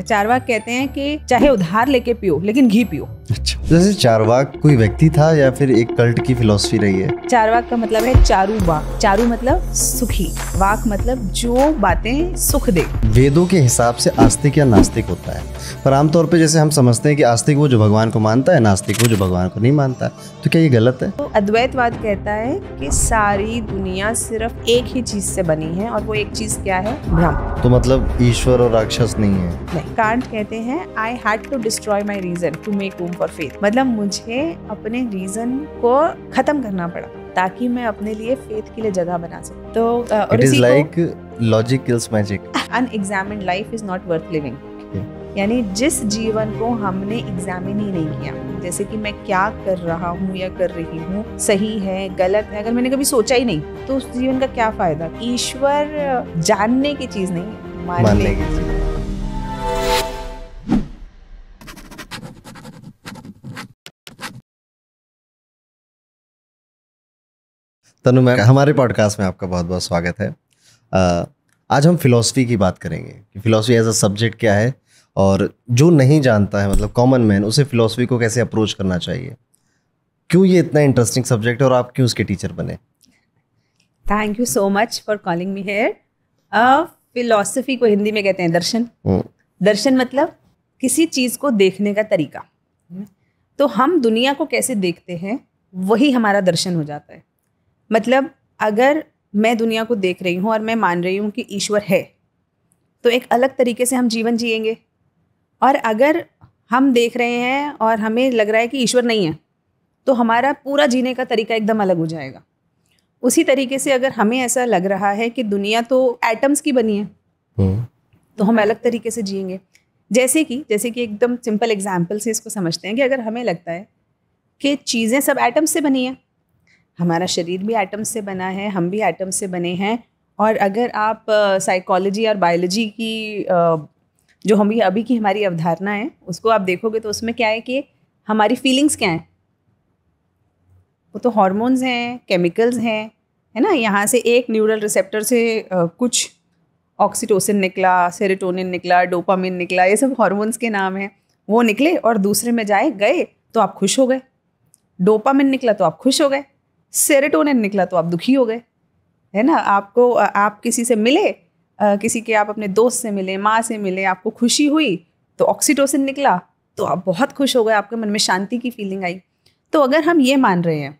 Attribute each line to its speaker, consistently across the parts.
Speaker 1: चारवाक कहते हैं कि चाहे उधार लेके पियो लेकिन घी पियो
Speaker 2: अच्छा जैसे चारवाक कोई व्यक्ति था या फिर एक कल्ट की फिलोसफी रही है
Speaker 1: चारवाक का मतलब है चारू वाक चारू मतलब सुखी वाक मतलब जो बातें सुख दे
Speaker 2: वेदों के हिसाब से आस्तिक या नास्तिक होता है पर आमतौर पर जैसे हम समझते हैं कि आस्तिक वो जो भगवान को मानता है नास्तिक वो जो भगवान को नहीं मानता तो क्या ये गलत है तो
Speaker 1: अद्वैतवाद कहता है कि सारी दुनिया सिर्फ एक ही चीज से बनी है और वो एक चीज क्या है
Speaker 2: भ्रम तो मतलब ईश्वर और राक्षस नहीं है
Speaker 1: नहीं कांट कहते हैं I had to destroy my reason to make room for faith मतलब मुझे अपने रीजन को खत्म करना पड़ा ताकि मैं अपने लिए फेथ के लिए जगह बना सकूं तो it is like
Speaker 2: logic kills magic
Speaker 1: unexamined life is not worth living यानी जिस जीवन को हमने एग्जामिन ही नहीं किया जैसे कि मैं क्या कर रहा हूँ या कर रही हूँ सही है गलत है अगर मैंने कभी सोचा ही नहीं तो उस जीवन का क्या फायदा ईश्वर जानने की चीज नहीं मानने, मानने की
Speaker 3: चीज
Speaker 2: तनु मैम हमारे पॉडकास्ट में आपका बहुत बहुत स्वागत है आज हम फिलोसफी की बात करेंगे कि फिलोसफी एज अ सब्जेक्ट क्या है और जो नहीं जानता है मतलब कॉमन मैन उसे फिलोसफी को कैसे अप्रोच करना चाहिए क्यों ये इतना इंटरेस्टिंग सब्जेक्ट है और आप क्यों उसके टीचर बने
Speaker 1: thank you so much for calling me here philosophy को हिंदी में कहते हैं दर्शन hmm. दर्शन मतलब किसी चीज़ को देखने का तरीका तो हम दुनिया को कैसे देखते हैं वही हमारा दर्शन हो जाता है मतलब अगर मैं दुनिया को देख रही हूँ और मैं मान रही हूँ कि ईश्वर है तो एक अलग तरीके से हम जीवन जिएंगे और अगर हम देख रहे हैं और हमें लग रहा है कि ईश्वर नहीं है तो हमारा पूरा जीने का तरीका एकदम अलग हो जाएगा उसी तरीके से अगर हमें ऐसा लग रहा है कि दुनिया तो एटम्स की बनी है हम्म। तो हम अलग तरीके से जिएंगे जैसे कि जैसे कि एकदम सिंपल एग्जाम्पल से इसको समझते हैं कि अगर हमें लगता है कि चीज़ें सब एटम्स से बनी हैं हमारा शरीर भी एटम्स से बना है हम भी एटम्स से बने हैं और अगर आप साइकोलॉजी और बायोलॉजी की जो हम अभी की हमारी अवधारणा है उसको आप देखोगे तो उसमें क्या है कि हमारी फीलिंग्स क्या हैं वो तो हॉर्मोन्स हैं केमिकल्स हैं है ना यहाँ से एक न्यूरल रिसेप्टर से आ, कुछ ऑक्सीटोसिन निकला सेरेटोनिन निकला डोपामिन निकला ये सब हॉर्मोन्स के नाम हैं वो निकले और दूसरे में जाए गए तो आप खुश हो गए डोपामिन निकला तो आप खुश हो गए सेरेटोनिन निकला तो आप दुखी हो गए है ना आपको आप किसी से मिले किसी के आप अपने दोस्त से मिले माँ से मिले आपको खुशी हुई तो ऑक्सीटोसिन निकला तो आप बहुत खुश हो गए आपके मन में शांति की फीलिंग आई तो अगर हम ये मान रहे हैं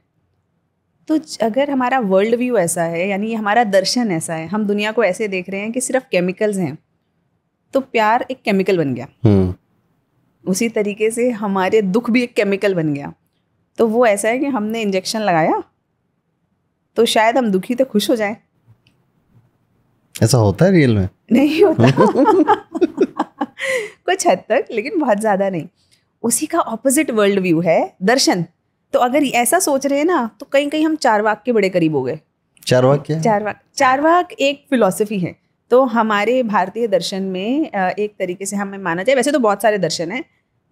Speaker 1: तो अगर हमारा वर्ल्ड व्यू ऐसा है यानी हमारा दर्शन ऐसा है हम दुनिया को ऐसे देख रहे हैं कि सिर्फ केमिकल्स हैं तो प्यार एक केमिकल बन गया हम्म। उसी तरीके से हमारे दुख भी एक केमिकल बन गया तो वो ऐसा है कि हमने इंजेक्शन लगाया तो शायद हम दुखी तो खुश हो जाएं
Speaker 2: ऐसा होता है रियल में
Speaker 1: नहीं होता कुछ हद तक लेकिन बहुत ज़्यादा नहीं उसी का ऑपोजिट वर्ल्ड व्यू है दर्शन तो अगर ऐसा सोच रहे हैं ना तो कहीं कहीं हम चारवाक के बड़े करीब हो गए चारवाक क्या चार वाक एक फिलोसफी है तो हमारे भारतीय दर्शन में एक तरीके से हमें माना जाए वैसे तो बहुत सारे दर्शन हैं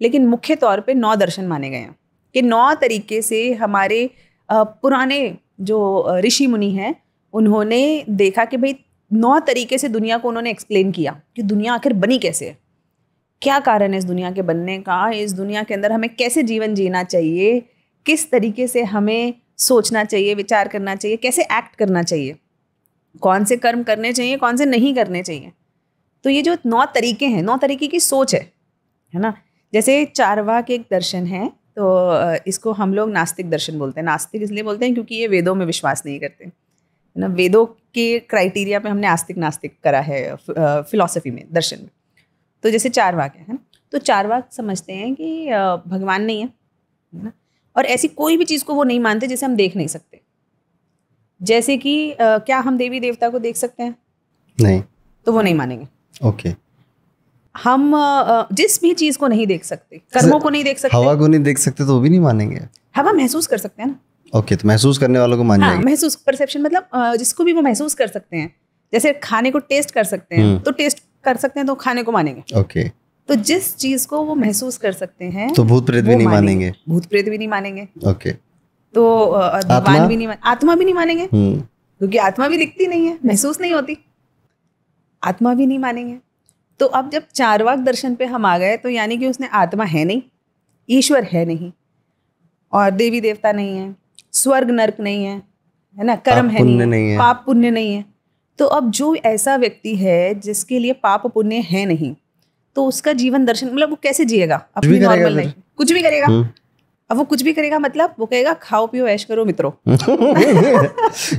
Speaker 1: लेकिन मुख्य तौर पे नौ दर्शन माने गए हैं कि नौ तरीके से हमारे पुराने जो ऋषि मुनि हैं उन्होंने देखा कि भाई नौ तरीके से दुनिया को उन्होंने एक्सप्लेन किया कि दुनिया आखिर बनी कैसे है क्या कारण है इस दुनिया के बनने का इस दुनिया के अंदर हमें कैसे जीवन जीना चाहिए किस तरीके से हमें सोचना चाहिए विचार करना चाहिए कैसे एक्ट करना चाहिए कौन से कर्म करने चाहिए कौन से नहीं करने चाहिए तो ये जो नौ तरीके हैं नौ तरीके की सोच है है ना जैसे चारवा के एक दर्शन है तो इसको हम लोग नास्तिक दर्शन बोलते हैं नास्तिक इसलिए बोलते हैं क्योंकि ये वेदों में विश्वास नहीं करते है ना वेदों के क्राइटेरिया पे हमने आस्तिक नास्तिक करा है फिलॉसफी में दर्शन में तो जैसे चार वाक है ना तो चार वाक समझते हैं कि भगवान नहीं है ना और ऐसी कोई भी चीज़ को वो नहीं मानते जिसे हम देख नहीं सकते जैसे कि क्या हम देवी देवता को देख सकते हैं नहीं तो वो नहीं मानेंगे ओके हम जिस भी चीज को नहीं देख सकते कर्मों को नहीं देख सकते हवा
Speaker 2: को नहीं देख सकते तो वो भी नहीं मानेंगे
Speaker 1: हवा महसूस कर सकते हैं ना
Speaker 2: ओके तो महसूस करने वालों को मान हाँ,
Speaker 1: महसूस परसेप्शन मतलब जिसको भी वो महसूस कर सकते हैं जैसे खाने को टेस्ट कर सकते हैं हम्म। तो टेस्ट कर सकते हैं तो खाने को मानेंगे ओके तो जिस चीज को वो महसूस कर सकते हैं तो भूत प्रेत भी नहीं मानेंगे भूत प्रेत भी नहीं मानेंगे ओके तो भगवान भी नहीं आत्मा भी नहीं मानेंगे हम्म। क्योंकि आत्मा भी दिखती नहीं है महसूस नहीं होती आत्मा भी नहीं मानेंगे तो अब जब चारवाक दर्शन पे हम आ गए तो यानी कि उसने आत्मा है नहीं ईश्वर है नहीं और देवी देवता नहीं है स्वर्ग नर्क नहीं है है ना कर्म है नहीं, नहीं है पाप पुण्य नहीं है तो अब जो ऐसा व्यक्ति है जिसके लिए पाप पुण्य है नहीं तो उसका जीवन दर्शन मतलब वो कैसे जिएगा अपनी नॉर्मल लाइफ कुछ भी करेगा हम्म। अब वो कुछ भी करेगा मतलब वो कहेगा खाओ पियो ऐश करो मित्रों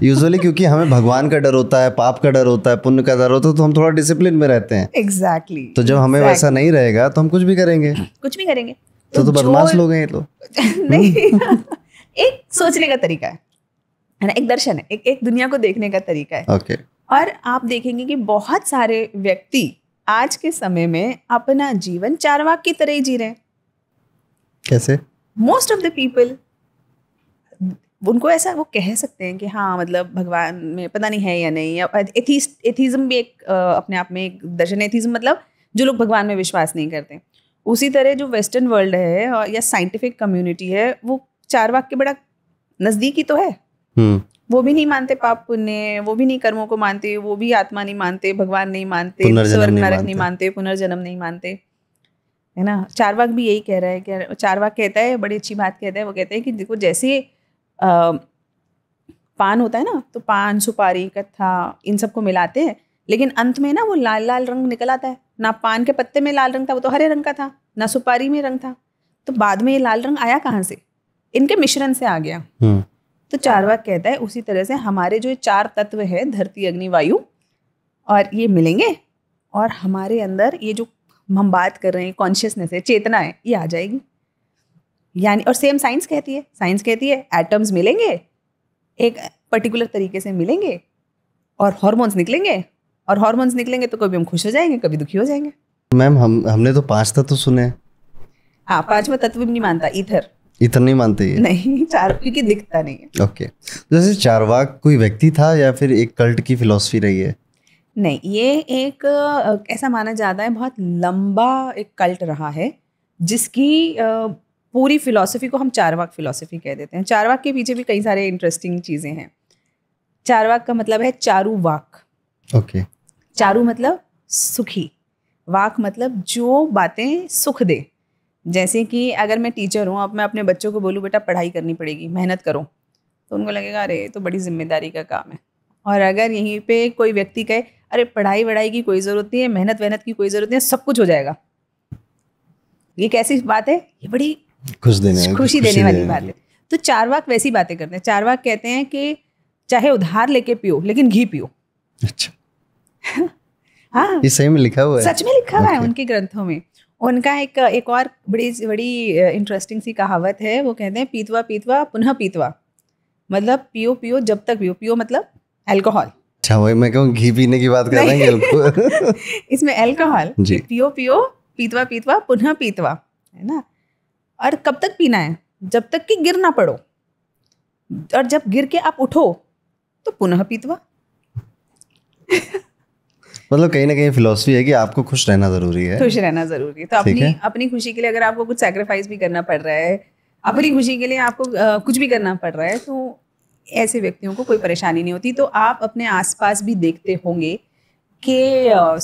Speaker 2: यूजुअली क्योंकि हमें भगवान का डर होता है पाप का डर होता है पुण्य का डर होता है तो हम थोड़ा डिसिप्लिन में रहते हैं
Speaker 1: एग्जैक्टली exactly, तो जब exactly. हमें वैसा
Speaker 2: नहीं रहेगा तो हम कुछ भी करेंगे कुछ भी करेंगे तो, तो, तो बदमाश लोग हैं तो
Speaker 1: नहीं एक सोचने का तरीका है है ना एक दर्शन है एक एक दुनिया को देखने का तरीका है ओके और आप देखेंगे कि बहुत सारे व्यक्ति आज के समय में अपना जीवन चारवाक की तरह ही जी रहे हैं कैसे मोस्ट ऑफ द पीपल उनको ऐसा वो कह सकते हैं कि हाँ मतलब भगवान में पता नहीं है या नहीं या भी एक अपने आप में एक दर्शन एथिज्म मतलब जो लोग भगवान में विश्वास नहीं करते उसी तरह जो वेस्टर्न वर्ल्ड है और या साइंटिफिक कम्युनिटी है वो चार वाक्य बड़ा नजदीकी तो है हम्म। वो भी नहीं मानते पाप पुण्य वो भी नहीं कर्मों को मानते वो भी आत्मा नहीं मानते भगवान नहीं मानते स्वर्ग नरक नहीं मानते पुनर्जन्म नहीं मानते है ना चारवाक भी यही कह रहा है कि चारवाक कहता है बड़ी अच्छी बात कहता है वो कहते हैं कि देखो जैसे पान होता है ना तो पान सुपारी कत्था इन सबको मिलाते हैं लेकिन अंत में ना वो लाल लाल रंग निकल आता है ना पान के पत्ते में लाल रंग था वो तो हरे रंग का था ना सुपारी में रंग था तो बाद में ये लाल रंग आया कहाँ से इनके मिश्रण से आ गया हम्म। तो चारवाक कहता है उसी तरह से हमारे जो चार तत्व है धरती अग्नि वायु और ये मिलेंगे और हमारे अंदर ये जो हम बात कर रहे हैं कॉन्शियसनेस है चेतना है ये आ जाएगी यानी और सेम साइंस कहती है साइंस कहती है एटम्स मिलेंगे एक पर्टिकुलर तरीके से मिलेंगे और हॉर्मोन्स निकलेंगे और हॉर्मोन्स निकलेंगे तो कभी हम खुश हो जाएंगे कभी दुखी हो जाएंगे
Speaker 2: मैम हम हमने तो पांच तत्व सुने
Speaker 1: हाँ पांचवा तत्व भी नहीं मानता इधर
Speaker 2: इतना नहीं मानते हैं
Speaker 1: नहीं चार की दिखता नहीं
Speaker 2: है ओके तो जैसे चारवाक कोई व्यक्ति था या फिर एक कल्ट की फिलॉसफी रही है
Speaker 1: नहीं ये एक ऐसा माना जाता है बहुत लंबा एक कल्ट रहा है जिसकी पूरी फिलॉसफी को हम चारवाक फिलॉसफी कह देते हैं चारवाक के पीछे भी कई सारे इंटरेस्टिंग चीज़ें हैं चारवाक का मतलब है चारू वाक ओके okay. चारू मतलब सुखी वाक मतलब जो बातें सुख दे जैसे कि अगर मैं टीचर हूँ अब मैं अपने बच्चों को बोलूँ बेटा पढ़ाई करनी पड़ेगी मेहनत करो तो उनको लगेगा अरे तो बड़ी जिम्मेदारी का काम है और अगर यहीं पे कोई व्यक्ति कहे अरे पढ़ाई वढ़ाई की कोई ज़रूरत नहीं है मेहनत वेहनत की कोई ज़रूरत नहीं है सब कुछ हो जाएगा ये कैसी बात है ये बड़ी
Speaker 2: खुश देने खुशी देने वाली बात है
Speaker 1: तो चार वाक वैसी बातें करते हैं चार वाक कहते हैं कि चाहे उधार लेके पियो लेकिन घी पियो अच्छा हाँ
Speaker 2: ये सही में लिखा हुआ है सच में लिखा हुआ है उनके
Speaker 1: ग्रंथों में उनका एक एक और बड़ी बड़ी इंटरेस्टिंग सी कहावत है वो कहते हैं पीतवा पीतवा पुनः पीतवा मतलब पियो पियो जब तक पियो पियो मतलब अल्कोहल
Speaker 2: अच्छा वही मैं कहूँ घी पीने की बात कर रहे हैं
Speaker 1: इसमें अल्कोहल पियो पियो पीतवा पीतवा पुनः पीतवा है ना और कब तक पीना है जब तक कि गिर ना पड़ो और जब गिर के आप उठो तो पुनः पीतवा
Speaker 2: मतलब कहीं ना कहीं फिलोसफी है कि आपको खुश रहना जरूरी है खुश
Speaker 1: रहना जरूरी है तो अपनी है? अपनी खुशी के लिए अगर आपको कुछ सेक्रीफाइस भी करना पड़ रहा है अपनी खुशी के लिए आपको कुछ भी करना पड़ रहा है तो ऐसे व्यक्तियों को कोई परेशानी नहीं होती तो आप अपने आसपास भी देखते होंगे कि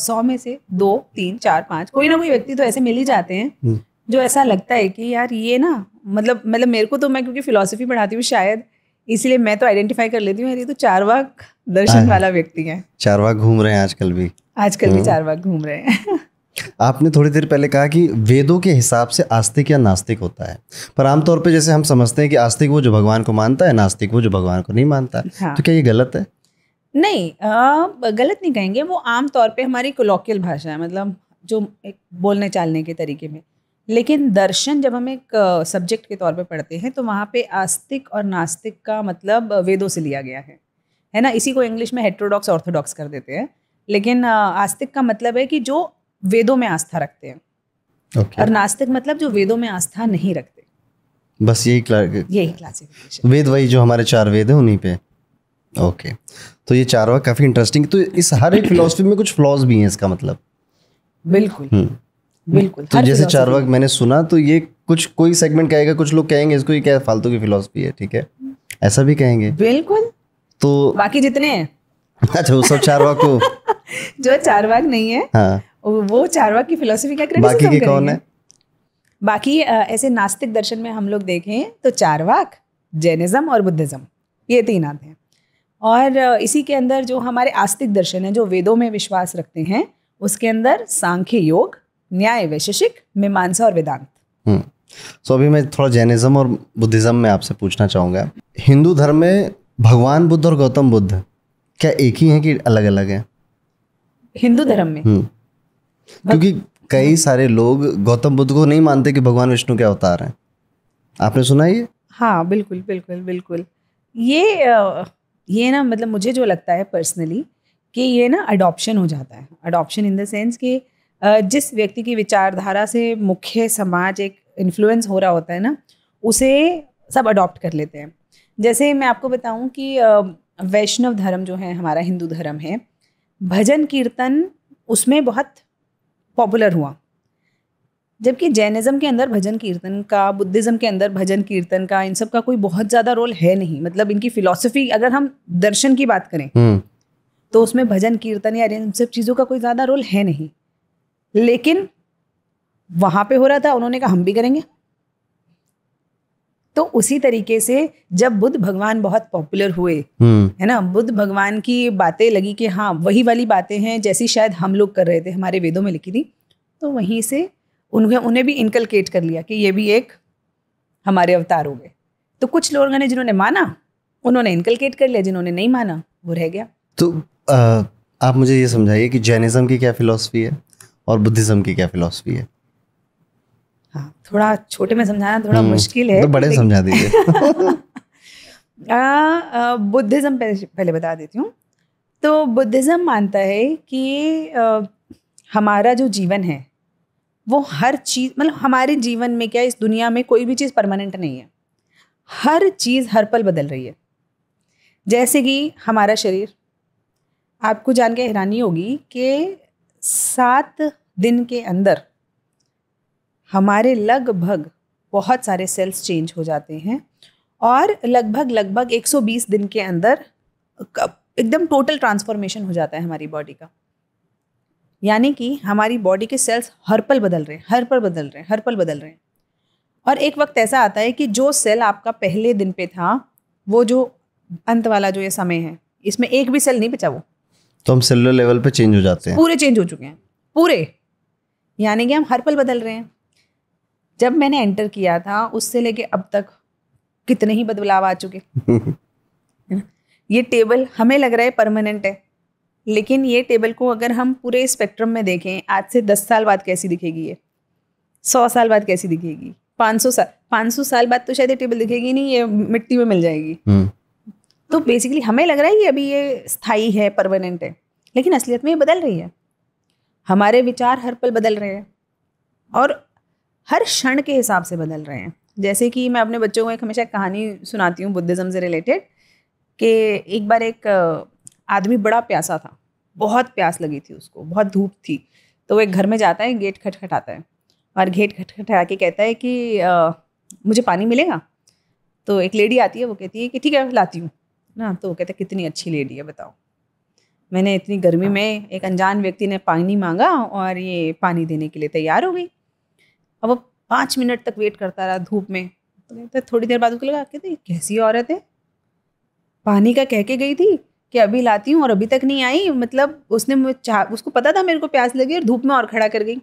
Speaker 1: सौ में से दो तीन चार पाँच कोई ना कोई व्यक्ति तो ऐसे मिल ही जाते हैं हम्म। जो ऐसा लगता है कि यार ये ना मतलब मतलब मेरे को तो मैं क्योंकि फिलोसफी पढ़ाती हूँ शायद इसलिए मैं तो आइडेंटिफाई कर लेती हूँ ये तो चारवाक दर्शन हाँ। वाला व्यक्ति है
Speaker 2: चारवाक घूम रहे हैं आजकल भी आजकल भी हम्म। चार
Speaker 1: बाग घूम रहे हैं
Speaker 2: आपने थोड़ी देर पहले कहा कि वेदों के हिसाब से आस्तिक या नास्तिक होता है पर आमतौर पर जैसे हम समझते हैं कि आस्तिक वो जो भगवान को मानता है नास्तिक वो जो भगवान को नहीं मानता हाँ। तो क्या ये गलत है
Speaker 1: नहीं आ, गलत नहीं कहेंगे वो आमतौर पे हमारी कोलोकियल भाषा है मतलब जो एक बोलने चालने के तरीके में लेकिन दर्शन जब हम एक सब्जेक्ट के तौर पे पढ़ते हैं तो वहाँ पे आस्तिक और नास्तिक का मतलब वेदों से लिया गया है है ना इसी को इंग्लिश में हेट्रोडॉक्स ऑर्थोडॉक्स कर देते हैं लेकिन आस्तिक का मतलब है कि जो वेदों में आस्था रखते हैं okay. और नास्तिक मतलब जो वेदों में आस्था नहीं रखते बस यही यही
Speaker 2: क्लासिफिकेशन वेद वही जो हमारे चार वेद है उन्हीं पे ओके okay. तो ये चारवा काफी इंटरेस्टिंग तो इस हर एक फिलोसफी में कुछ फ्लॉज भी हैं इसका मतलब बिल्कुल हम्म। बिल्कुल तो जैसे चार वक्त मैंने सुना तो ये कुछ कोई सेगमेंट कहेगा कुछ लोग कहेंगे इसको ये क्या फालतू की फिलोसफी है ठीक है ऐसा भी कहेंगे बिल्कुल तो बाकी जितने हैं अच्छा वो सब चार वक्त
Speaker 1: जो चारवाक नहीं है हाँ. वो चारवाक की फिलोसफी का बाकी के कौन है बाकी ऐसे नास्तिक दर्शन में हम लोग देखें तो चारवाक जैनिज्म और बुद्धिज्म ये तीन आते हैं और इसी के अंदर जो हमारे आस्तिक दर्शन है जो वेदों में विश्वास रखते हैं उसके अंदर सांख्य योग न्याय वैशेषिक मीमांसा और वेदांत
Speaker 2: सो हम्म। अभी मैं थोड़ा जैनिज्म और बुद्धिज्म में आपसे पूछना चाहूँगा हिंदू धर्म में भगवान बुद्ध और गौतम बुद्ध क्या एक ही हैं कि अलग अलग हैं
Speaker 1: हिंदू धर्म में
Speaker 2: हम्म। क्योंकि कई सारे लोग गौतम बुद्ध को नहीं मानते कि भगवान विष्णु के अवतार हैं आपने सुना ये
Speaker 1: हाँ बिल्कुल बिल्कुल बिल्कुल ये ये ना मतलब मुझे जो लगता है पर्सनली कि ये ना अडॉप्शन हो जाता है अडॉप्शन इन द सेंस कि जिस व्यक्ति की विचारधारा से मुख्य समाज एक इन्फ्लुएंस हो रहा होता है ना उसे सब अडॉप्ट कर लेते हैं जैसे मैं आपको बताऊं कि वैष्णव धर्म जो है हमारा हिंदू धर्म है भजन कीर्तन उसमें बहुत पॉपुलर हुआ जबकि जैनिज़्म के अंदर भजन कीर्तन का बुद्धिज़्म के अंदर भजन कीर्तन का इन सब का कोई बहुत ज़्यादा रोल है नहीं मतलब इनकी फिलॉसफी अगर हम दर्शन की बात करें हम्म। तो उसमें भजन कीर्तन या इन सब चीज़ों का कोई ज़्यादा रोल है नहीं लेकिन वहाँ पे हो रहा था उन्होंने कहा हम भी करेंगे तो उसी तरीके से जब बुद्ध भगवान बहुत पॉपुलर हुए हम्म। है ना बुद्ध भगवान की बातें लगी कि हाँ वही वाली बातें हैं जैसी शायद हम लोग कर रहे थे हमारे वेदों में लिखी थी तो वहीं से उन्हें उन्हें भी इनकलकेट कर लिया कि ये भी एक हमारे अवतार हो गए तो कुछ लोग ने जिन्होंने माना उन्होंने इनकलकेट कर लिया जिन्होंने नहीं माना वो रह गया
Speaker 2: तो आ, आप मुझे ये समझाइए कि जैनिज़्म की क्या फिलोसफी है और बुद्धिज़्म की क्या फिलोसफी है
Speaker 1: हाँ थोड़ा छोटे में समझाना थोड़ा हम्म, मुश्किल है तो बड़े समझा दीजिए बुद्धिज़्म पहले बता देती हूँ तो बुद्धिज़्म मानता है कि आ, हमारा जो जीवन है वो हर चीज़ मतलब हमारे जीवन में क्या इस दुनिया में कोई भी चीज़ परमानेंट नहीं है हर चीज़ हर पल बदल रही है जैसे कि हमारा शरीर आपको जान के हैरानी होगी कि सात दिन के अंदर हमारे लगभग बहुत सारे सेल्स चेंज हो जाते हैं और लगभग लगभग 120 दिन के अंदर एकदम टोटल ट्रांसफॉर्मेशन हो जाता है हमारी बॉडी का यानी कि हमारी बॉडी के सेल्स हर पल बदल रहे हैं हर पल बदल रहे हैं हर पल बदल रहे हैं और एक वक्त ऐसा आता है कि जो सेल आपका पहले दिन पे था वो जो अंत वाला जो ये समय है इसमें एक भी सेल नहीं बचा वो
Speaker 2: तो हम सेलुलर लेवल पे चेंज हो जाते हैं
Speaker 1: पूरे चेंज हो चुके हैं पूरे यानी कि हम हर पल बदल रहे हैं जब मैंने एंटर किया था उससे लेके अब तक कितने ही बदलाव आ चुके ये टेबल हमें लग रहा है परमानेंट है लेकिन ये टेबल को अगर हम पूरे स्पेक्ट्रम में देखें आज से दस साल बाद कैसी दिखेगी ये सौ साल बाद कैसी दिखेगी पाँच सौ साल पाँच सौ साल बाद तो शायद ये टेबल दिखेगी नहीं ये मिट्टी में मिल जाएगी हम्म। तो बेसिकली हमें लग रहा है ये अभी ये स्थाई है परमानेंट है लेकिन असलियत में ये बदल रही है हमारे विचार हर पल बदल रहे हैं और हर क्षण के हिसाब से बदल रहे हैं जैसे कि मैं अपने बच्चों को एक हमेशा कहानी सुनाती हूँ बुद्धिज़्म से रिलेटेड कि एक बार एक आदमी बड़ा प्यासा था बहुत प्यास लगी थी उसको बहुत धूप थी तो वो एक घर में जाता है गेट खटखटाता है और गेट खटखटा के कहता है कि आ, मुझे पानी मिलेगा तो एक लेडी आती है वो कहती है कि ठीक है लाती हूँ ना तो वो कहता है कितनी अच्छी लेडी है बताओ मैंने इतनी गर्मी हाँ। में एक अनजान व्यक्ति ने पानी मांगा और ये पानी देने के लिए तैयार हो गई अब वो पाँच मिनट तक वेट करता रहा धूप में तो थोड़ी देर बाद उसको लगा कहते कैसी औरत है पानी का कह के गई थी कि अभी लाती हूँ और अभी तक नहीं आई मतलब उसने चाह उसको पता था मेरे को प्यास लगी और धूप में और खड़ा कर गई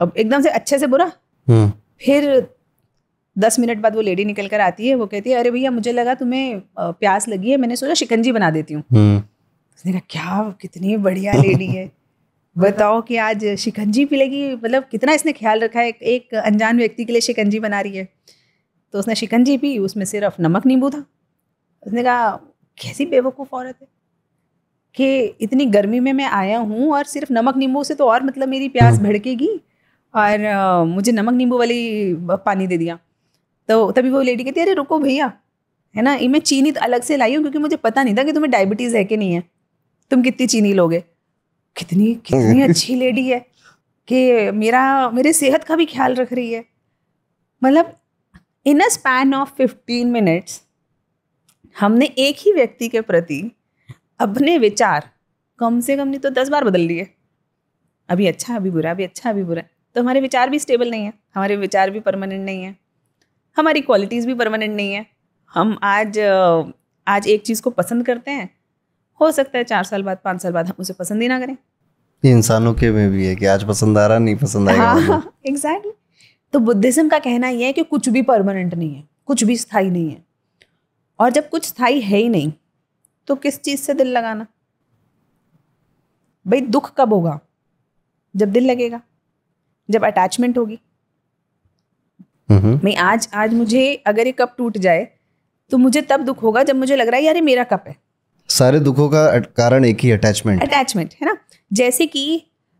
Speaker 1: अब एकदम से अच्छे से बुरा हम्म। फिर दस मिनट बाद वो लेडी निकल कर आती है वो कहती है अरे भैया मुझे लगा तुम्हें प्यास लगी है मैंने सोचा शिकंजी बना देती हूँ हम्म। उसने कहा क्या कितनी बढ़िया लेडी है बताओ कि आज शिकंजी पिलेगी मतलब कितना इसने ख्याल रखा है एक अनजान व्यक्ति के लिए शिकंजी बना रही है तो उसने शिकंजी पी उसमें सिर्फ नमक नींबू था उसने कहा कैसी बेवकूफ़ औरत है कि इतनी गर्मी में मैं आया हूँ और सिर्फ नमक नींबू से तो और मतलब मेरी प्यास भड़केगी और मुझे नमक नींबू वाली पानी दे दिया तो तभी वो लेडी कहती अरे रुको भैया है ना ये मैं चीनी तो अलग से लाई हूँ क्योंकि मुझे पता नहीं था कि तुम्हें डायबिटीज़ है कि नहीं है तुम कितनी चीनी लोगे कितनी कितनी अच्छी लेडी है कि मेरा मेरे सेहत का भी ख्याल रख रही है मतलब in a span of fifteen minutes हमने एक ही व्यक्ति के प्रति अपने विचार कम से कम नहीं तो दस बार बदल लिए अभी अच्छा अभी बुरा अभी अच्छा अभी बुरा तो हमारे विचार भी स्टेबल नहीं है हमारे विचार भी परमानेंट नहीं है हमारी क्वालिटीज़ भी परमानेंट नहीं है हम आज आज एक चीज़ को पसंद करते हैं हो सकता है चार साल बाद पाँच साल बाद हम उसे पसंद ही ना करें
Speaker 2: इंसानों के में भी है कि आज पसंद आ रहा नहीं पसंद आएगा
Speaker 1: एग्जैक्टली हाँ, तो बुद्धिज्म का कहना यह है कि कुछ भी परमानेंट नहीं है कुछ भी स्थायी नहीं है और जब कुछ स्थायी है ही नहीं तो किस चीज़ से दिल लगाना भाई दुख कब होगा जब दिल लगेगा जब अटैचमेंट होगी मैं आज आज मुझे अगर ये कप टूट जाए तो मुझे तब दुख होगा जब मुझे लग रहा है यार ये मेरा कप है
Speaker 2: सारे दुखों का कारण एक ही अटैचमेंट
Speaker 1: अटैचमेंट है ना जैसे कि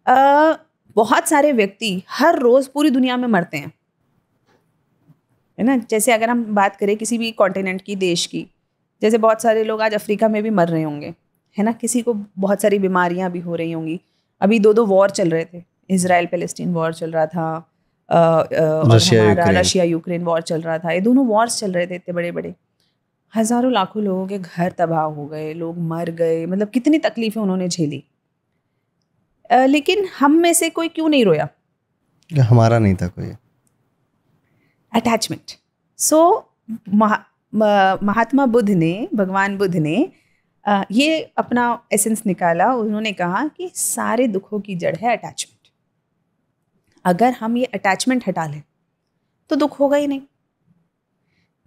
Speaker 1: आ, बहुत सारे व्यक्ति हर रोज पूरी दुनिया में मरते हैं है ना जैसे अगर हम बात करें किसी भी कॉन्टिनेंट की देश की जैसे बहुत सारे लोग आज अफ्रीका में भी मर रहे होंगे है ना किसी को बहुत सारी बीमारियां भी हो रही होंगी अभी दो दो वॉर चल रहे थे इसराइल पेलेस्टीन वॉर चल रहा था रशिया यूक्रेन वॉर चल रहा था ये दोनों वॉर्स चल रहे थे इतने बड़े बड़े हज़ारों लाखों लोगों के घर तबाह हो गए लोग मर गए मतलब कितनी तकलीफ़ें उन्होंने झेली लेकिन हम में से कोई क्यों नहीं रोया
Speaker 2: हमारा नहीं था कोई
Speaker 1: अटैचमेंट सो महा, महात्मा बुद्ध ने भगवान बुद्ध ने ये अपना एसेंस निकाला उन्होंने कहा कि सारे दुखों की जड़ है अटैचमेंट अगर हम ये अटैचमेंट हटा लें तो दुख होगा ही नहीं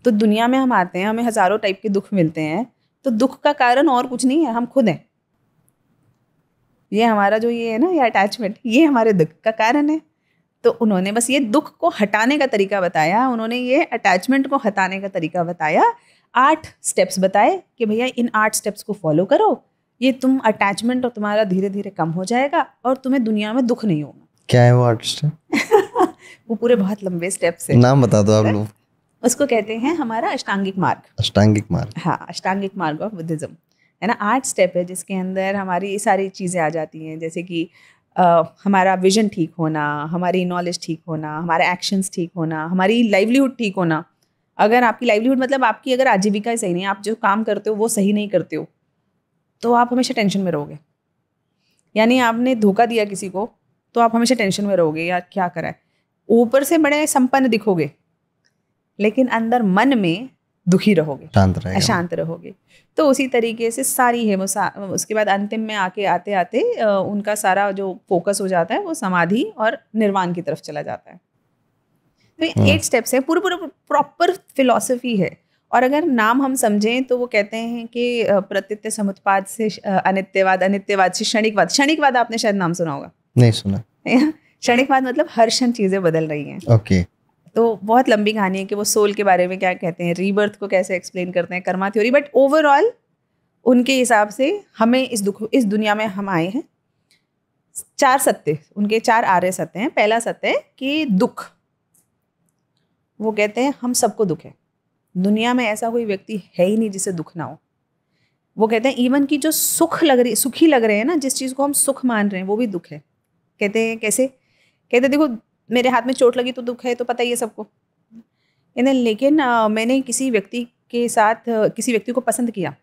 Speaker 1: तो दुनिया में हम आते हैं हमें हज़ारों टाइप के दुख मिलते हैं तो दुख का कारण और कुछ नहीं है हम खुद हैं ये हमारा जो ये है ना ये अटैचमेंट ये हमारे दुख का कारण है तो उन्होंने बस ये दुख को हटाने का तरीका बताया उन्होंने ये अटैचमेंट को हटाने का तरीका बताया आठ स्टेप्स बताए कि भैया इन आठ स्टेप्स को फॉलो करो ये तुम अटैचमेंट और तुम्हारा धीरे धीरे कम हो जाएगा और तुम्हें दुनिया में दुख नहीं होगा
Speaker 2: क्या है वो आठ स्टेप
Speaker 1: वो पूरे बहुत लंबे स्टेप्स है नाम बता दो आप लोग उसको कहते हैं हमारा अष्टांगिक मार्ग
Speaker 2: अष्टांगिक मार्ग हाँ
Speaker 1: अष्टांगिक मार्ग ऑफ बुद्धिज्म है ना आठ स्टेप है जिसके अंदर हमारी सारी चीज़ें आ जाती हैं जैसे कि आ, हमारा विजन ठीक होना हमारी नॉलेज ठीक होना हमारे एक्शंस ठीक होना हमारी लाइवलीहुड ठीक होना अगर आपकी लाइवलीहुड मतलब आपकी अगर आजीविका सही नहीं है आप जो काम करते हो वो सही नहीं करते हो तो आप हमेशा टेंशन में रहोगे यानी आपने धोखा दिया किसी को तो आप हमेशा टेंशन में रहोगे या क्या करा है ऊपर से बड़े संपन्न दिखोगे लेकिन अंदर मन में दुखी रहोगे
Speaker 2: शांत रहोगे अशांत
Speaker 1: रहोगे तो उसी तरीके से सारी है उसके बाद अंतिम में आके आते आते उनका सारा जो फोकस हो जाता है वो समाधि और निर्वाण की तरफ चला जाता है तो एट स्टेप्स है पूरे पूरे प्रॉपर फिलोसफी है और अगर नाम हम समझें तो वो कहते हैं कि प्रतित्य समुत्पाद से अनित्यवाद अनित्यवाद से क्षणिकवाद क्षणिकवाद आपने शायद नाम सुना होगा नहीं सुना क्षणिकवाद मतलब हर क्षण चीजें बदल रही हैं ओके okay. तो बहुत लंबी कहानी है कि वो सोल के बारे में क्या कहते हैं रीबर्थ को कैसे एक्सप्लेन करते हैं कर्मा थ्योरी बट ओवरऑल उनके हिसाब से हमें इस दुख इस दुनिया में हम आए हैं चार सत्य उनके चार आर्य सत्य हैं पहला सत्य है कि दुख वो कहते हैं हम सबको दुख है दुनिया में ऐसा कोई व्यक्ति है ही नहीं जिसे दुख ना हो वो कहते हैं इवन की जो सुख लग रही सुखी लग रहे हैं ना जिस चीज़ को हम सुख मान रहे हैं वो भी दुख है कहते हैं कैसे कहते हैं देखो मेरे हाथ में चोट लगी तो दुख है तो पता ही है सबको इन्हें लेकिन मैंने किसी व्यक्ति के साथ किसी व्यक्ति को पसंद किया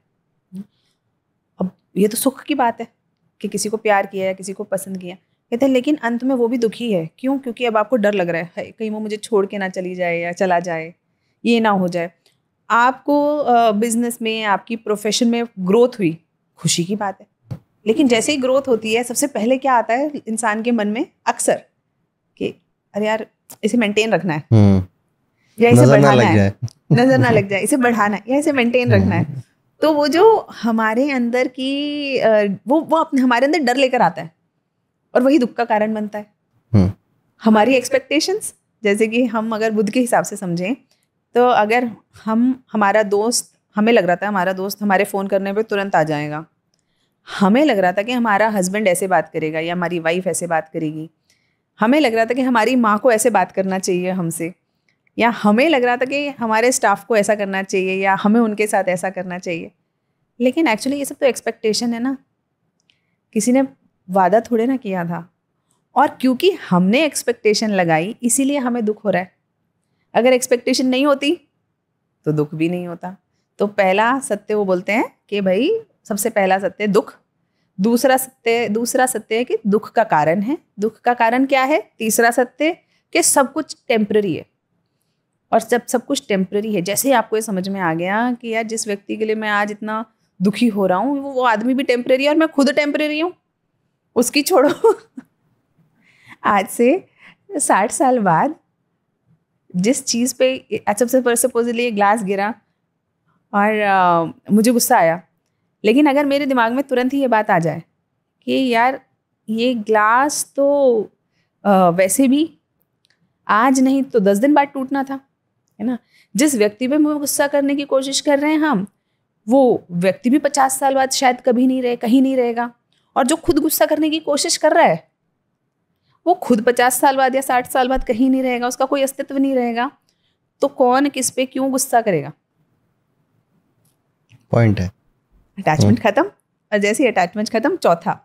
Speaker 1: अब ये तो सुख की बात है कि किसी को प्यार किया या किसी को पसंद किया कहते हैं लेकिन अंत में वो भी दुखी है क्यों क्योंकि अब आपको डर लग रहा है कहीं वो मुझे छोड़ के ना चली जाए या चला जाए ये ना हो जाए आपको बिजनेस में आपकी प्रोफेशन में ग्रोथ हुई खुशी की बात है लेकिन जैसे ही ग्रोथ होती है सबसे पहले क्या आता है इंसान के मन में अक्सर कि अरे यार इसे मेंटेन रखना है
Speaker 3: हम्म। या इसे बढ़ाना है नजर ना लग
Speaker 1: जाए इसे बढ़ाना है या इसे मेंटेन रखना है हम्म। तो वो जो हमारे अंदर की वो वो अपने हमारे अंदर डर लेकर आता है और वही दुख का कारण बनता है हम्म। हमारी एक्सपेक्टेशंस जैसे कि हम अगर बुद्ध के हिसाब से समझें तो अगर हम हमारा दोस्त हमें लग रहा था हमारा दोस्त हमारे फ़ोन करने पे तुरंत आ जाएगा हमें लग रहा था कि हमारा हस्बैंड ऐसे बात करेगा या हमारी वाइफ ऐसे बात करेगी हमें लग रहा था कि हमारी माँ को ऐसे बात करना चाहिए हमसे या हमें लग रहा था कि हमारे स्टाफ को ऐसा करना चाहिए या हमें उनके साथ ऐसा करना चाहिए लेकिन एक्चुअली ये सब तो एक्सपेक्टेशन है ना किसी ने वादा थोड़े ना किया था और क्योंकि हमने एक्सपेक्टेशन लगाई इसीलिए हमें दुख हो रहा है अगर एक्सपेक्टेशन नहीं होती तो दुख भी नहीं होता तो पहला सत्य वो बोलते हैं कि भाई सबसे पहला सत्य दुख दूसरा सत्य दूसरा सत्य है कि दुख का कारण है दुख का कारण क्या है तीसरा सत्य कि सब कुछ टेम्प्ररी है और जब सब कुछ टेम्प्ररी है जैसे ही आपको ये समझ में आ गया कि यार जिस व्यक्ति के लिए मैं आज इतना दुखी हो रहा हूँ वो वो आदमी भी टेम्प्रेरी है और मैं खुद टेम्प्रेरी हूँ उसकी छोड़ो आज से साठ साल बाद जिस चीज़ पे अच्छा, सबसे पर सपोजली ये ग्लास गिरा और आ, मुझे गुस्सा आया लेकिन अगर मेरे दिमाग में तुरंत ही ये बात आ जाए कि यार ये ग्लास तो आ, वैसे भी आज नहीं तो दस दिन बाद टूटना था है ना जिस व्यक्ति पे गुस्सा करने की कोशिश कर रहे हैं हम वो व्यक्ति भी पचास साल बाद शायद कभी नहीं रहे कहीं नहीं रहेगा और जो खुद गुस्सा करने की कोशिश कर रहा है वो खुद पचास साल बाद या साठ साल बाद कहीं नहीं रहेगा उसका कोई अस्तित्व नहीं रहेगा तो कौन किस पे क्यों गुस्सा करेगा पॉइंट है अटैचमेंट hmm. खत्म और जैसे ही अटैचमेंट खत्म चौथा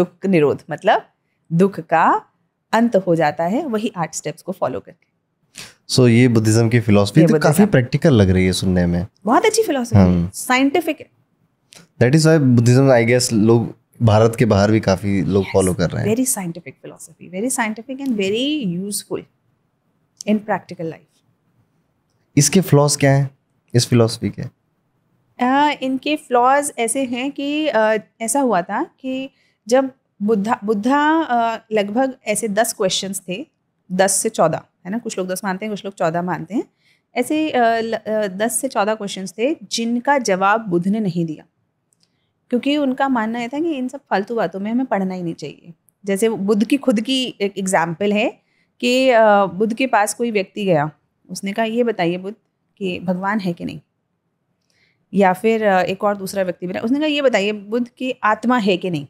Speaker 1: दुख निरोध मतलब दुख का अंत हो जाता है वही आठ स्टेप्स को फॉलो करके
Speaker 2: सो so, ये बुद्धिज्म की फिलोसफी तो काफी प्रैक्टिकल लग रही है सुनने में
Speaker 1: बहुत अच्छी philosophy scientific
Speaker 2: that is why Buddhism I guess लोग भारत के बाहर भी काफी लोग फॉलो yes, कर रहे हैं very
Speaker 1: scientific philosophy very scientific and very useful in practical life
Speaker 2: इसके फ्लॉज क्या हैं इस फिलोसफी के
Speaker 1: इनके फ्लॉज ऐसे हैं कि ऐसा हुआ था कि जब बुद्धा बुद्धा लगभग ऐसे दस क्वेश्चंस थे दस से चौदह है ना कुछ लोग दस मानते हैं कुछ लोग चौदह मानते हैं ऐसे दस से चौदह क्वेश्चन थे जिनका जवाब बुद्ध ने नहीं दिया क्योंकि उनका मानना यह था कि इन सब फालतू बातों में हमें पढ़ना ही नहीं चाहिए जैसे बुद्ध की खुद की एक एग्जाम्पल है कि बुद्ध के पास कोई व्यक्ति गया उसने कहा ये बताइए बुद्ध कि भगवान है कि नहीं या फिर एक और दूसरा व्यक्ति बना उसने कहा ये बताइए बुद्ध की आत्मा है कि नहीं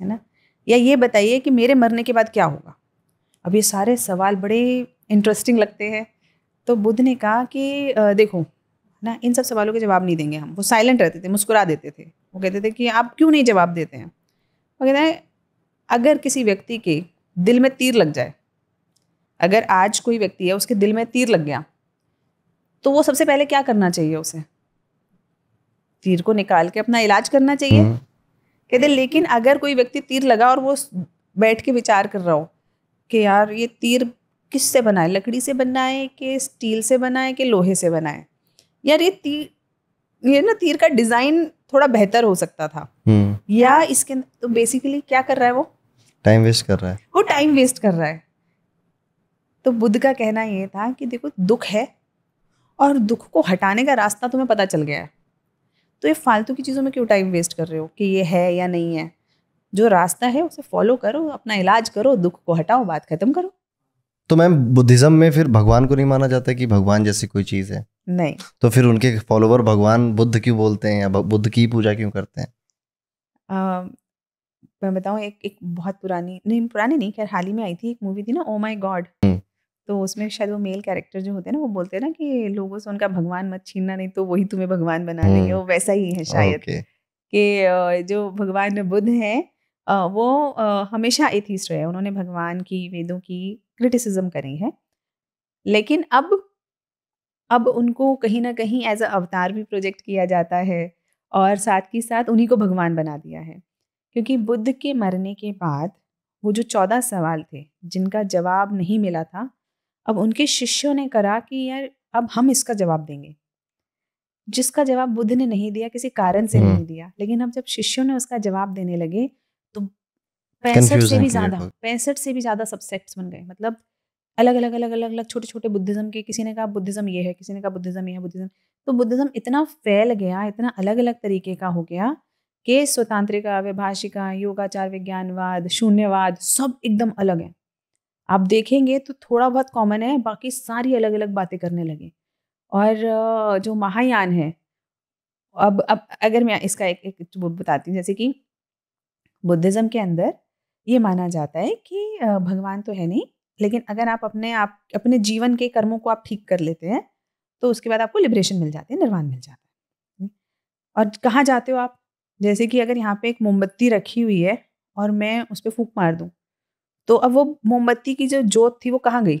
Speaker 1: है ना या ये बताइए कि मेरे मरने के बाद क्या होगा अब ये सारे सवाल बड़े इंटरेस्टिंग लगते हैं तो बुद्ध ने कहा कि देखो ना इन सब सवालों के जवाब नहीं देंगे हम वो साइलेंट रहते थे मुस्कुरा देते थे वो कहते थे कि आप क्यों नहीं जवाब देते हैं वो कहते हैं अगर किसी व्यक्ति के दिल में तीर लग जाए अगर आज कोई व्यक्ति है उसके दिल में तीर लग गया तो वो सबसे पहले क्या करना चाहिए उसे तीर को निकाल के अपना इलाज करना चाहिए हम्म। कहते लेकिन अगर कोई व्यक्ति तीर लगा और वो बैठ के विचार कर रहा हो कि यार ये तीर किस से बनाए लकड़ी से बनाए कि स्टील से बनाए कि लोहे से बनाए यार ये तीर ये ना तीर का डिज़ाइन थोड़ा बेहतर हो सकता था हम्म। या इसके तो बेसिकली क्या कर रहा है वो
Speaker 2: टाइम वेस्ट कर रहा है
Speaker 1: वो टाइम वेस्ट कर रहा है तो बुद्ध का कहना ये था कि देखो दुख है और दुख को हटाने का रास्ता तुम्हें पता चल गया है तो ये फालतू की चीज़ों में क्यों टाइम वेस्ट कर रहे हो कि ये है या नहीं है जो रास्ता है उसे फॉलो करो अपना इलाज करो दुख को हटाओ बात खत्म करो
Speaker 2: तो मैम बुद्धिज्म में फिर भगवान को नहीं माना जाता कि भगवान जैसी कोई चीज़ है नहीं तो फिर उनके फॉलोवर भगवान बुद्ध क्यों बोलते हैं या बुद्ध की पूजा क्यों करते हैं
Speaker 1: मैं बताऊँ एक एक बहुत पुरानी नहीं पुरानी नहीं खैर हाल ही में आई थी एक मूवी थी ना ओ माई गॉड तो उसमें शायद वो मेल कैरेक्टर जो होते हैं ना वो बोलते हैं ना कि लोगों से उनका भगवान मत छीनना नहीं तो वही तुम्हें भगवान बना देंगे वो हम्म, वैसा ही है शायद कि जो भगवान बुद्ध हैं वो हमेशा एथीस्ट रहे उन्होंने भगवान की वेदों की क्रिटिसिज्म करी है लेकिन अब अब उनको कहीं ना कहीं एज अ अवतार भी प्रोजेक्ट किया जाता है और साथ ही साथ उन्हीं को भगवान बना दिया है क्योंकि बुद्ध के मरने के बाद वो जो चौदह सवाल थे जिनका जवाब नहीं मिला था अब उनके शिष्यों ने करा कि यार अब हम इसका जवाब देंगे जिसका जवाब बुद्ध ने नहीं दिया किसी कारण से हम्म। नहीं दिया लेकिन अब जब शिष्यों ने उसका जवाब देने लगे तो पैंसठ से भी ज्यादा पैंसठ से भी ज्यादा सबसेक्ट्स बन गए मतलब अलग अलग अलग अलग अलग छोटे छोटे बुद्धिज्म के किसी ने कहा बुद्धिज्म ये है किसी ने कहा बुद्धिज्म ये है बुद्धिज्म तो बुद्धिज्म इतना फैल गया इतना अलग अलग तरीके का हो गया कि स्वतंत्रिका व्यभाषिका योगाचार विज्ञानवाद शून्यवाद सब एकदम अलग है आप देखेंगे तो थोड़ा बहुत कॉमन है बाकी सारी अलग अलग बातें करने लगे और जो महायान है अब अब अगर मैं इसका एक एक बताती हूँ जैसे कि बुद्धिज़्म के अंदर ये माना जाता है कि भगवान तो है नहीं लेकिन अगर आप अपने आप अपने जीवन के कर्मों को आप ठीक कर लेते हैं तो उसके बाद आपको लिब्रेशन मिल जाती है निर्वाण मिल जाता है और कहाँ जाते हो आप जैसे कि अगर यहाँ पे एक मोमबत्ती रखी हुई है और मैं उस पर फूक मार दूँ तो अब वो मोमबत्ती की जो जोत थी वो कहाँ गई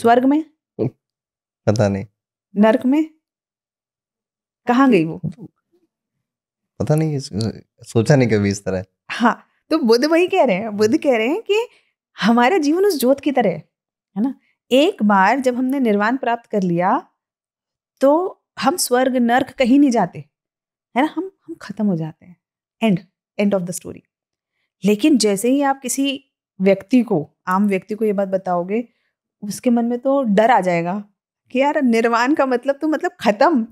Speaker 1: स्वर्ग में
Speaker 2: पता नहीं
Speaker 1: नरक में कहाँ गई वो
Speaker 2: पता नहीं सोचा नहीं कभी इस तरह
Speaker 1: हाँ तो बुद्ध वही कह रहे हैं बुद्ध कह रहे हैं कि हमारा जीवन उस जोत की तरह है, है ना एक बार जब हमने निर्वाण प्राप्त कर लिया तो हम स्वर्ग नर्क कहीं नहीं जाते है ना हम हम खत्म हो जाते हैं and end of the story लेकिन जैसे ही आप किसी व्यक्ति को आम व्यक्ति को ये बात बताओगे उसके मन में तो डर आ जाएगा कि यार निर्वाण का मतलब तो मतलब खत्म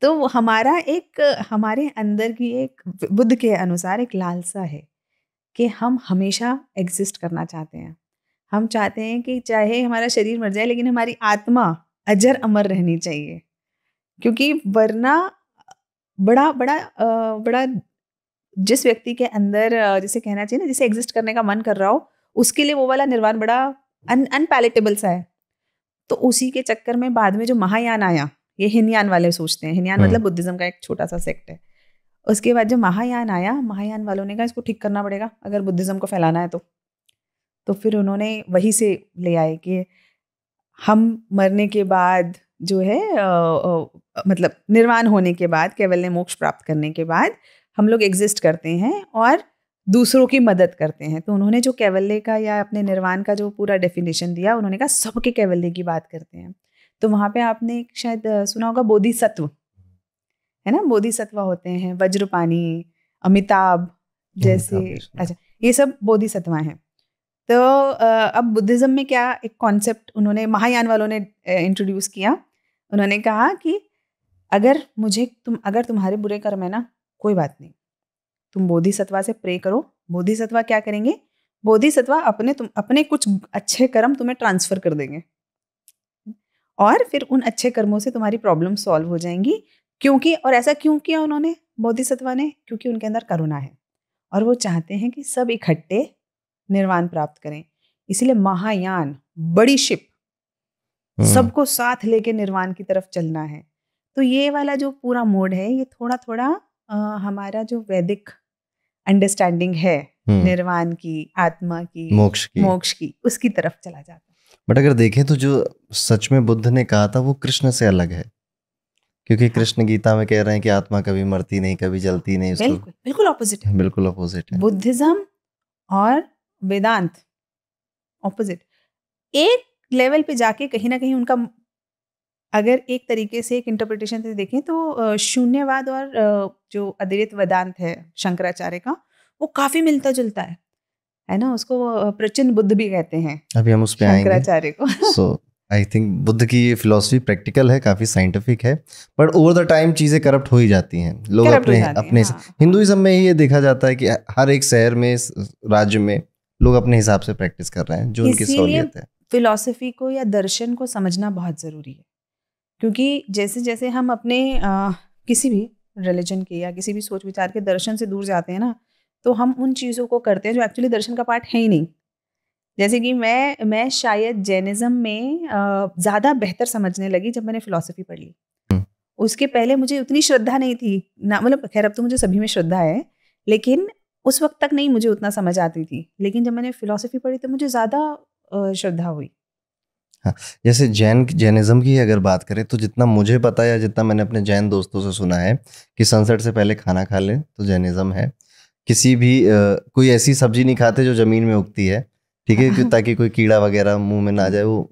Speaker 1: तो हमारा एक हमारे अंदर की एक बुद्ध के अनुसार एक लालसा है कि हम हमेशा एग्जिस्ट करना चाहते हैं हम चाहते हैं कि चाहे हमारा शरीर मर जाए लेकिन हमारी आत्मा अजर अमर रहनी चाहिए क्योंकि वरना बड़ा बड़ा बड़ा जिस व्यक्ति के अंदर जिसे कहना चाहिए ना जिसे एग्जिस्ट करने का मन कर रहा हो उसके लिए वो वाला निर्वाण बड़ा अन अनपैलेटेबल सा है तो उसी के चक्कर में बाद में जो महायान आया ये हिनयान वाले सोचते हैं हिनयान हाँ। मतलब बुद्धिज्म का एक छोटा सा सेक्ट है उसके बाद जो महायान आया महायान वालों ने कहा इसको ठीक करना पड़ेगा अगर बुद्धिज्म को फैलाना है तो तो फिर उन्होंने वही से ले आए कि हम मरने के बाद जो है आ, आ, मतलब निर्वाण होने के बाद केवल ने मोक्ष प्राप्त करने के बाद हम लोग एग्जिस्ट करते हैं और दूसरों की मदद करते हैं तो उन्होंने जो कैवल्य का या अपने निर्वाण का जो पूरा डेफिनेशन दिया उन्होंने कहा सबके कैवल्य की बात करते हैं तो वहाँ पे आपने शायद सुना होगा बोधि सत्व है ना बोधि सत्व होते हैं वज्रपानी अमिताभ जैसे अच्छा ये सब बोधि सत्वा हैं तो अब बुद्धिज़्म में क्या एक कॉन्सेप्ट उन्होंने महायान वालों ने इंट्रोड्यूस किया उन्होंने कहा कि अगर मुझे तुम अगर तुम्हारे बुरे कर्म है ना कोई बात नहीं तुम बोधी सत्वा से प्रे करो बोधी सत्वा क्या करेंगे बोधी सत्वा अपने तुम अपने कुछ अच्छे कर्म तुम्हें ट्रांसफर कर देंगे और फिर उन अच्छे कर्मों से तुम्हारी प्रॉब्लम सॉल्व हो जाएंगी क्योंकि और ऐसा क्यों किया उन्होंने बोधी सत्वा ने क्योंकि उनके अंदर करुणा है और वो चाहते हैं कि सब इकट्ठे निर्वाण प्राप्त करें इसीलिए महायान बड़ी शिप हम्म। सबको साथ लेके निर्वाण की तरफ चलना है तो ये वाला जो पूरा मोड है ये थोड़ा थोड़ा आ, हमारा जो वैदिक अंडरस्टैंडिंग है निर्वाण की आत्मा की मोक्ष की मोक्ष की उसकी तरफ चला जाता
Speaker 2: है बट अगर देखें तो जो सच में बुद्ध ने कहा था वो कृष्ण से अलग है क्योंकि हाँ। कृष्ण गीता में कह रहे हैं कि आत्मा कभी मरती नहीं कभी जलती नहीं बिल्कुल
Speaker 1: बिल्कुल ऑपोजिट है
Speaker 2: बिल्कुल ऑपोजिट
Speaker 1: है बुद्धिज्म और वेदांत ऑपोजिट एक लेवल पे जाके कहीं ना कहीं उनका अगर एक तरीके से एक इंटरप्रिटेशन से देखें तो शून्यवाद और जो अद्वैत वेदांत है शंकराचार्य का वो काफी मिलता जुलता है है ना उसको प्रचिन बुद्ध भी कहते हैं
Speaker 2: अभी हम उस आएंगे शंकराचार्य को सो आई थिंक बुद्ध की ये फिलोसफी प्रैक्टिकल है काफी साइंटिफिक है बट ओवर द टाइम चीजें करप्ट हो ही जाती हैं लोग अपने अपने हाँ। हिंदुइज्म में ये देखा जाता है कि हर एक शहर में राज्य में लोग अपने हिसाब से प्रैक्टिस कर रहे हैं जो उनकी सहूलियत है
Speaker 1: फिलोसफी को या दर्शन को समझना बहुत जरूरी है क्योंकि जैसे जैसे हम अपने आ, किसी भी रिलीजन के या किसी भी सोच विचार के दर्शन से दूर जाते हैं ना तो हम उन चीज़ों को करते हैं जो एक्चुअली दर्शन का पार्ट है ही नहीं जैसे कि मैं मैं शायद जैनिज़्म में ज़्यादा बेहतर समझने लगी जब मैंने फिलासफी पढ़ ली हम्म। उसके पहले मुझे उतनी श्रद्धा नहीं थी ना मतलब खैर अब तो मुझे सभी में श्रद्धा है लेकिन उस वक्त तक नहीं मुझे उतना समझ आती थी लेकिन जब मैंने फिलासफी पढ़ी तो मुझे ज़्यादा श्रद्धा हुई
Speaker 2: जैसे जैन जैनिज्म की अगर बात करें तो जितना मुझे पता या जितना मैंने अपने जैन दोस्तों से सुना है कि सनसेट से पहले खाना खा लें तो जैनिज्म है किसी भी आ, कोई ऐसी सब्जी नहीं खाते जो जमीन में उगती है ठीक है ताकि कोई कीड़ा वगैरह मुंह में ना हम्म। जाए वो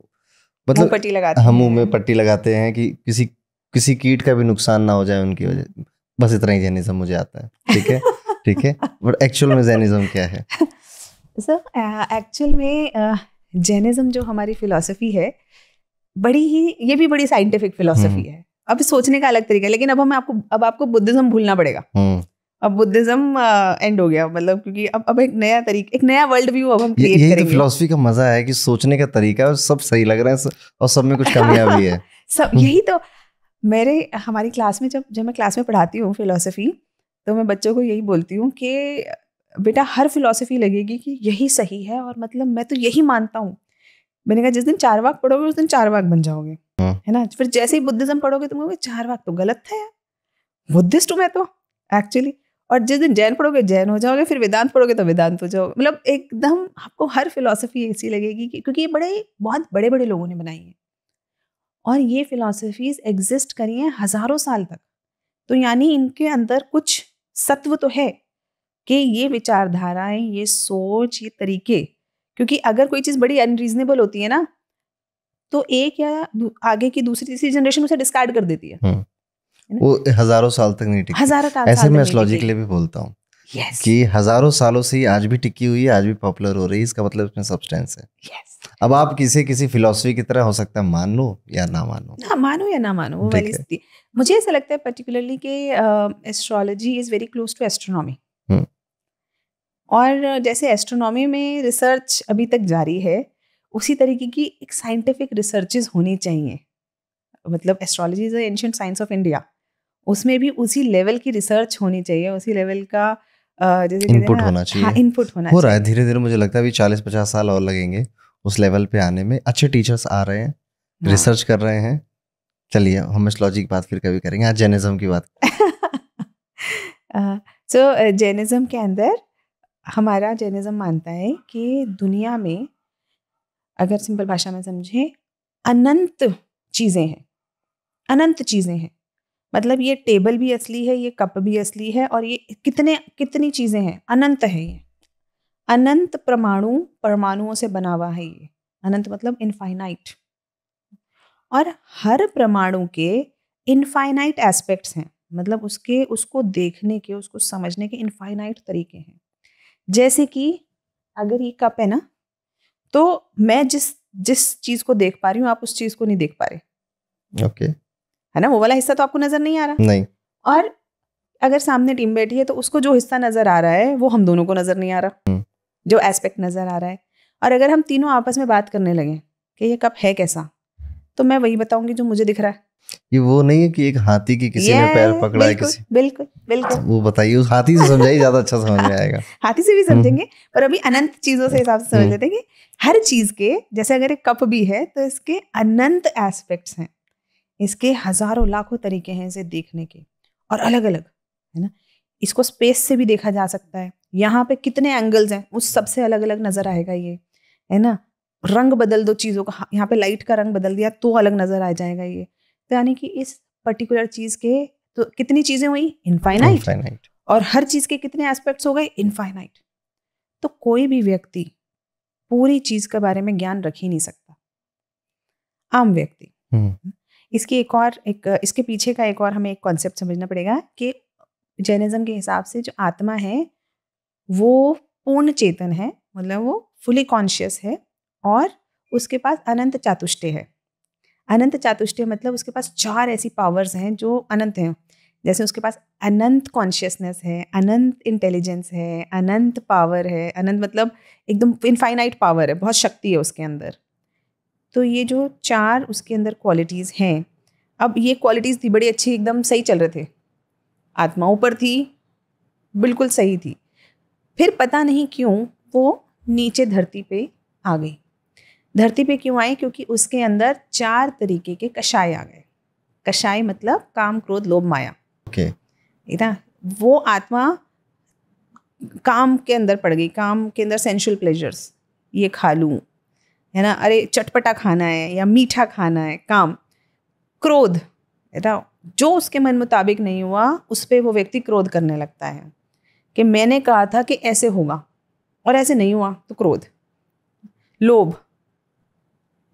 Speaker 2: मतलब पट्टी लगाते हम हाँ, मुंह में पट्टी लगाते हैं कि किसी किसी कीट का भी नुकसान ना हो जाए उनकी वजह बस इतना ही जैनिज्म मुझे आता है ठीक है ठीक है बट एक्चुअल में जैनिज्म क्या है
Speaker 1: सर एक्चुअल uh, में uh, जैनिज्म जो हमारी फिलॉसफी है बड़ी ही ये भी बड़ी साइंटिफिक फिलॉसफी हम्म। है अब सोचने का अलग तरीका है लेकिन अब हमें आपको अब आपको बुद्धिज्म भूलना पड़ेगा हम्म। अब बुद्धिज्म एंड हो गया मतलब क्योंकि अब अब एक नया तरीका एक नया वर्ल्ड व्यू अब हम क्रिएट तो करेंगे तो फिलोसफी
Speaker 2: का मजा है कि सोचने का तरीका और सब सही लग रहा है और सब में कुछ कमियां भी है
Speaker 1: सब यही तो मेरे हमारी क्लास में जब जब मैं क्लास में पढ़ाती हूँ फिलोसफी तो मैं बच्चों को यही बोलती हूँ कि बेटा हर फिलॉसफी लगेगी कि यही सही है और मतलब मैं तो यही मानता हूँ मैंने कहा जिस दिन चार वाक पढ़ोगे उस दिन चार वाक बन जाओगे हाँ। है ना फिर जैसे ही बुद्धिज्म पढ़ोगे तुम कहोगे चार वाक तो गलत था यार बुद्धिस्ट हूँ मैं तो एक्चुअली और जिस दिन जैन पढ़ोगे जैन हो जाओगे फिर वेदांत पढ़ोगे तो वेदांत हो जाओगे मतलब एकदम आपको हर फिलोसफी ऐसी लगेगी कि क्योंकि ये बड़े बहुत बड़े बड़े लोगों ने बनाई है और ये फिलोसफीज एग्जिस्ट करी हैं हज़ारों साल तक तो यानी इनके अंदर कुछ सत्व तो है कि ये विचारधाराएं ये सोच ये तरीके क्योंकि अगर कोई चीज़ बड़ी अनरीजनेबल होती है ना तो एक या आगे की दूसरी तीसरी जनरेशन उसे डिस्कार्ड कर देती है
Speaker 2: हम्म। वो हजारों साल तक नहीं टिकी हजारों साल ऐसे मैं एस्ट्रोलॉजी के लिए भी बोलता हूँ yes. कि हजारों सालों से आज भी टिकी हुई है आज भी पॉपुलर हो रही है इसका मतलब इसमें सब्सटेंस है yes. अब आप किसी किसी फिलोसफी की तरह हो सकता है मान लो या ना मानो
Speaker 1: ना मानो या ना मानो वो वाली मुझे ऐसा लगता है पर्टिकुलरली कि astrology is very close to astronomy और जैसे एस्ट्रोनॉमी में रिसर्च अभी तक जारी है उसी तरीके की एक साइंटिफिक रिसर्चेज होनी चाहिए मतलब astrology is ancient science of India उसमें भी उसी लेवल की रिसर्च होनी चाहिए उसी लेवल का जैसे इनपुट होना चाहिए हाँ, इनपुट होना हो रहा है
Speaker 2: धीरे धीरे मुझे लगता है अभी चालीस पचास साल और लगेंगे उस लेवल पे आने में अच्छे टीचर्स आ रहे हैं रिसर्च हाँ। कर रहे हैं चलिए हम एस्ट्रोलॉजी की बात फिर कभी करेंगे आज जैनिज्म की बात
Speaker 1: सो जैनिज्म के अंदर हमारा जैनिज़्म मानता है कि दुनिया में अगर सिंपल भाषा में समझें अनंत चीज़ें हैं अनंत चीज़ें हैं मतलब ये टेबल भी असली है ये कप भी असली है और ये कितने कितनी चीज़ें हैं अनंत है ये अनंत परमाणु परमाणुओं से बना हुआ है ये अनंत मतलब इनफाइनाइट और हर परमाणु के इनफाइनाइट एस्पेक्ट्स हैं मतलब उसके उसको देखने के उसको समझने के इनफाइनाइट तरीके हैं जैसे कि अगर ये कप है ना तो मैं जिस जिस चीज को देख पा रही हूँ आप उस चीज को नहीं देख पा रहे
Speaker 2: ओके है
Speaker 1: ना वो वाला हिस्सा तो आपको नजर नहीं आ रहा नहीं और अगर सामने टीम बैठी है तो उसको जो हिस्सा नजर आ रहा है वो हम दोनों को नजर नहीं आ रहा हम्म। जो एस्पेक्ट नजर आ रहा है और अगर हम तीनों आपस में बात करने लगे कि ये कप है कैसा तो मैं वही बताऊंगी जो मुझे दिख रहा है
Speaker 2: ये वो नहीं है कि एक हाथी की किसी ने पैर पकड़ा है किसी
Speaker 1: बिल्कुल बिल्कुल
Speaker 2: वो बताइए उस हाथी से समझाइए ज्यादा अच्छा समझ में आएगा
Speaker 1: हाथी से भी हम्म। समझेंगे पर अभी अनंत चीजों से हिसाब से समझ हम्म। लेते हैं हर चीज के जैसे अगर एक कप भी है तो इसके अनंत एस्पेक्ट्स हैं इसके हजारों लाखों तरीके हैं इसे देखने के और अलग अलग है ना इसको स्पेस से भी देखा जा सकता है यहाँ पे कितने एंगल्स हैं उस सबसे अलग अलग नजर आएगा ये है ना रंग बदल दो चीज़ों का हाँ, यहाँ पे लाइट का रंग बदल दिया तो अलग नजर आ जाएगा ये तो यानी कि इस पर्टिकुलर चीज के तो कितनी चीजें हुई इनफाइनाइट और हर चीज के कितने एस्पेक्ट्स हो गए इनफाइनाइट तो कोई भी व्यक्ति पूरी चीज के बारे में ज्ञान रख ही नहीं सकता आम व्यक्ति हम्म। इसकी एक और एक इसके पीछे का एक और हमें एक कॉन्सेप्ट समझना पड़ेगा कि जैनिज्म के हिसाब से जो आत्मा है वो पूर्ण चेतन है मतलब वो फुली कॉन्शियस है और उसके पास अनंत चातुष्टय है अनंत चातुष्टय मतलब उसके पास चार ऐसी पावर्स हैं जो अनंत हैं जैसे उसके पास अनंत कॉन्शियसनेस है अनंत इंटेलिजेंस है अनंत पावर है अनंत मतलब एकदम इनफाइनाइट पावर है बहुत शक्ति है उसके अंदर तो ये जो चार उसके अंदर क्वालिटीज़ हैं अब ये क्वालिटीज़ थी बड़ी अच्छी एकदम सही चल रहे थे आत्मा ऊपर थी बिल्कुल सही थी फिर पता नहीं क्यों वो नीचे धरती पे आ गई धरती पे क्यों आए क्योंकि उसके अंदर चार तरीके के कषाय आ गए कषाय मतलब काम क्रोध लोभ माया ओके okay. ना वो आत्मा काम के अंदर पड़ गई काम के अंदर सेंशुअल प्लेजर्स ये खा लूँ है ना अरे चटपटा खाना है या मीठा खाना है काम क्रोध है ना जो उसके मन मुताबिक नहीं हुआ उस पर वो व्यक्ति क्रोध करने लगता है कि मैंने कहा था कि ऐसे होगा और ऐसे नहीं हुआ तो क्रोध लोभ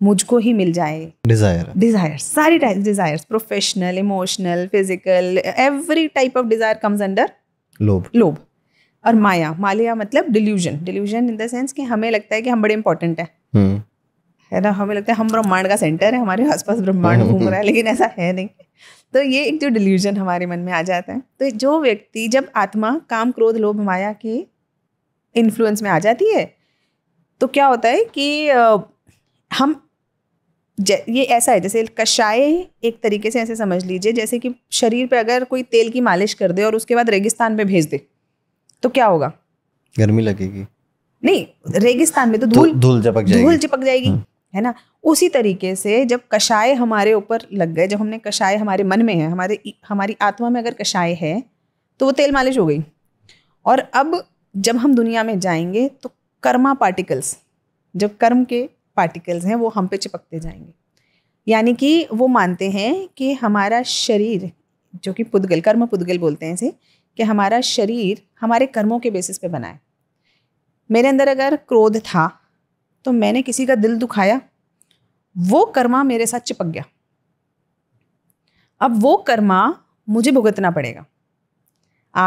Speaker 1: मुझको ही मिल जाए डिजायर डिजायर सारी type desire professional emotional physical every type of desire comes under लोभ लोभ और माया मालिया मतलब delusion delusion in the sense कि हमें लगता है कि हम बड़े इंपॉर्टेंट है हम्म। है ना हमें लगता है हम ब्रह्मांड का सेंटर है हमारे आसपास ब्रह्मांड घूम रहा है लेकिन ऐसा है नहीं तो ये एक जो डिल्यूजन हमारे मन में आ जाता है तो जो व्यक्ति जब आत्मा काम क्रोध लोभ माया की इन्फ्लुएंस में आ जाती है तो क्या होता है कि हम ये ऐसा है जैसे कषाय एक तरीके से ऐसे समझ लीजिए जैसे कि शरीर पे अगर कोई तेल की मालिश कर दे और उसके बाद रेगिस्तान में भेज दे तो क्या होगा
Speaker 2: गर्मी लगेगी
Speaker 1: नहीं रेगिस्तान में तो धूल
Speaker 2: धूल चिपक जाएगी धूल
Speaker 1: चिपक जाएगी हम्म। है ना उसी तरीके से जब कषाय हमारे ऊपर लग गए जब हमने कषाय हमारे मन में है हमारे हमारी आत्मा में अगर कषाय है तो वो तेल मालिश हो गई और अब जब हम दुनिया में जाएंगे तो कर्मा पार्टिकल्स जब कर्म के पार्टिकल्स हैं वो हम पे चिपकते जाएंगे यानी कि वो मानते हैं कि हमारा शरीर जो कि पुद्गल कर्म पुद्गल बोलते हैं इसे कि हमारा शरीर हमारे कर्मों के बेसिस पे बना है मेरे अंदर अगर क्रोध था तो मैंने किसी का दिल दुखाया वो कर्मा मेरे साथ चिपक गया अब वो कर्मा मुझे भुगतना पड़ेगा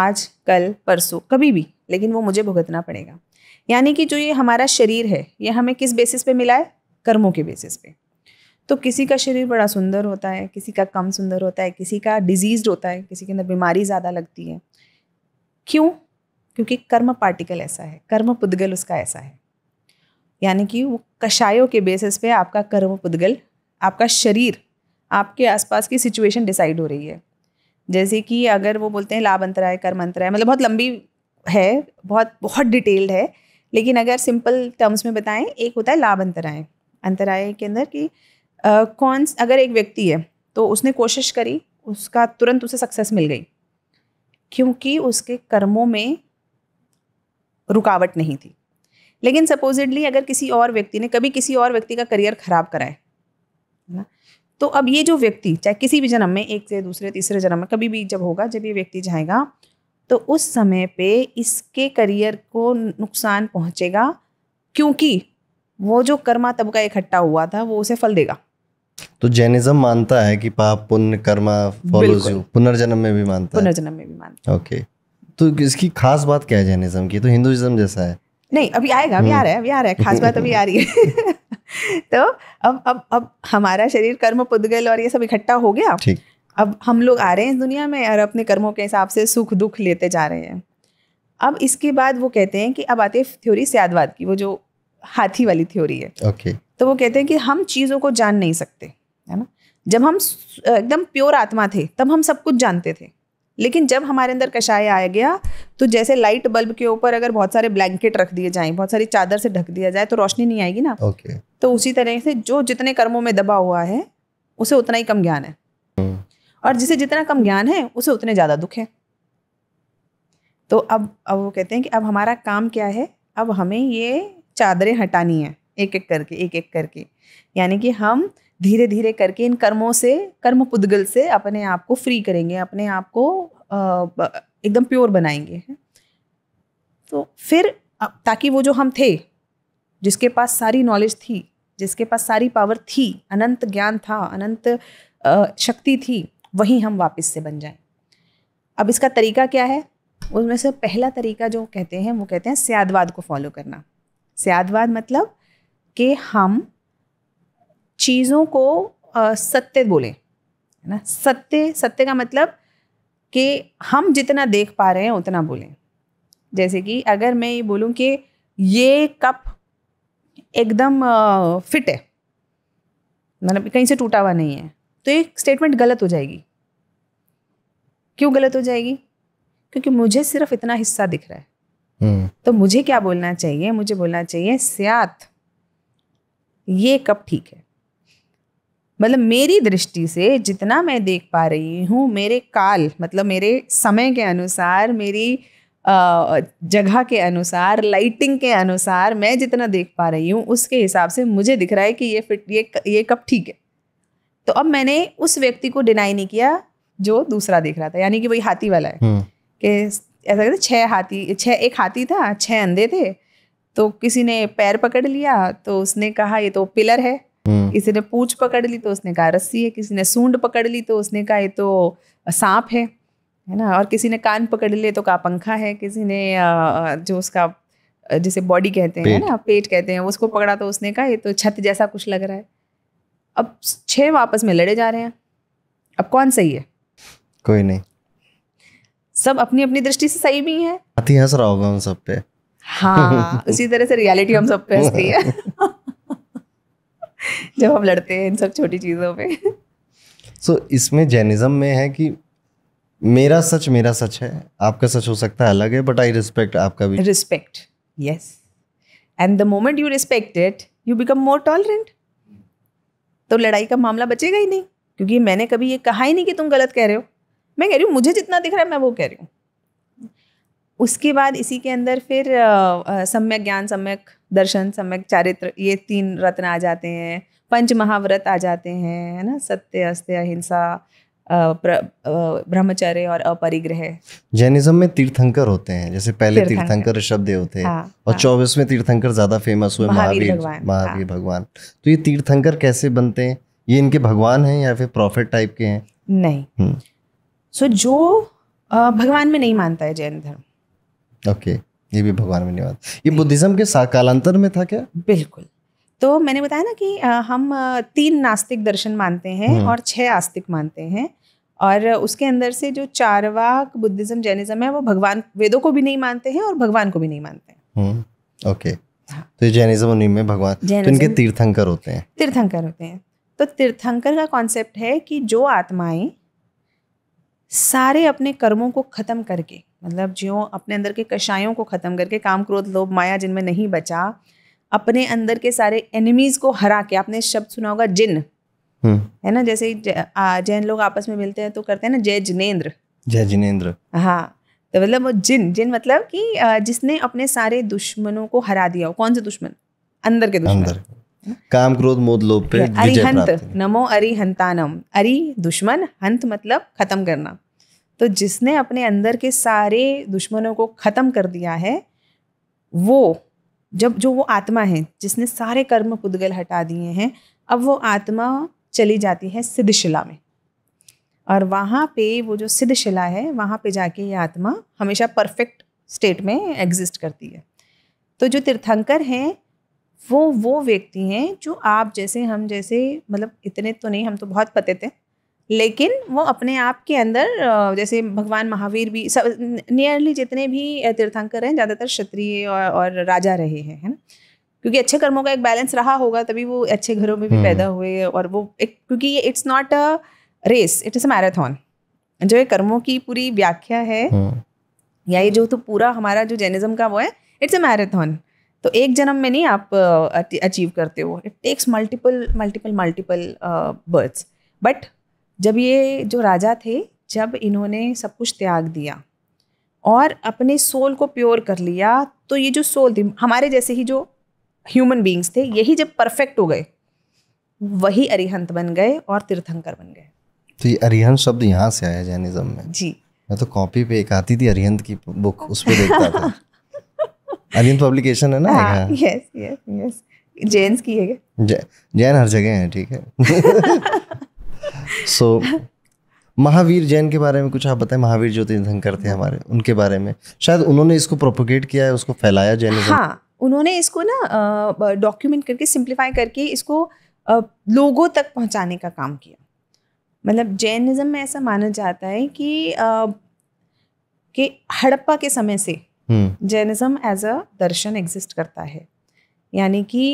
Speaker 1: आज कल परसों कभी भी लेकिन वो मुझे भुगतना पड़ेगा यानी कि जो ये हमारा शरीर है ये हमें किस बेसिस पे मिला है कर्मों के बेसिस पे तो किसी का शरीर बड़ा सुंदर होता है किसी का कम सुंदर होता है किसी का डिजीज होता है किसी के अंदर बीमारी ज़्यादा लगती है क्यों क्योंकि कर्म पार्टिकल ऐसा है कर्म पुद्गल उसका ऐसा है यानी कि वो कषायों के बेसिस पे आपका कर्म पुद्गल आपका शरीर आपके आसपास की सिचुएशन डिसाइड हो रही है जैसे कि अगर वो बोलते हैं लाभ अंतराय कर्म अंतराय मतलब बहुत लंबी है बहुत बहुत डिटेल्ड है लेकिन अगर सिंपल टर्म्स में बताएं एक होता है लाभ अंतराय अंतराय के अंदर कि कौन अगर एक व्यक्ति है तो उसने कोशिश करी उसका तुरंत उसे सक्सेस मिल गई क्योंकि उसके कर्मों में रुकावट नहीं थी लेकिन सपोजिडली अगर किसी और व्यक्ति ने कभी किसी और व्यक्ति का करियर खराब कराए है ना तो अब ये जो व्यक्ति चाहे किसी भी जन्म में एक से दूसरे तीसरे जन्म में कभी भी जब होगा जब ये व्यक्ति जाएगा तो उस समय पे इसके करियर को नुकसान पहुंचेगा क्योंकि वो जो कर्मा तब का इकट्ठा हुआ था वो उसे फल देगा
Speaker 2: तो जैनिज्म मानता है कि पाप पुण्य कर्मा फॉलोज यू पुनर्जन्म में भी मानता
Speaker 1: पुनर्जन्म है पुनर्जन्म में भी मानता
Speaker 2: है ओके तो इसकी खास बात क्या है जैनिज्म की तो हिंदुइज्म जैसा है
Speaker 1: नहीं अभी आएगा अभी आ हम्म। रहा है अभी आ रहा है खास बात अभी आ रही है तो अब अब अब हमारा शरीर कर्म पुद्गल और ये सब इकट्ठा हो गया ठीक अब हम लोग आ रहे हैं इस दुनिया में और अपने कर्मों के हिसाब से सुख दुख लेते जा रहे हैं अब इसके बाद वो कहते हैं कि अब आते हैं थ्योरी सयादवाद की वो जो हाथी वाली थ्योरी है ओके okay. तो वो कहते हैं कि हम चीज़ों को जान नहीं सकते है ना जब हम एकदम प्योर आत्मा थे तब हम सब कुछ जानते थे लेकिन जब हमारे अंदर कषाय आ गया तो जैसे लाइट बल्ब के ऊपर अगर बहुत सारे ब्लैंकेट रख दिए जाएं बहुत सारी चादर से ढक दिया जाए तो रोशनी नहीं आएगी ना ओके okay. तो उसी तरह से जो जितने कर्मों में दबा हुआ है उसे उतना ही कम ज्ञान है हम्म। और जिसे जितना कम ज्ञान है उसे उतने ज़्यादा दुख है तो अब अब वो कहते हैं कि अब हमारा काम क्या है अब हमें ये चादरें हटानी है एक एक करके एक एक करके यानी कि हम धीरे धीरे करके इन कर्मों से कर्म पुद्गल से अपने आप को फ्री करेंगे अपने आप को एकदम प्योर बनाएंगे तो फिर ताकि वो जो हम थे जिसके पास सारी नॉलेज थी जिसके पास सारी पावर थी अनंत ज्ञान था अनंत शक्ति थी वहीं हम वापस से बन जाएं अब इसका तरीका क्या है उसमें से पहला तरीका जो कहते हैं वो कहते हैं स्यादवाद को फॉलो करना स्यादवाद मतलब कि हम चीज़ों को सत्य बोलें है ना सत्य सत्य का मतलब कि हम जितना देख पा रहे हैं उतना बोलें जैसे कि अगर मैं ये बोलूँ कि ये कप एकदम फिट है मतलब कहीं से टूटा हुआ नहीं है तो ये स्टेटमेंट गलत हो जाएगी क्यों गलत हो जाएगी क्योंकि मुझे सिर्फ इतना हिस्सा दिख रहा है हम्म। तो मुझे क्या बोलना चाहिए मुझे बोलना चाहिए सियात ये कब ठीक है मतलब मेरी दृष्टि से जितना मैं देख पा रही हूँ मेरे काल मतलब मेरे समय के अनुसार मेरी जगह के अनुसार लाइटिंग के अनुसार मैं जितना देख पा रही हूँ उसके हिसाब से मुझे दिख रहा है कि ये फिट ये ये कब ठीक है तो अब मैंने उस व्यक्ति को डिनाई नहीं किया जो दूसरा देख रहा था यानी कि वही हाथी वाला है हम्म। कि ऐसा कहते छह हाथी छह एक हाथी था छह अंधे थे तो किसी ने पैर पकड़ लिया तो उसने कहा ये तो पिलर है हम्म। किसी ने पूछ पकड़ ली तो उसने कहा रस्सी है किसी ने सूंड पकड़ ली तो उसने कहा ये तो सांप है है ना और किसी ने कान पकड़ लिए तो कहा पंखा है किसी ने जो उसका जिसे बॉडी कहते हैं ना पेट कहते हैं उसको पकड़ा तो उसने कहा ये तो छत जैसा कुछ लग रहा है अब छः वापस में लड़े जा रहे हैं अब कौन सही है कोई नहीं सब अपनी अपनी दृष्टि से सही भी है
Speaker 2: अति हंस रहा होगा उन सब पे
Speaker 1: हाँ उसी तरह से रियलिटी हम सब पे हंसती है जब हम लड़ते हैं इन सब छोटी चीज़ों पे सो
Speaker 2: so, इसमें जैनिज्म में है कि मेरा सच मेरा सच है आपका सच हो सकता है अलग है बट आई रिस्पेक्ट आपका भी
Speaker 1: respect yes and the moment you respect it you become more tolerant तो लड़ाई का मामला बचेगा ही नहीं क्योंकि मैंने कभी ये कहा ही नहीं कि तुम गलत कह रहे हो मैं कह रही हूँ मुझे जितना दिख रहा है मैं वो कह रही हूँ उसके बाद इसी के अंदर फिर सम्यक ज्ञान सम्यक दर्शन सम्यक चारित्र ये तीन रत्न आ जाते हैं पंच महाव्रत आ जाते हैं है ना सत्य अस्त्य अहिंसा ब्रह्मचर्य और अपरिग्रह
Speaker 2: जैनिज्म में तीर्थंकर होते हैं जैसे पहले तीर्थंकर ऋषभ होते हैं हाँ, और हाँ। चौबीस में तीर्थंकर ज्यादा फेमस हुए महावीर हाँ। महावीर भगवान तो ये तीर्थंकर कैसे बनते हैं ये इनके भगवान हैं या फिर प्रॉफिट टाइप के हैं नहीं सो
Speaker 1: हम्म। जो भगवान में नहीं मानता है जैन धर्म
Speaker 2: ओके ये भी भगवान में नहीं मानता ये बुद्धिज्म के कालांतर में था क्या बिल्कुल
Speaker 1: तो मैंने बताया ना कि हम तीन नास्तिक दर्शन मानते हैं हम्म। और छह आस्तिक मानते हैं और उसके अंदर से जो चारवाक बुद्धिज्म जैनिज्म है वो भगवान वेदों को भी नहीं मानते हैं और भगवान को भी नहीं मानते
Speaker 2: हैं हम्म, ओके हाँ। तो जैनिज्म में भगवान तो इनके तीर्थंकर होते हैं
Speaker 1: तीर्थंकर होते हैं तो तीर्थंकर का कॉन्सेप्ट है कि जो आत्माएं सारे अपने कर्मों को ख़त्म करके मतलब जो अपने अंदर के कषायों को ख़त्म करके काम क्रोध लोभ माया जिनमें नहीं बचा अपने अंदर के सारे एनिमीज को हरा के आपने शब्द सुना होगा जिन हम्म। है ना जैसे जैन लोग आपस में मिलते हैं तो करते हैं ना जय जिनेन्द्र
Speaker 2: जय जिनेन्द्र
Speaker 1: हाँ तो मतलब वो जिन जिन मतलब कि जिसने अपने सारे दुश्मनों को हरा दिया हो कौन से दुश्मन अंदर के दुश्मन
Speaker 2: अंदर। काम क्रोध मोद लोभ पे अरिहंत
Speaker 1: नमो अरिहंतानम अरि दुश्मन हंत मतलब खत्म करना तो जिसने अपने अंदर के सारे दुश्मनों को खत्म कर दिया है वो जब जो वो आत्मा है जिसने सारे कर्म पुद्गल हटा दिए हैं अब वो आत्मा चली जाती है सिद्धशिला में और वहाँ पे वो जो सिद्धशिला है वहाँ पे जाके ये आत्मा हमेशा परफेक्ट स्टेट में एग्जिस्ट करती है तो जो तीर्थंकर हैं वो वो व्यक्ति हैं जो आप जैसे हम जैसे मतलब इतने तो नहीं हम तो बहुत पते थे लेकिन वो अपने आप के अंदर जैसे भगवान महावीर भी सब नियरली जितने भी तीर्थंकर हैं ज़्यादातर क्षत्रिय और, और राजा रहे हैं है ना क्योंकि अच्छे कर्मों का एक बैलेंस रहा होगा तभी वो अच्छे घरों में भी हम्म। पैदा हुए और वो एक क्योंकि ये it's not a race it is a marathon जो ये कर्मों की पूरी व्याख्या है हम्म। या ये जो तो पूरा हमारा जो जैनिज्म का वो है इट्स अ मैराथन तो एक जन्म में नहीं आप अचीव करते हो it takes multiple multiple multiple births but जब ये जो राजा थे जब इन्होंने सब कुछ त्याग दिया और अपने सोल को प्योर कर लिया तो ये जो सोल थी हमारे जैसे ही जो ह्यूमन बींग्स थे यही जब परफेक्ट हो गए वही अरिहंत बन गए और तीर्थंकर बन गए
Speaker 2: तो ये अरिहंत शब्द यहाँ से आया जैनिज्म में जी मैं तो कॉपी पे एक आती थी अरिहंत की बुक उस पर देखता था अरिहंत पब्लिकेशन है ना
Speaker 1: यस यस यस जैन की है
Speaker 2: जैन हर जगह है ठीक है सो so, महावीर जैन के बारे में कुछ आप बताएं महावीर जो तीर्थंकर थे हमारे उनके बारे में शायद उन्होंने इसको प्रोपोगेट किया है उसको फैलाया जैन हाँ
Speaker 1: उन्होंने इसको ना डॉक्यूमेंट करके सिंप्लीफाई करके इसको लोगों तक पहुंचाने का काम किया मतलब जैनिज्म में ऐसा माना जाता है कि कि हड़प्पा के समय से हम्म। जैनिज्म एज अ दर्शन एग्जिस्ट करता है यानी कि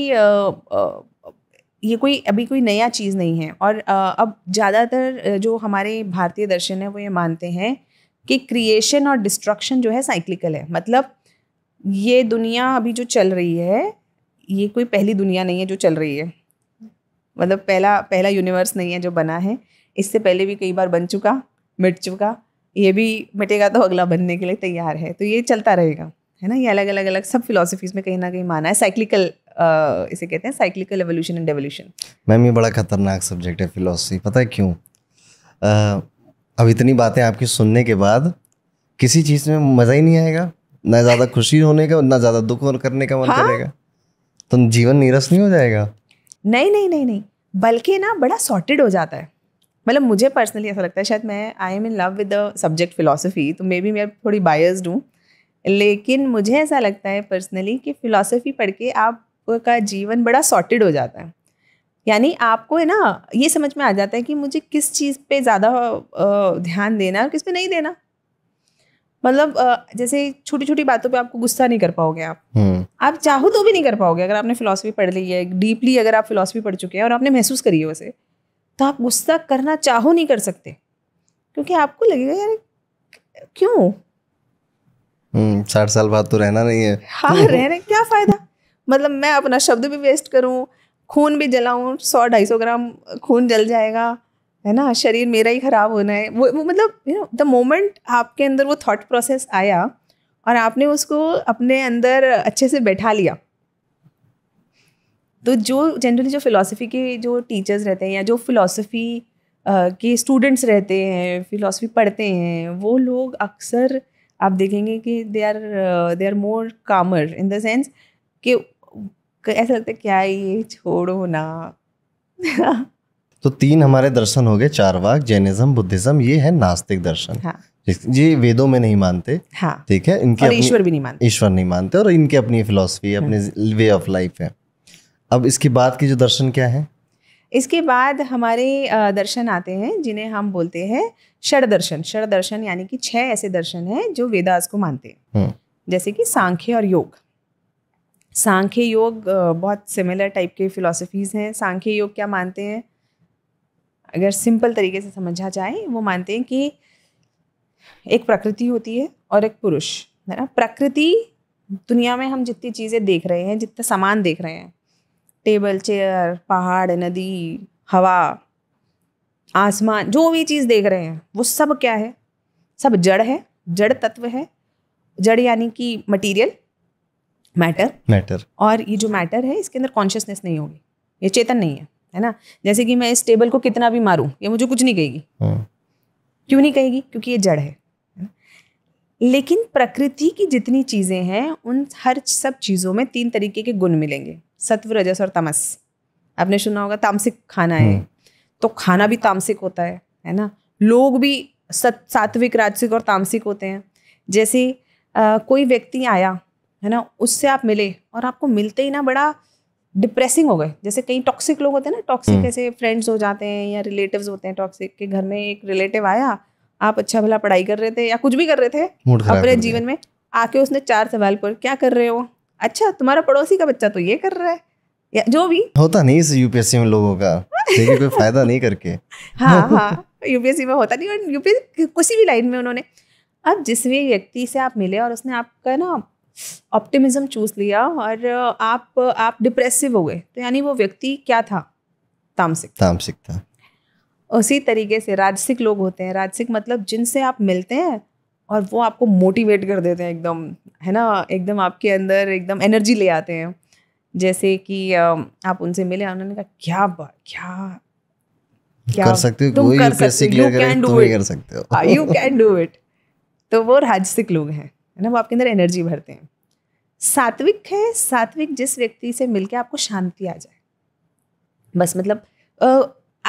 Speaker 1: ये कोई अभी कोई नया चीज़ नहीं है और अब ज़्यादातर जो हमारे भारतीय दर्शन है वो ये मानते हैं कि क्रिएशन और डिस्ट्रक्शन जो है साइक्लिकल है मतलब ये दुनिया अभी जो चल रही है ये कोई पहली दुनिया नहीं है जो चल रही है मतलब पहला पहला यूनिवर्स नहीं है जो बना है इससे पहले भी कई बार बन चुका मिट चुका ये भी मिटेगा तो अगला बनने के लिए तैयार है तो ये चलता रहेगा है ना ये अलग अलग अलग सब फिलोसफीज में कहीं ना कहीं माना है साइक्लिकल इसे कहते हैं cyclical evolution and evolution
Speaker 2: ma'am ये बड़ा खतरनाक सब्जेक्ट है फिलोसफी पता है क्यों अब इतनी बातें आपकी सुनने के बाद किसी चीज़ में मज़ा ही नहीं आएगा ना ज़्यादा खुशी होने का ना ज़्यादा दुख करने का मन हाँ। करेगा तो जीवन नीरस नहीं हो जाएगा
Speaker 1: नहीं नहीं नहीं नहीं बल्कि ना बड़ा सॉर्टेड हो जाता है मतलब मुझे पर्सनली ऐसा लगता है शायद मैं I am in love with the subject philosophy तो मे बी मैं थोड़ी बायस्ड हूँ लेकिन मुझे ऐसा लगता है पर्सनली कि फिलोसफी पढ़ के आप का जीवन बड़ा सॉर्टेड हो जाता है यानी आपको है ना ये समझ में आ जाता है कि मुझे किस चीज़ पे ज़्यादा ध्यान देना और किस पे नहीं देना मतलब जैसे छोटी छोटी बातों पे आपको गुस्सा नहीं कर पाओगे आप hmm. आप चाहो तो भी नहीं कर पाओगे अगर आपने फिलोसफी पढ़ ली है डीपली अगर आप फिलोसफी पढ़ चुके हैं और आपने महसूस करी है वैसे तो आप गुस्सा करना चाहो नहीं कर सकते क्योंकि आपको लगेगा यार क्यों
Speaker 2: हम्म, साठ साल बाद तो रहना नहीं है हाँ रहने
Speaker 1: क्या फायदा मतलब मैं अपना शब्द भी वेस्ट करूँ खून भी जलाऊँ सौ ढाई सौ ग्राम खून जल जाएगा है ना शरीर मेरा ही ख़राब होना है वो वो मतलब यू नो द मोमेंट आपके अंदर वो थॉट प्रोसेस आया और आपने उसको अपने अंदर अच्छे से बैठा लिया तो जो जनरली जो फिलॉसफी के जो टीचर्स रहते हैं या जो फिलॉसफी के स्टूडेंट्स रहते हैं फिलॉसफी पढ़ते हैं वो लोग अक्सर आप देखेंगे कि they are they are more कामर इन द सेंस कि तो ऐसा लगता है क्या ये छोड़ो ना
Speaker 2: तो तीन हमारे दर्शन हो गए चारवाक जैनिज्म बुद्धिज्म ये है नास्तिक दर्शन हाँ। ये वेदों में नहीं मानते हाँ। ठीक है इनके और ईश्वर भी नहीं मानते ईश्वर नहीं मानते और इनके अपनी फिलोसफी हाँ। अपने वे ऑफ लाइफ है अब इसके बाद के जो दर्शन क्या है
Speaker 1: इसके बाद हमारे दर्शन आते हैं जिन्हें हम बोलते हैं षड दर्शन षड दर्शन यानी कि छह ऐसे दर्शन हैं जो वेदास को मानते हैं हम्म। जैसे कि सांख्य और योग हुँ. सांख्य योग बहुत सिमिलर टाइप के फिलोसफीज़ हैं सांख्य योग क्या मानते हैं अगर सिंपल तरीके से समझा जाए वो मानते हैं कि एक प्रकृति होती है और एक पुरुष है ना प्रकृति दुनिया में हम जितनी चीज़ें देख रहे हैं जितना सामान देख रहे हैं टेबल चेयर पहाड़ नदी हवा आसमान जो भी चीज़ देख रहे हैं वो सब क्या है सब जड़ है जड़ तत्व है जड़ यानी कि मटेरियल मैटर मैटर और ये जो मैटर है इसके अंदर कॉन्शियसनेस नहीं होगी ये चेतन नहीं है है ना जैसे कि मैं इस टेबल को कितना भी मारूं ये मुझे कुछ नहीं कहेगी हाँ। क्यों नहीं कहेगी क्योंकि ये जड़ है लेकिन प्रकृति की जितनी चीज़ें हैं उन हर सब चीज़ों में तीन तरीके के गुण मिलेंगे सत्व रजस और तमस आपने सुना होगा तामसिक खाना है हाँ। तो खाना भी तामसिक होता है है ना लोग भी सत सात्विक राजसिक और तामसिक होते हैं जैसे आ, कोई व्यक्ति आया है ना उससे आप मिले और आपको मिलते ही ना बड़ा डिप्रेसिंग हो गए जैसे कई टॉक्सिक लोग होते हैं ना टॉक्सिक हम्म। ऐसे फ्रेंड्स हो जाते हैं या रिलेटिव्स होते हैं टॉक्सिक के घर में एक रिलेटिव आया आप अच्छा भला पढ़ाई कर रहे थे या कुछ भी कर रहे थे अपने जीवन में आके उसने चार सवाल पर क्या कर रहे हो अच्छा तुम्हारा पड़ोसी का बच्चा तो ये कर रहा है या जो भी
Speaker 2: होता नहीं इस यूपीएससी में लोगों का कोई फायदा नहीं करके
Speaker 1: हाँ हाँ यूपीएससी में होता नहीं और यूपीएससी किसी भी लाइन में उन्होंने अब जिस भी व्यक्ति से आप मिले और उसने आपका ना ऑप्टिमिज्म चूज लिया और आप आप डिप्रेसिव हो गए तो यानी वो व्यक्ति क्या था
Speaker 2: तामसिक तामसिक था
Speaker 1: उसी तरीके से राजसिक लोग होते हैं राजसिक मतलब जिनसे आप मिलते हैं और वो आपको मोटिवेट कर देते हैं एकदम है ना एकदम आपके अंदर एकदम एनर्जी ले आते हैं जैसे कि आप उनसे मिले उन्होंने कहा क्या बात क्या
Speaker 3: क्या कर सकते हो तुम कर सकते हो you can do
Speaker 2: it you can
Speaker 1: do it तो वो राजसिक लोग हैं है ना वो आपके अंदर एनर्जी भरते हैं सात्विक है सात्विक जिस व्यक्ति से मिलकर आपको शांति आ जाए बस मतलब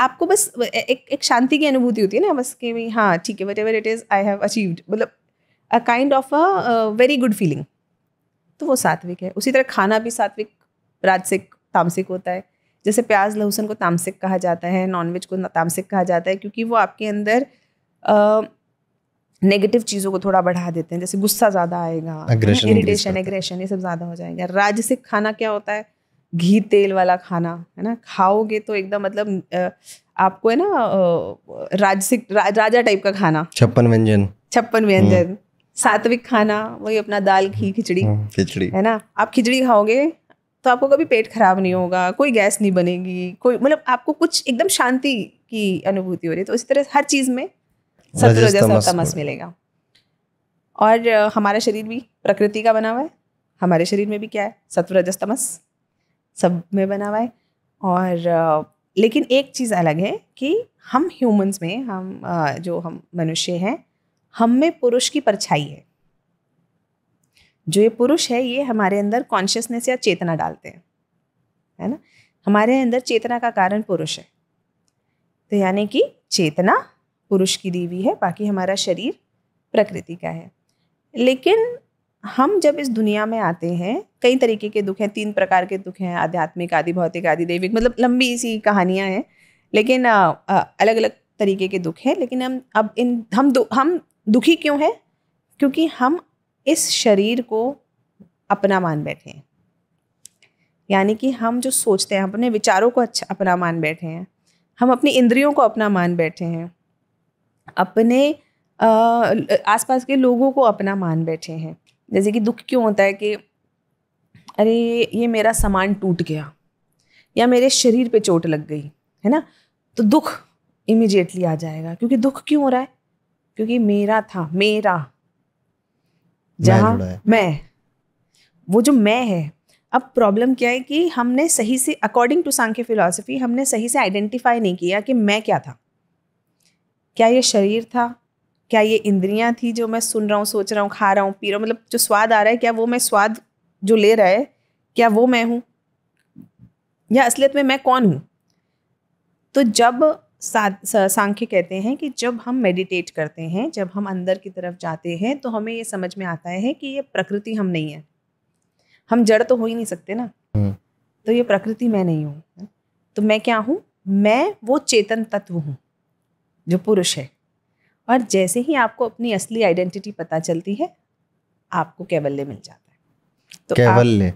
Speaker 1: आपको बस एक एक शांति की अनुभूति होती है ना बस कि हाँ ठीक है whatever it is I have achieved मतलब a kind of a very good feeling तो वो सात्विक है उसी तरह खाना भी सात्विक राजसिक तामसिक होता है जैसे प्याज लहसुन को तामसिक कहा जाता है नॉनवेज को तामसिक कहा जाता है क्योंकि वो आपके अंदर नेगेटिव चीज़ों को थोड़ा बढ़ा देते हैं जैसे गुस्सा ज़्यादा आएगा इरिटेशन एग्रेशन ये सब ज़्यादा हो जाएगा राजसिक खाना क्या होता है घी तेल वाला खाना है ना खाओगे तो एकदम मतलब आपको है ना राजसिक रा, राजा टाइप का खाना
Speaker 2: छप्पन व्यंजन
Speaker 1: छप्पन व्यंजन हम्म। सात्विक खाना वही अपना दाल घी हम्म, खिचड़ी हम्म, खिचड़ी है ना आप खिचड़ी खाओगे तो आपको कभी पेट खराब नहीं होगा कोई गैस नहीं बनेगी कोई मतलब आपको कुछ एकदम शांति की अनुभूति हो रही है तो इसी तरह हर चीज़ में सत्व रजस तमस मिलेगा और हमारा शरीर भी प्रकृति का बना हुआ है हमारे शरीर में भी क्या है सत्व रजस तमस सब में बना हुआ है और लेकिन एक चीज़ अलग है कि हम ह्यूमंस में हम जो हम मनुष्य हैं हम में पुरुष की परछाई है जो ये पुरुष है ये हमारे अंदर कॉन्शियसनेस या चेतना डालते हैं है ना हमारे अंदर चेतना का कारण पुरुष है तो यानी कि चेतना पुरुष की देवी है बाकी हमारा शरीर प्रकृति का है लेकिन हम जब इस दुनिया में आते हैं कई तरीके के दुख हैं तीन प्रकार के दुख हैं आध्यात्मिक आदि भौतिक आदि दैविक मतलब लंबी सी कहानियाँ हैं लेकिन अलग अलग तरीके के दुख हैं लेकिन हम अब इन हम दु, हम दुखी क्यों हैं क्योंकि हम इस शरीर को अपना मान बैठे हैं यानी कि हम जो सोचते हैं अपने विचारों को अच्छा अपना मान बैठे हैं हम अपनी इंद्रियों को अपना मान बैठे हैं अपने आसपास के लोगों को अपना मान बैठे हैं जैसे कि दुख क्यों होता है कि अरे ये मेरा सामान टूट गया या मेरे शरीर पे चोट लग गई है ना तो दुख इमिजिएटली आ जाएगा क्योंकि दुख क्यों हो रहा है क्योंकि मेरा था मेरा जहाँ मैं वो जो मैं है अब प्रॉब्लम क्या है कि हमने सही से अकॉर्डिंग टू सांख्य फिलोसफी हमने सही से आइडेंटिफाई नहीं किया कि मैं क्या था क्या ये शरीर था क्या ये इंद्रियां थी जो मैं सुन रहा हूँ सोच रहा हूँ खा रहा हूँ पी रहा हूँ मतलब जो स्वाद आ रहा है क्या वो मैं स्वाद जो ले रहा है क्या वो मैं हूँ या असलियत में मैं कौन हूँ तो जब सांख्य कहते हैं कि जब हम मेडिटेट करते हैं जब हम अंदर की तरफ जाते हैं तो हमें ये समझ में आता है कि ये प्रकृति हम नहीं है हम जड़ तो हो ही नहीं सकते ना हम्म। तो ये प्रकृति मैं नहीं हूँ तो मैं क्या हूँ मैं वो चेतन तत्व हूँ जो पुरुष है और जैसे ही आपको अपनी असली आइडेंटिटी पता चलती है आपको कैवल्य मिल जाता
Speaker 3: है
Speaker 1: तो कैवल्य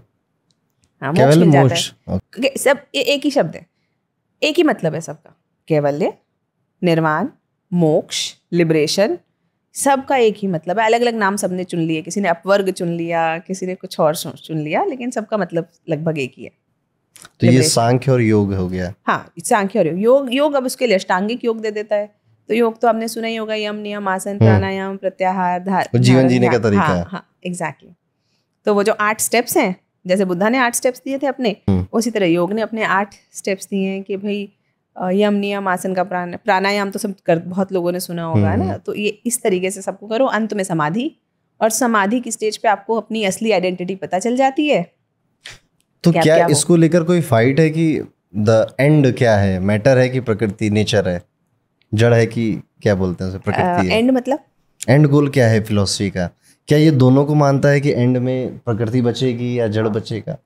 Speaker 1: हाँ मोक्ष मिल जाता है okay. सब ए, एक ही शब्द है एक ही मतलब है सबका कैवल्य निर्वाण मोक्ष लिबरेशन सबका एक ही मतलब है अलग अलग नाम सबने चुन लिए किसी ने अपवर्ग चुन लिया किसी ने कुछ और चुन लिया लेकिन सबका मतलब लगभग एक ही है
Speaker 2: तो ये सांख्य और योग हो गया
Speaker 1: हाँ सांख्य और योग योग योग अब उसके लिए अष्टांगिक योग दे देता है तो योग तो आपने सुना ही होगा यम नियम आसन हम्म। प्राणायाम प्रत्याहार धार जीवन जीने का तरीका हाँ, हाँ एग्जैक्टली तो वो जो आठ स्टेप्स हैं जैसे बुद्धा ने आठ स्टेप्स दिए थे अपने हम्म। उसी तरह योग ने अपने आठ स्टेप्स दिए हैं कि भाई यम नियम आसन का प्राण प्राणायाम तो सब कर बहुत लोगों ने सुना होगा है ना हम्म। तो ये इस तरीके से सबको करो अंत में समाधि और समाधि की स्टेज पे आपको अपनी असली आइडेंटिटी पता चल जाती है
Speaker 2: तो क्या, क्या, क्या इसको लेकर कोई फाइट है कि द एंड क्या है मैटर है कि प्रकृति नेचर है जड़ है कि क्या बोलते हैं उसे प्रकृति एंड मतलब एंड गोल क्या है फिलोसफी का क्या ये दोनों को मानता है कि एंड में प्रकृति बचेगी या जड़ बचेगा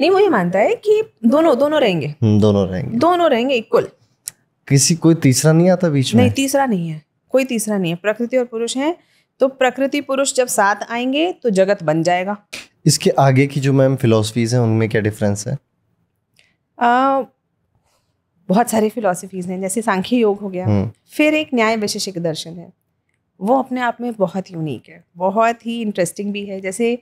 Speaker 1: नहीं वो ये मानता है कि दोनों दोनों रहेंगे
Speaker 2: हम्म, दोनों रहेंगे
Speaker 1: दोनों रहेंगे इक्वल
Speaker 2: किसी कोई तीसरा नहीं आता बीच में नहीं
Speaker 1: तीसरा नहीं है कोई तीसरा नहीं है प्रकृति और पुरुष हैं तो प्रकृति पुरुष जब साथ आएंगे तो जगत बन जाएगा
Speaker 2: इसके आगे की जो मैम फिलोसफीज हैं उनमें क्या डिफरेंस है
Speaker 1: आ, बहुत सारी फ़िलासफ़ीज़ हैं जैसे सांख्य योग हो गया हम्म। फिर एक न्याय वैशेषिक दर्शन है वो अपने आप में बहुत यूनिक है बहुत ही इंटरेस्टिंग भी है जैसे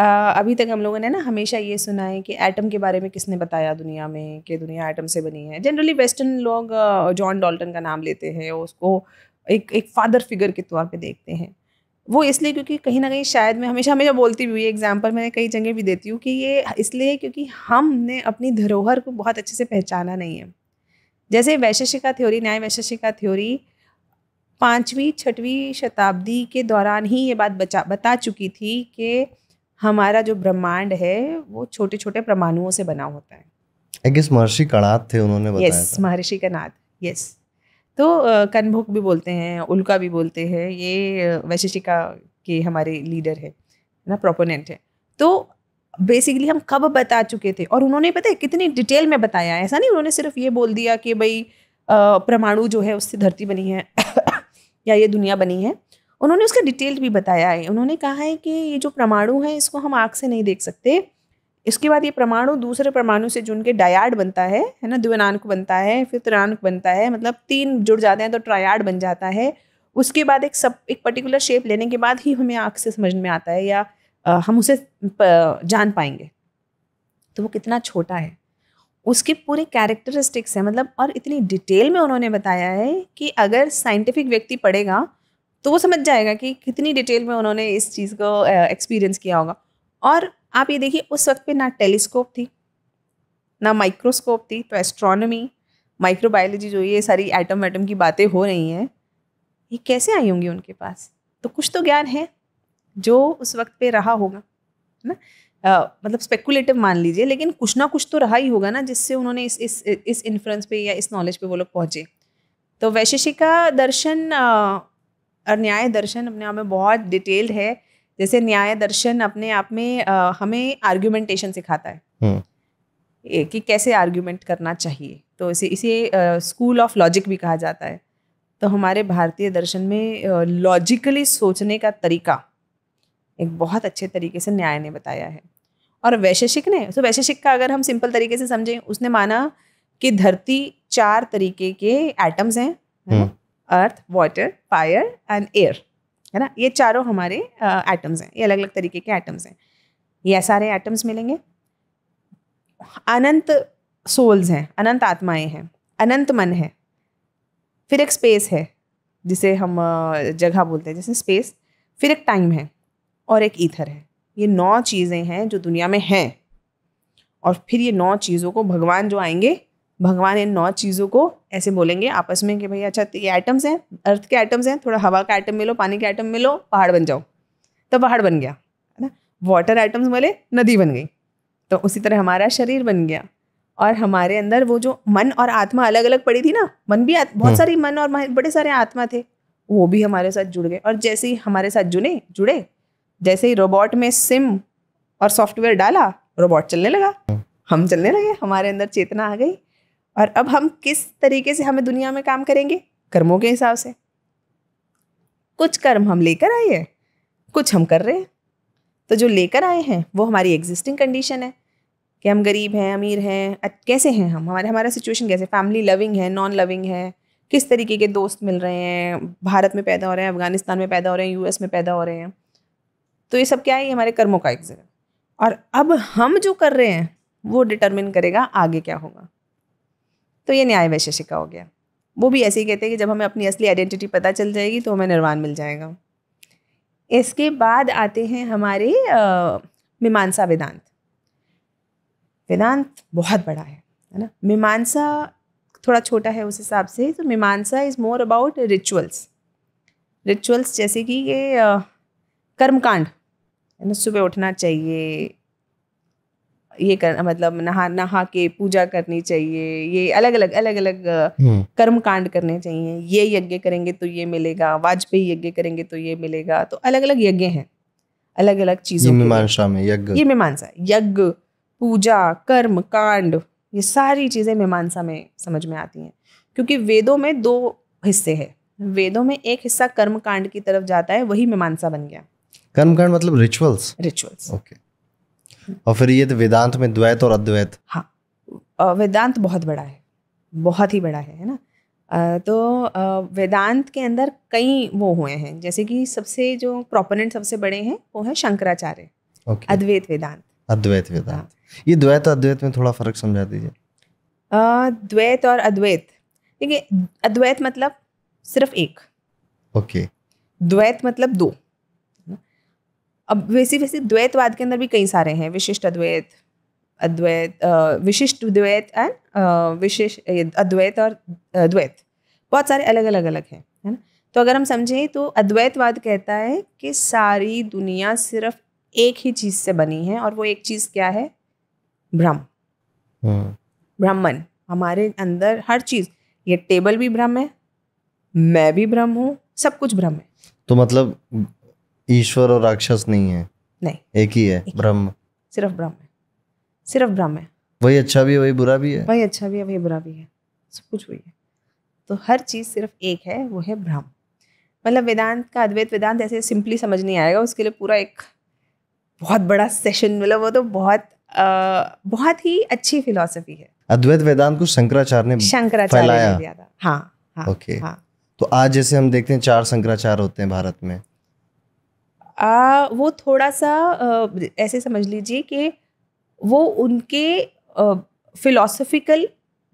Speaker 1: आ, अभी तक हम लोगों ने ना हमेशा ये सुना है कि एटम के बारे में किसने बताया दुनिया में कि दुनिया एटम से बनी है जनरली वेस्टर्न लोग जॉन डॉल्टन का नाम लेते हैं उसको एक एक फादर फिगर के तौर पे देखते हैं वो इसलिए क्योंकि कहीं ना कहीं शायद मैं हमेशा हमेशा बोलती भी हुई एग्जाम्पल मैंने कई जगह भी देती हूँ कि ये इसलिए क्योंकि हमने अपनी धरोहर को बहुत अच्छे से पहचाना नहीं है जैसे वैशेषिका थ्योरी न्याय वैशेषिका थ्योरी पाँचवीं छठवीं शताब्दी के दौरान ही ये बात बचा बता चुकी थी कि हमारा जो ब्रह्मांड है वो छोटे छोटे परमाणुओं से बना होता है
Speaker 2: महर्षि कणाद थे उन्होंने बताया यस
Speaker 1: महर्षि कणाद यस तो कनभुक भी बोलते हैं उल्का भी बोलते हैं ये वैशिषिका के हमारे लीडर है ना प्रोपोनेंट है तो बेसिकली हम कब बता चुके थे और उन्होंने पता है कितनी डिटेल में बताया ऐसा नहीं उन्होंने सिर्फ ये बोल दिया कि भाई परमाणु जो है उससे धरती बनी है या ये दुनिया बनी है उन्होंने उसका डिटेल भी बताया है उन्होंने कहा है कि ये जो परमाणु है इसको हम आँख से नहीं देख सकते इसके बाद ये परमाणु दूसरे परमाणु से जुड़ के डायाड बनता है है ना द्विनानक बनता है फिर त्रानक बनता है मतलब तीन जुड़ जाते हैं तो ट्रायाड बन जाता है उसके बाद एक सब एक पर्टिकुलर शेप लेने के बाद ही हमें आँख से समझ में आता है या आ, हम उसे प, जान पाएंगे तो वो कितना छोटा है उसके पूरे कैरेक्टरिस्टिक्स हैं मतलब और इतनी डिटेल में उन्होंने बताया है कि अगर साइंटिफिक व्यक्ति पढ़ेगा तो वो समझ जाएगा कि कितनी डिटेल में उन्होंने इस चीज़ को एक्सपीरियंस किया होगा और आप ये देखिए उस वक्त पे ना टेलीस्कोप थी ना माइक्रोस्कोप थी तो एस्ट्रोनॉमी माइक्रोबायोलॉजी जो ये सारी एटम वैटम की बातें हो रही हैं ये कैसे आई होंगी उनके पास तो कुछ तो ज्ञान है जो उस वक्त पे रहा होगा है ना आ, मतलब स्पेकुलेटिव मान लीजिए लेकिन कुछ ना कुछ तो रहा ही होगा ना जिससे उन्होंने इस इस इस इन्फ्लुएंस पे या इस नॉलेज पे वो लोग पहुँचे तो वैशेषिका दर्शन और न्याय दर्शन अपने आप में बहुत डिटेल्ड है जैसे न्याय दर्शन अपने आप में आ, हमें आर्ग्यूमेंटेशन सिखाता है
Speaker 3: हम्म।
Speaker 1: कि कैसे आर्ग्यूमेंट करना चाहिए तो इसे इसे स्कूल ऑफ लॉजिक भी कहा जाता है तो हमारे भारतीय दर्शन में लॉजिकली सोचने का तरीका एक बहुत अच्छे तरीके से न्याय ने बताया है और वैशेषिक ने तो वैशेषिक का अगर हम सिंपल तरीके से समझें उसने माना कि धरती चार तरीके के एटम्स
Speaker 3: हैं
Speaker 1: earth water fire and air है ना ये चारों हमारे एटम्स हैं ये अलग अलग तरीके के एटम्स हैं ये सारे एटम्स मिलेंगे अनंत सोल्स हैं अनंत आत्माएं हैं अनंत मन है फिर एक स्पेस है जिसे हम जगह बोलते हैं जैसे स्पेस फिर एक टाइम है और एक ईथर है ये नौ चीज़ें हैं जो दुनिया में हैं और फिर ये नौ चीज़ों को भगवान जो आएंगे भगवान इन नौ चीज़ों को ऐसे बोलेंगे आपस में कि भाई अच्छा ये आइटम्स हैं अर्थ के आइटम्स हैं थोड़ा हवा का आइटम मिलो पानी के आइटम मिलो पहाड़ बन जाओ तो पहाड़ बन गया है ना वाटर आइटम्स बोले नदी बन गई तो उसी तरह हमारा शरीर बन गया और हमारे अंदर वो जो मन और आत्मा अलग अलग पड़ी थी ना मन भी बहुत हाँ। सारी मन और बड़े सारे आत्मा थे वो भी हमारे साथ जुड़ गए और जैसे ही हमारे साथ जुड़े जुड़े जैसे ही रोबोट में सिम और सॉफ्टवेयर डाला रोबोट चलने लगा हाँ। हम चलने लगे हमारे अंदर चेतना आ गई और अब हम किस तरीके से हमें दुनिया में काम करेंगे कर्मों के हिसाब से कुछ कर्म हम लेकर आए हैं कुछ हम कर रहे हैं तो जो लेकर आए हैं वो हमारी एग्जिस्टिंग कंडीशन है कि हम गरीब हैं अमीर हैं कैसे हैं हम हमारे हमारा सिचुएशन कैसे फैमिली लविंग है नॉन लविंग है किस तरीके के दोस्त मिल रहे हैं भारत में पैदा हो रहे हैं अफगानिस्तान में पैदा हो रहे हैं यूएस में पैदा हो रहे हैं तो ये सब क्या है ये हमारे कर्मों का एग्जिट और अब हम जो कर रहे हैं वो डिटर्मिन करेगा आगे क्या होगा तो ये न्याय वैशेषिका हो गया वो भी ऐसे ही कहते हैं कि जब हमें अपनी असली आइडेंटिटी पता चल जाएगी तो हमें निर्वाण मिल जाएगा इसके बाद आते हैं हमारे मीमांसा वेदांत वेदांत बहुत बड़ा है है ना मीमांसा थोड़ा छोटा है उस हिसाब से तो Mimamsa is more about rituals rituals जैसे कि ये कर्मकांड है ना सुबह उठना चाहिए ये कर मतलब नहा नहा के पूजा करनी चाहिए ये अलग अलग अलग अलग हम्म। कर्म कांड करने चाहिए ये यज्ञ करेंगे तो ये मिलेगा वाजपेयी यज्ञ करेंगे तो ये मिलेगा तो अलग अलग यज्ञ हैं अलग अलग चीजों मीमांसा
Speaker 2: में यज्ञ ये मीमांसा
Speaker 1: यज्ञ पूजा कर्म कांड ये सारी चीजें मीमांसा में समझ में आती हैं क्योंकि वेदों में दो हिस्से हैं वेदों में एक हिस्सा कर्म कांड की तरफ जाता है वही मीमांसा बन गया
Speaker 2: कर्म कांड मतलब रिचुअल्स रिचुअल्स ओके okay. और फिर ये तो वेदांत में द्वैत और अद्वैत
Speaker 1: हाँ वेदांत बहुत बड़ा है बहुत ही बड़ा है है ना तो वेदांत के अंदर कई वो हुए हैं जैसे कि सबसे जो प्रोपोनेंट सबसे बड़े हैं वो है शंकराचार्य okay. अद्वैत वेदांत
Speaker 2: अद्वैत वेदांत हाँ। ये द्वैत और अद्वैत में थोड़ा फर्क समझा दीजिए
Speaker 1: द्वैत और अद्वैत देखिए अद्वैत मतलब सिर्फ एक ओके okay. द्वैत मतलब दो अब वैसे वैसे द्वैतवाद के अंदर भी कई सारे हैं विशिष्ट अद्वैत अद्वैत विशिष्ट द्वैत एंड विशेष अद्वैत और द्वैत बहुत सारे अलग अलग अलग हैं है ना तो अगर हम समझें तो अद्वैतवाद कहता है कि सारी दुनिया सिर्फ एक ही चीज़ से बनी है और वो एक चीज़ क्या है ब्रह्म ब्राह्मण हाँ। हमारे अंदर हर चीज़ ये टेबल भी ब्रह्म है मैं भी ब्रह्म हूँ सब कुछ ब्रह्म है
Speaker 2: तो मतलब ईश्वर और राक्षस नहीं है नहीं एक ही है ब्रह्म
Speaker 1: सिर्फ ब्रह्म है सिर्फ ब्रह्म है
Speaker 2: वही अच्छा भी है वही बुरा भी है
Speaker 1: वही अच्छा भी है वही बुरा भी है सब कुछ वही है तो हर चीज़ सिर्फ एक है वो है ब्रह्म मतलब वेदांत का अद्वैत वेदांत ऐसे सिंपली समझ नहीं आएगा उसके लिए पूरा एक बहुत बड़ा सेशन मतलब वो तो बहुत आ, बहुत ही अच्छी फिलॉसफी है
Speaker 2: अद्वैत वेदांत को शंकराचार्य ने शंकराचार्य ने दिया
Speaker 1: था हाँ हाँ, okay. हाँ
Speaker 2: तो आज जैसे हम देखते हैं चार शंकराचार्य होते हैं भारत में
Speaker 1: आ, वो थोड़ा सा आ, ऐसे समझ लीजिए कि वो उनके फिलोसफिकल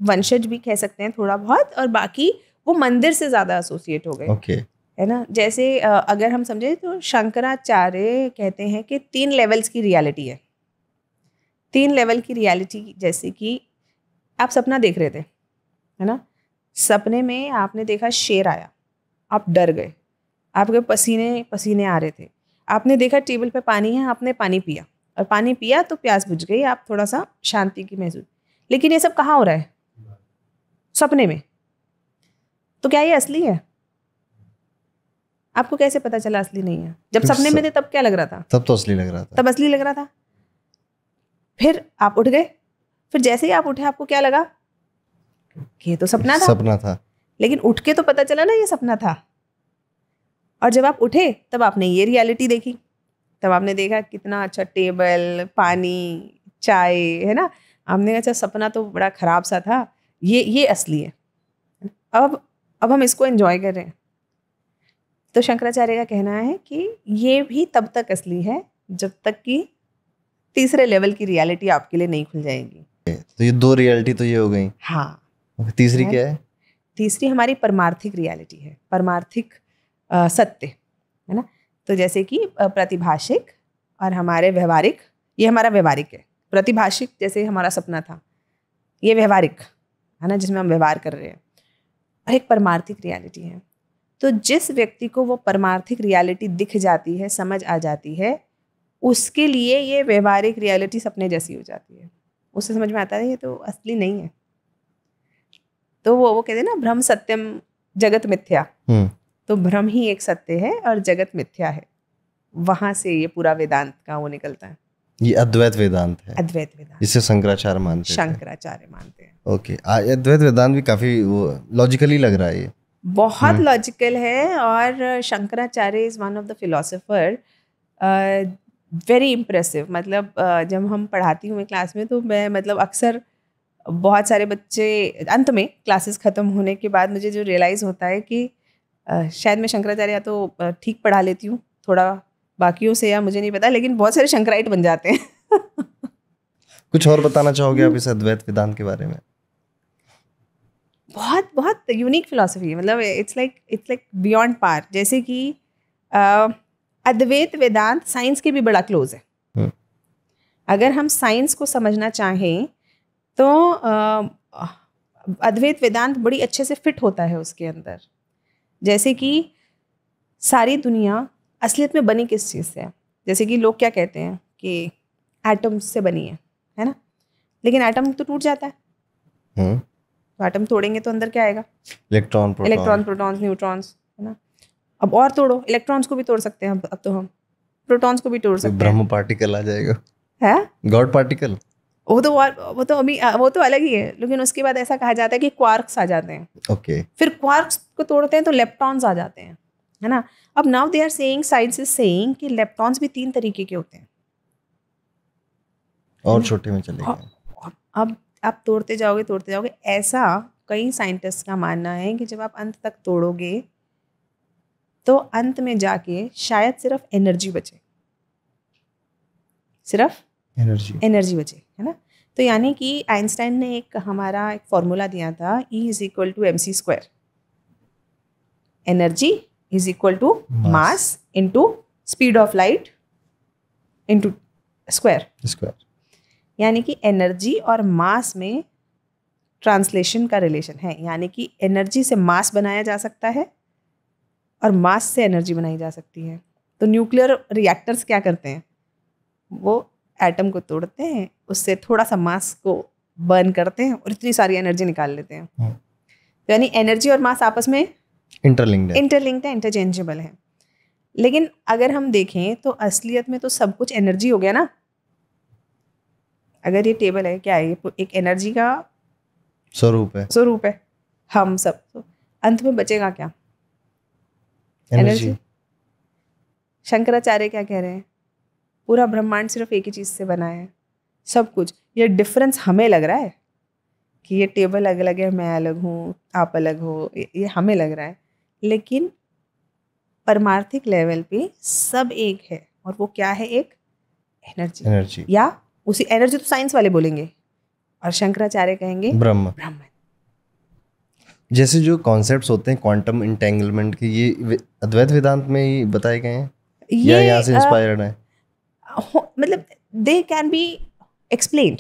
Speaker 1: वंशज भी कह सकते हैं थोड़ा बहुत और बाकी वो मंदिर से ज़्यादा एसोसिएट हो गए okay. है ना जैसे आ, अगर हम समझे तो शंकराचार्य कहते हैं कि तीन लेवल्स की रियलिटी है तीन लेवल की रियलिटी जैसे कि आप सपना देख रहे थे है ना सपने में आपने देखा शेर आया आप डर गए आपके पसीने पसीने आ रहे थे आपने देखा टेबल पे पानी है आपने पानी पिया और पानी पिया तो प्यास बुझ गई आप थोड़ा सा शांति की महसूस लेकिन ये सब कहाँ हो रहा है सपने में तो क्या ये असली है आपको कैसे पता चला असली नहीं है जब सपने में थे तब क्या लग रहा था
Speaker 2: तब तो असली लग रहा था
Speaker 1: तब असली लग रहा था फिर आप उठ गए फिर जैसे ही आप उठे आपको क्या लगा कि ये तो
Speaker 2: सपना था सपना था
Speaker 1: लेकिन उठ के तो पता चला ना ये सपना था और जब आप उठे तब आपने ये रियलिटी देखी तब आपने देखा कितना अच्छा टेबल पानी चाय है ना आपने कहा अच्छा सपना तो बड़ा ख़राब सा था ये ये असली है अब अब हम इसको एंजॉय कर रहे हैं तो शंकराचार्य का कहना है कि ये भी तब तक असली है जब तक कि तीसरे लेवल की रियलिटी आपके लिए नहीं खुल जाएगी
Speaker 2: तो ये दो रियलिटी तो ये हो गई हाँ तीसरी क्या है
Speaker 1: तीसरी हमारी परमार्थिक रियलिटी है परमार्थिक सत्य है ना तो जैसे कि प्रतिभाषिक और हमारे व्यवहारिक ये हमारा व्यवहारिक है प्रतिभाषिक जैसे हमारा सपना था ये व्यवहारिक है ना जिसमें हम व्यवहार कर रहे हैं और एक परमार्थिक रियलिटी है तो जिस व्यक्ति को वो परमार्थिक रियलिटी दिख जाती है समझ आ जाती है उसके लिए ये व्यवहारिक रियलिटी सपने जैसी हो जाती है उसे समझ में आता है ये तो असली नहीं है तो वो वो कहते हैं ना भ्रम सत्यम जगत मिथ्या हम्म। तो भ्रम ही एक सत्य है और जगत मिथ्या है वहां से ये पूरा वेदांत का वो निकलता है
Speaker 2: ये अद्वैत वेदांत है अद्वैत वेदांत जिसे शंकराचार्य मानते हैं
Speaker 1: शंकराचार्य मानते
Speaker 2: हैं ओके अद्वैत वेदांत भी काफी वो लॉजिकली लग रहा है ये
Speaker 1: बहुत लॉजिकल हम्म। है और Shankaracharya is one of the philosopher very impressive मतलब जब हम पढ़ाती हूँ क्लास में तो मैं मतलब अक्सर बहुत सारे बच्चे अंत में क्लासेस ख़त्म होने के बाद मुझे जो रियलाइज़ होता है कि शायद मैं शंकराचार्य तो ठीक पढ़ा लेती हूँ थोड़ा बाकियों से या मुझे नहीं पता लेकिन बहुत सारे शंकराइट बन जाते हैं
Speaker 2: कुछ और बताना चाहोगे आप इस अद्वैत वेदांत के बारे में
Speaker 1: बहुत बहुत यूनिक फिलॉसफी है मतलब it's like it's like beyond पार जैसे कि अद्वैत वेदांत साइंस के भी बड़ा क्लोज है हम्म। अगर हम साइंस को समझना चाहें तो अद्वैत वेदांत बड़ी अच्छे से फिट होता है उसके अंदर जैसे कि सारी दुनिया असलियत में बनी किस चीज़ से है जैसे कि लोग क्या कहते हैं कि एटम से बनी है है ना लेकिन एटम तो टूट जाता है हम्म। तो एटम तोड़ेंगे तो अंदर क्या आएगा
Speaker 2: इलेक्ट्रॉन इलेक्ट्रॉन
Speaker 1: प्रोटॉन्स न्यूट्रॉन्स है ना अब और तोड़ो इलेक्ट्रॉन्स को भी तोड़ सकते हैं अब तो हम प्रोटॉन्स को भी तोड़ सकते हैं ब्रह्म
Speaker 2: पार्टिकल आ जाएगा है गॉड पार्टिकल
Speaker 1: वो तो और वो तो अभी वो तो अलग ही है लेकिन उसके बाद ऐसा कहा जाता है कि क्वार्क्स आ जाते हैं ओके okay. फिर क्वार्क्स को तोड़ते हैं तो लेप्टॉन्स आ जाते हैं है ना अब now they are saying science is saying कि लेप्टॉन्स भी तीन तरीके के होते हैं
Speaker 2: और छोटे में चले गए
Speaker 1: अब आप तोड़ते जाओगे तोड़ते जाओगे ऐसा कई साइंटिस्ट का मानना है कि जब आप अंत तक तोड़ोगे तो अंत में जाके शायद सिर्फ एनर्जी बचे सिर्फ
Speaker 2: एनर्जी एनर्जी
Speaker 1: बचे तो यानी कि आइंस्टाइन ने एक हमारा एक फॉर्मूला दिया था E is equal to M C square energy is equal to mass into speed of light into square square यानी कि एनर्जी और मास में ट्रांसलेशन का रिलेशन है यानी कि एनर्जी से मास बनाया जा सकता है और मास से एनर्जी बनाई जा सकती है तो न्यूक्लियर रिएक्टर्स क्या करते हैं वो एटम को तोड़ते हैं उससे थोड़ा सा मास को बर्न करते हैं और इतनी सारी एनर्जी निकाल लेते हैं हाँ। यानी एनर्जी और मास आपस में इंटरलिंक्ड है इंटरलिंक्ड है इंटरचेंजेबल है लेकिन अगर हम देखें तो असलियत में तो सब कुछ एनर्जी हो गया ना अगर ये टेबल है क्या है ये एक एनर्जी का स्वरूप है स्वरूप है हम सब तो अंत में बचेगा क्या एनर्जी शंकराचार्य क्या कह रहे हैं पूरा ब्रह्मांड सिर्फ एक ही चीज़ से बना है सब कुछ ये डिफरेंस हमें लग रहा है कि ये टेबल अलग अलग है मैं अलग हूँ आप अलग हो ये हमें लग रहा है लेकिन परमार्थिक लेवल पे सब एक है और वो क्या है एक एनर्जी एनर्जी या उसी एनर्जी तो साइंस वाले बोलेंगे और शंकराचार्य कहेंगे ब्रह्म ब्रह्म
Speaker 2: जैसे जो कॉन्सेप्ट्स होते हैं क्वांटम इंटेंगलमेंट के ये अद्वैत वेदांत में ही बताए गए हैं या यहाँ से इंस्पायर्ड है
Speaker 1: मतलब दे कैन बी एक्सप्लेन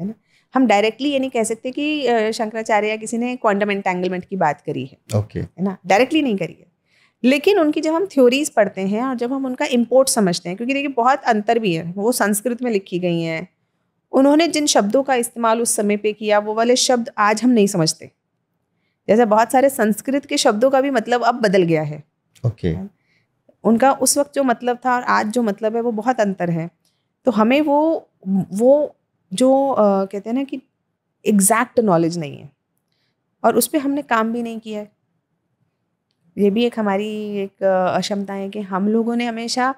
Speaker 1: है ना हम डायरेक्टली ये नहीं कह सकते कि शंकराचार्य या किसी ने क्वांटम एंटेंगलमेंट की बात करी है ओके okay. है ना डायरेक्टली नहीं करी है लेकिन उनकी जब हम थ्योरीज पढ़ते हैं और जब हम उनका इम्पोर्ट समझते हैं क्योंकि देखिए बहुत अंतर भी है वो संस्कृत में लिखी गई हैं उन्होंने जिन शब्दों का इस्तेमाल उस समय पे किया वो वाले शब्द आज हम नहीं समझते जैसे बहुत सारे संस्कृत के शब्दों का भी मतलब अब बदल गया है ओके okay. उनका उस वक्त जो मतलब था और आज जो मतलब है वो बहुत अंतर है तो हमें वो वो जो आ, कहते हैं ना कि एग्जैक्ट नॉलेज नहीं है और उस पर हमने काम भी नहीं किया है ये भी एक हमारी एक अक्षमता है कि हम लोगों ने हमेशा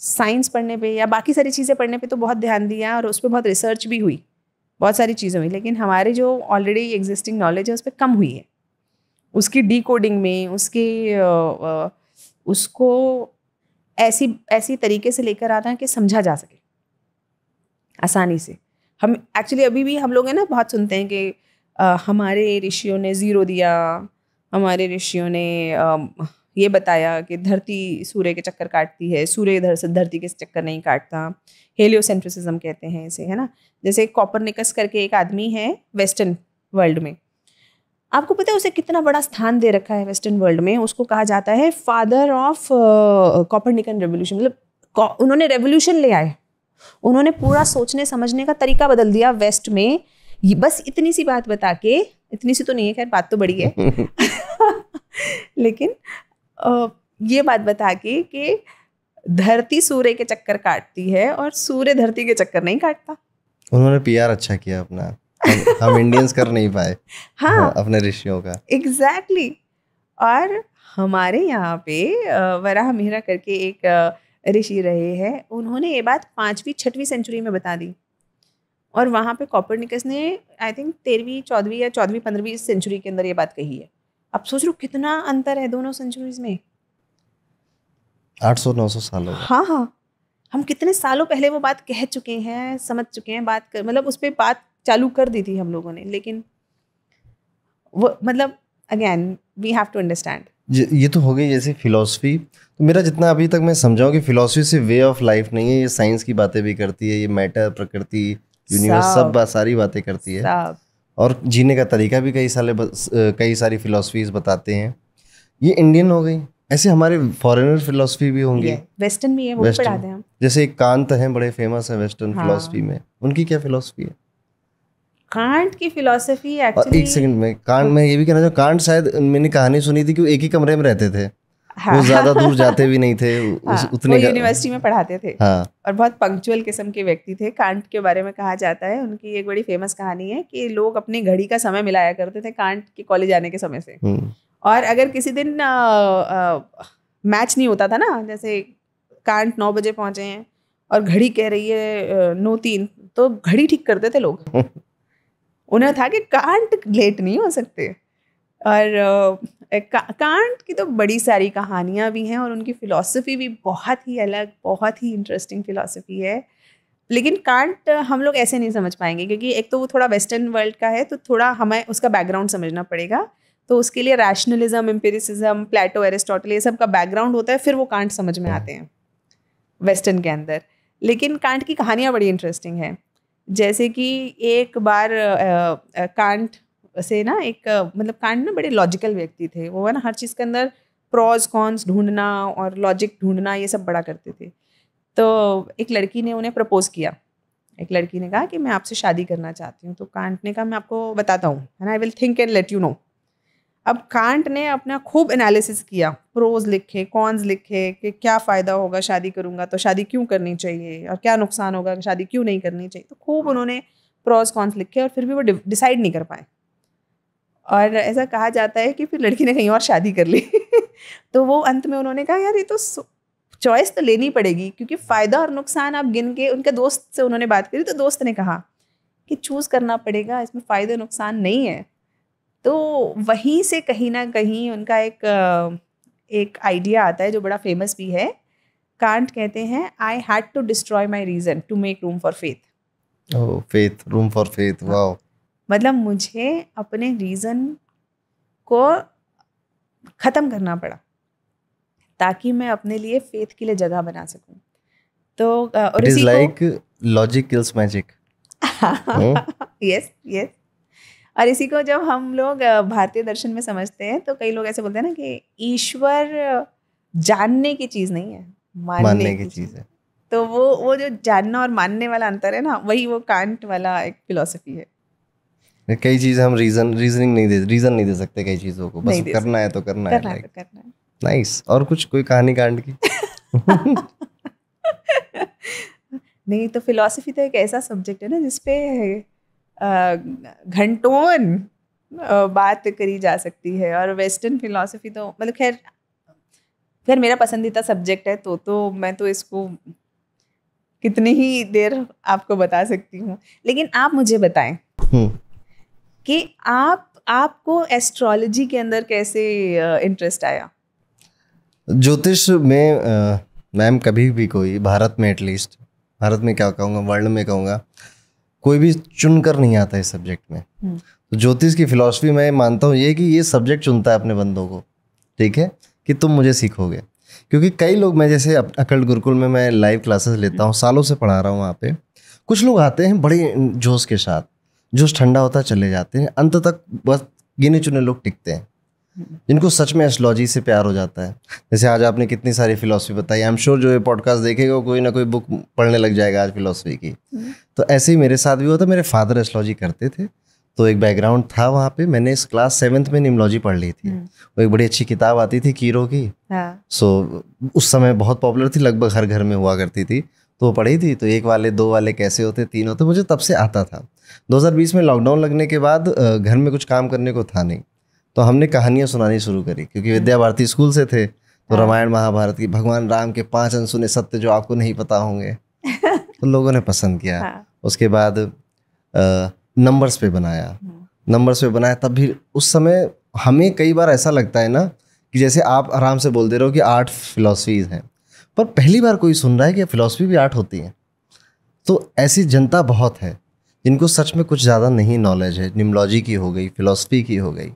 Speaker 1: साइंस पढ़ने पे या बाकी सारी चीज़ें पढ़ने पे तो बहुत ध्यान दिया और उस पर बहुत रिसर्च भी हुई बहुत सारी चीज़ें हुई लेकिन हमारे जो ऑलरेडी एग्जिस्टिंग नॉलेज है उस पर कम हुई है उसकी डी कोडिंग में उसके उसको ऐसी ऐसी तरीके से लेकर आना कि समझा जा सके आसानी से हम एक्चुअली अभी भी हम लोग हैं ना बहुत सुनते हैं कि आ, हमारे ऋषियों ने ज़ीरो दिया हमारे ऋषियों ने आ, ये बताया कि धरती सूर्य के चक्कर काटती है सूर्य इधर से धरती के चक्कर नहीं काटता हेलियोसेंट्रिसिज्म कहते हैं इसे है ना जैसे कॉपर निकस करके एक आदमी है वेस्टर्न वर्ल्ड में आपको पता है उसे कितना बड़ा स्थान दे रखा है वेस्टर्न वर्ल्ड में उसको कहा जाता है फादर ऑफ कॉपरनिकन रेवोल्यूशन मतलब उन्होंने रेवोल्यूशन ले आए उन्होंने पूरा सोचने समझने का तरीका बदल दिया वेस्ट में ये बस इतनी सी बात बता के इतनी सी तो नहीं है खैर बात तो बड़ी है लेकिन आ, ये बात बता के कि धरती सूर्य के चक्कर काटती है और सूर्य धरती के चक्कर नहीं काटता
Speaker 2: उन्होंने पीआर अच्छा किया अपना हम इंडियंस कर नहीं पाए हाँ।, हाँ अपने ऋषियों का
Speaker 1: एग्जैक्टली exactly. और हमारे यहाँ पे वराह मेहरा करके एक ऋषि रहे हैं उन्होंने ये बात पाँचवीं छठवीं सेंचुरी में बता दी और वहाँ पे कॉपर निकस ने आई थिंक तेरहवीं चौदहवीं या चौदहवीं पंद्रहवीं सेंचुरी के अंदर ये बात कही है अब सोच लो कितना अंतर है दोनों सेंचुरीज में
Speaker 2: आठ सौ नौ सौ सालों हाँ
Speaker 1: हाँ हम कितने सालों पहले वो बात कह चुके हैं समझ चुके हैं बात कर मतलब उस पर बात चालू कर दी थी हम लोगों ने लेकिन वो मतलब again we have to understand
Speaker 2: ये तो हो गई जैसे फिलोसफी तो मेरा जितना अभी तक मैं समझाऊँ कि फिलोसफी से वे ऑफ लाइफ नहीं है ये साइंस की बातें भी करती है ये मैटर प्रकृति यूनिवर्स सब, सब सारी बातें करती है और जीने का तरीका भी कई सारे कई सारी फिलोसफीज बताते हैं ये इंडियन हो गई ऐसे हमारे फॉरेनर फिलोसफी भी होंगे
Speaker 1: वेस्टर्न भी है वो पढ़ाते हैं
Speaker 2: जैसे एक कांत है बड़े फेमस है वेस्टर्न फिलोसफी में उनकी क्या फिलोसफी है
Speaker 1: कांट की फिलोसफी एक्चुअली एक सेकंड
Speaker 2: में कांट मैं ये भी कहना चाहूँ कांट शायद मैंने कहानी सुनी थी कि वो एक ही कमरे में रहते थे हाँ। वो ज्यादा दूर जाते भी नहीं थे हाँ। उस, उतने यूनिवर्सिटी
Speaker 1: में पढ़ाते थे हाँ। और बहुत पंक्चुअल किस्म के व्यक्ति थे कांट के बारे में कहा जाता है उनकी एक बड़ी फेमस कहानी है कि लोग अपनी घड़ी का समय मिलाया करते थे कांट के कॉलेज आने के समय से हम्म। और अगर किसी दिन आ, आ, मैच नहीं होता था ना जैसे कांट नौ बजे पहुंचे हैं और घड़ी कह रही है नौ तीन तो घड़ी ठीक करते थे लोग उन्हें था कि कांट लेट नहीं हो सकते और कांट की तो बड़ी सारी कहानियाँ भी हैं और उनकी फ़िलासफ़ी भी बहुत ही अलग बहुत ही इंटरेस्टिंग फ़िलासफ़ी है लेकिन कांट हम लोग ऐसे नहीं समझ पाएंगे क्योंकि एक तो वो थोड़ा वेस्टर्न वर्ल्ड का है तो थोड़ा हमें उसका बैकग्राउंड समझना पड़ेगा तो उसके लिए रैशनलिज्म एम्पेरिसिज्म प्लेटो एरिस्टोटल ये सब का बैकग्राउंड होता है फिर वो कांट समझ में आते हैं वेस्टर्न के अंदर लेकिन कांट की कहानियाँ बड़ी इंटरेस्टिंग हैं जैसे कि एक बार कांट से ना एक मतलब कांट ना बड़े लॉजिकल व्यक्ति थे वो है ना हर चीज़ के अंदर प्रॉज कॉन्स ढूंढना और लॉजिक ढूंढना ये सब बड़ा करते थे तो एक लड़की ने उन्हें प्रपोज़ किया एक लड़की ने कहा कि मैं आपसे शादी करना चाहती हूँ तो कांट ने कहा मैं आपको बताता हूँ है ना I will think and let you know अब कांट ने अपना खूब एनालिसिस किया प्रोज लिखे कॉन्स लिखे कि क्या फ़ायदा होगा शादी करूँगा तो शादी क्यों करनी चाहिए और क्या नुकसान होगा शादी क्यों नहीं करनी चाहिए तो खूब उन्होंने प्रोज कॉन्स लिखे और फिर भी वो डिसाइड नहीं कर पाए और ऐसा कहा जाता है कि फिर लड़की ने कहीं और शादी कर ली तो वो अंत में उन्होंने कहा यार ये तो चॉइस तो लेनी पड़ेगी क्योंकि फ़ायदा और नुकसान आप गिन के उनके दोस्त से उन्होंने बात करी तो दोस्त ने कहा कि चूज़ करना पड़ेगा इसमें फ़ायदा नुकसान नहीं है तो वहीं से कहीं ना कहीं उनका एक एक आइडिया आता है जो बड़ा फेमस भी है कांट कहते हैं I had to destroy my reason to make room for faith
Speaker 2: faith room for faith wow
Speaker 1: मतलब मुझे अपने रीजन को ख़त्म करना पड़ा ताकि मैं अपने लिए फेथ के लिए जगह बना सकूं तो और like
Speaker 2: logic kills magic
Speaker 1: yes yes और इसी को जब हम लोग भारतीय दर्शन में समझते हैं तो कई लोग ऐसे बोलते हैं ना कि ईश्वर जानने की चीज़ नहीं है मानने, मानने की चीज़ है तो वो वो जो जानना और मानने वाला अंतर है ना वही वो कांट वाला एक फिलोसफी है
Speaker 2: कई चीज हम रीजन रीजनिंग नहीं दे रीजन नहीं दे सकते कई चीजों को बस तो करना है तो करना, करना है, तो करना है नाइस और कुछ कोई कहानी कांड की
Speaker 1: नहीं तो फिलोसफी तो एक ऐसा सब्जेक्ट है ना जिसपे घंटों बात करी जा सकती है और वेस्टर्न फिलॉसफी तो मतलब खैर खैर मेरा पसंदीदा सब्जेक्ट है तो तो मैं तो इसको कितनी ही देर आपको बता सकती हूँ लेकिन आप मुझे बताएं हम्म। कि आप आपको एस्ट्रोलॉजी के अंदर कैसे इंटरेस्ट आया
Speaker 2: ज्योतिष में मैम कभी भी कोई भारत में एटलीस्ट भारत में क्या कहूँगा वर्ल्ड में कहूँगा कोई भी चुन कर नहीं आता इस सब्जेक्ट में हम्म। तो ज्योतिष की फिलॉसफी मैं मानता हूँ ये कि ये सब्जेक्ट चुनता है अपने बंदों को ठीक है कि तुम मुझे सीखोगे क्योंकि कई लोग मैं जैसे अकल गुरुकुल में मैं लाइव क्लासेस लेता हूँ सालों से पढ़ा रहा हूँ वहाँ पे कुछ लोग आते हैं बड़े जोश के साथ जोश ठंडा होता चले जाते हैं अंत तक बस गिने चुने लोग टिकते हैं जिनको सच में एस्ट्रोलॉजी से प्यार हो जाता है जैसे आज आपने कितनी सारी फिलोसफी बताई आई एम श्योर जो ये पॉडकास्ट देखेगा कोई ना कोई बुक पढ़ने लग जाएगा आज फिलोसफी की तो ऐसे ही मेरे साथ भी होता मेरे फादर एस्ट्रोलॉजी करते थे तो एक बैकग्राउंड था वहाँ पे मैंने इस क्लास सेवन्थ में निमलॉजी पढ़ ली थी वो एक बड़ी अच्छी किताब आती थी कीरो की सो हाँ। उस समय बहुत पॉपुलर थी लगभग हर घर में हुआ करती थी तो वो पढ़ी थी तो एक वाले दो वाले कैसे होते तीन होते मुझे तब से आता था 2020 में लॉकडाउन लगने के बाद घर में कुछ काम करने को था नहीं तो हमने कहानियाँ सुनानी शुरू करी क्योंकि विद्या भारती स्कूल से थे तो हाँ। रामायण महाभारत की भगवान राम के पांच अनसुने सत्य जो आपको नहीं पता होंगे तो लोगों ने पसंद किया हाँ। उसके बाद नंबर्स पे बनाया नंबर्स हाँ। पे बनाया तब भी उस समय हमें कई बार ऐसा लगता है ना कि जैसे आप आराम से बोल दे रहे हो कि आर्ट फिलोसफीज हैं पर पहली बार कोई सुन रहा है कि फिलोसफी भी आर्ट होती है तो ऐसी जनता बहुत है जिनको सच में कुछ ज़्यादा नहीं नॉलेज है निमोलॉजी की हो गई फिलोसफी की हो गई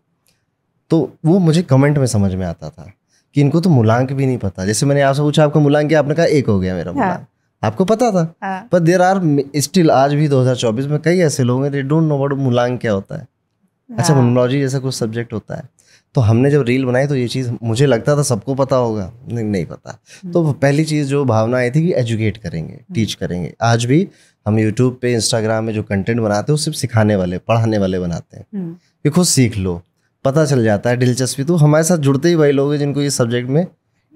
Speaker 2: तो वो मुझे कमेंट में समझ में आता था कि इनको तो मूलांक भी नहीं पता जैसे मैंने आपसे पूछा आपका मूलांक क्या आपने कहा एक हो गया मेरा हाँ। मूलांक आपको पता था पर देर आर स्टिल आज भी 2024 में कई ऐसे लोग हैं दे डोंट नो अबाउट मूलांक क्या होता है अच्छा हाँ। मोनोलॉजी जैसा कुछ सब्जेक्ट होता है तो हमने जब रील बनाई तो ये चीज़ मुझे लगता था सबको पता होगा नहीं, नहीं पता तो हम्म। पहली चीज़ जो भावना आई थी कि एजुकेट करेंगे टीच हम्म। करेंगे आज भी हम यूट्यूब पे इंस्टाग्राम में जो कंटेंट बनाते हैं वो सिर्फ सिखाने वाले पढ़ाने वाले बनाते हैं हम्म। कि खुद सीख लो पता चल जाता है दिलचस्पी तो हमारे साथ जुड़ते ही वही लोग हैं जिनको ये सब्जेक्ट में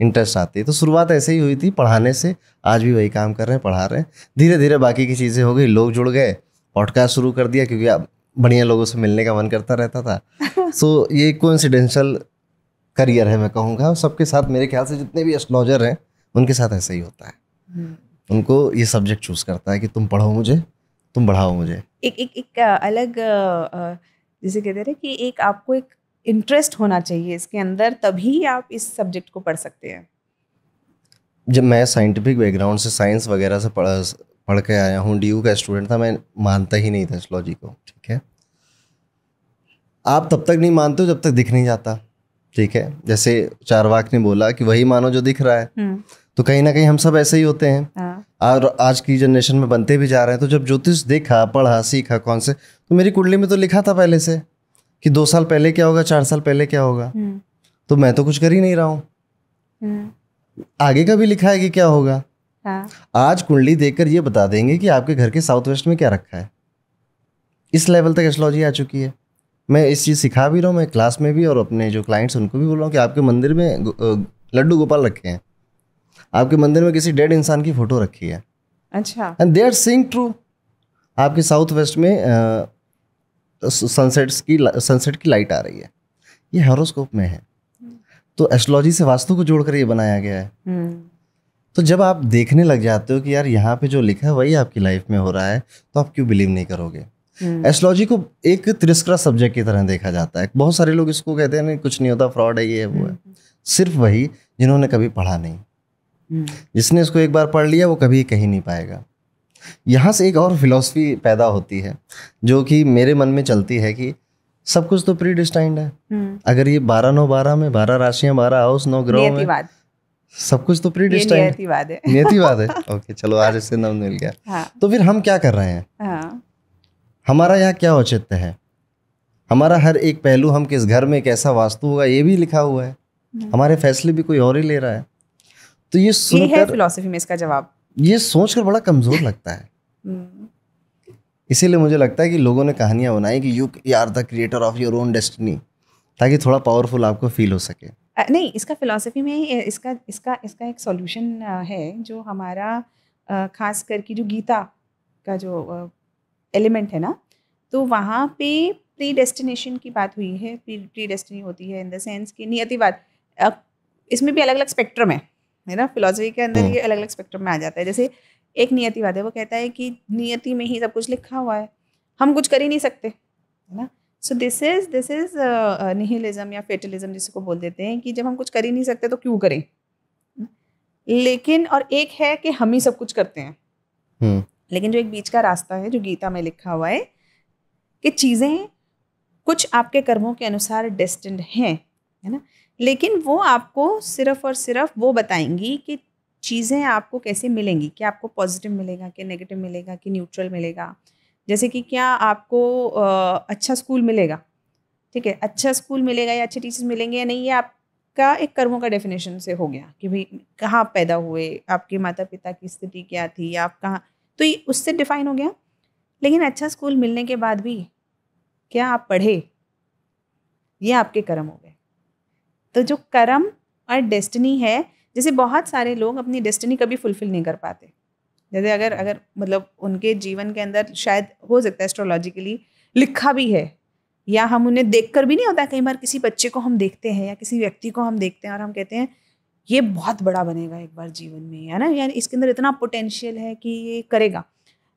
Speaker 2: इंटरेस्ट आती है तो शुरुआत ऐसे ही हुई थी पढ़ाने से आज भी वही काम कर रहे हैं पढ़ा रहे हैं धीरे धीरे बाकी की चीज़ें हो गई लोग जुड़ गए पॉडकास्ट शुरू कर दिया क्योंकि अब बढ़िया लोगों से मिलने का मन करता रहता था सो तो so, ये कोइंसिडेंशियल करियर है मैं कहूँगा सबके साथ मेरे ख्याल से जितने भी एस्ट्रोलॉजर हैं उनके साथ ऐसा ही होता है हम्म। उनको ये सब्जेक्ट चूज करता है कि तुम पढ़ो मुझे तुम बढ़ाओ मुझे
Speaker 1: एक एक एक अलग जिसे कहते हैं कि एक आपको एक इंटरेस्ट होना चाहिए इसके अंदर तभी आप इस सब्जेक्ट को पढ़ सकते हैं
Speaker 2: जब मैं साइंटिफिक बैकग्राउंड से साइंस वगैरह से पढ़ पढ़ के आया हूँ डी का स्टूडेंट था मैं मानता ही नहीं था एस्ट्रोलॉजी को ठीक है आप तब तक नहीं मानते हो जब तक दिख नहीं जाता ठीक है जैसे चारवाक ने बोला कि वही मानो जो दिख रहा है हम्म। तो कहीं ना कहीं हम सब ऐसे ही होते हैं हाँ। और आज की जनरेशन में बनते भी जा रहे हैं तो जब ज्योतिष देखा पढ़ा सीखा कौन से तो मेरी कुंडली में तो लिखा था पहले से कि दो साल पहले क्या होगा चार साल पहले क्या होगा हम्म। तो मैं तो कुछ कर ही नहीं रहा हूँ
Speaker 3: हम्म।
Speaker 2: आगे का भी लिखा है कि क्या होगा हाँ। आज कुंडली देखकर ये बता देंगे कि आपके घर के साउथ वेस्ट में क्या रखा है इस लेवल तक एस्ट्रोलॉजी आ चुकी है मैं इस चीज़ सिखा भी रहा हूँ मैं क्लास में भी और अपने जो क्लाइंट्स उनको भी बोल रहा हूँ कि आपके मंदिर में लड्डू गोपाल रखे हैं आपके मंदिर में किसी डेड इंसान की फोटो रखी है अच्छा and they are seeing true आपके साउथ वेस्ट में सनसेट्स की सनसेट की लाइट आ रही है ये हेरोस्कोप में है तो एस्ट्रोलॉजी से वास्तु को जोड़कर ये बनाया गया है हम्म। तो जब आप देखने लग जाते हो कि यार यहाँ पे जो लिखा है वही आपकी लाइफ में हो रहा है तो आप क्यों बिलीव नहीं करोगे एस्ट्रोलॉजी हम्म। को एक तिरस्कृत सब्जेक्ट की तरह देखा जाता है बहुत सारे लोग इसको कहते हैं नहीं कुछ नहीं होता फ्रॉड है ये वो है हम्म। सिर्फ वही जिन्होंने कभी पढ़ा नहीं जिसने इसको एक बार पढ़ लिया वो कभी कहीं नहीं पाएगा यहाँ से एक और फिलॉसफी पैदा होती है जो कि मेरे मन में चलती है कि सब कुछ तो प्री डिस्टाइंड है हम्म। अगर ये बारह नौ बारह में बारह राशियां बारह हाउस नौ ग्रह में सब कुछ तो प्री डिस्टाइंड नियतिवाद है है ओके चलो आज इससे नाम मिल गया हाँ। तो फिर हम क्या कर रहे हैं हाँ। हमारा यहाँ क्या औचित्य है हमारा हर एक पहलू हम किस घर में कैसा वास्तु होगा ये भी लिखा हुआ है हम्म। हमारे फैसले भी कोई और ही ले रहा है तो ये सुनकर
Speaker 1: फिलोसफी में इसका जवाब
Speaker 2: ये सोचकर बड़ा कमजोर लगता है हम्म। इसीलिए मुझे लगता है कि लोगों ने कहानियां बनाई कि you are the creator of your own destiny ताकि थोड़ा पावरफुल आपको फील हो सके
Speaker 1: नहीं इसका फिलॉसफी में इसका इसका इसका एक सॉल्यूशन है जो हमारा खास करके जो गीता का जो एलिमेंट है ना तो वहाँ पे प्री डेस्टिनेशन की बात हुई है प्री डेस्टिनी होती है इन द सेंस कि नियतिवाद इसमें भी अलग अलग स्पेक्ट्रम है है ना फिलोसफी के अंदर हम्म। ये अलग अलग स्पेक्ट्रम में आ जाता है जैसे एक नियतिवाद है वो कहता है कि नियति में ही सब कुछ लिखा हुआ है हम कुछ कर ही नहीं सकते है ना so this is this is nihilism या फेटलिज्म जिसे को बोल देते हैं कि जब हम कुछ कर ही नहीं सकते तो क्यों करें लेकिन और एक है कि हम ही सब कुछ करते हैं hmm. लेकिन जो एक बीच का रास्ता है जो गीता में लिखा हुआ है कि चीज़ें कुछ आपके कर्मों के अनुसार डेस्टिंड हैं है ना लेकिन वो आपको सिर्फ और सिर्फ वो बताएंगी कि चीज़ें आपको कैसे मिलेंगी क्या आपको पॉजिटिव मिलेगा कि नेगेटिव मिलेगा कि न्यूट्रल मिलेगा जैसे कि क्या आपको आ, अच्छा स्कूल मिलेगा ठीक है अच्छा स्कूल मिलेगा या अच्छे टीचर्स मिलेंगे या नहीं ये आपका एक कर्मों का डेफिनेशन से हो गया कि भाई कहाँ पैदा हुए आपके माता पिता की स्थिति क्या थी आप कहाँ तो ये उससे डिफाइन हो गया लेकिन अच्छा स्कूल मिलने के बाद भी क्या आप पढ़े ये आपके कर्म हो गए तो जो कर्म और डेस्टिनी है जैसे बहुत सारे लोग अपनी डेस्टिनी कभी फुलफिल नहीं कर पाते जैसे अगर अगर मतलब उनके जीवन के अंदर शायद हो सकता है एस्ट्रोलॉजिकली लिखा भी है या हम उन्हें देख कर भी नहीं होता कई बार किसी बच्चे को हम देखते हैं या किसी व्यक्ति को हम देखते हैं और हम कहते हैं ये बहुत बड़ा बनेगा एक बार जीवन में है ना यानी इसके अंदर इतना पोटेंशियल है कि ये करेगा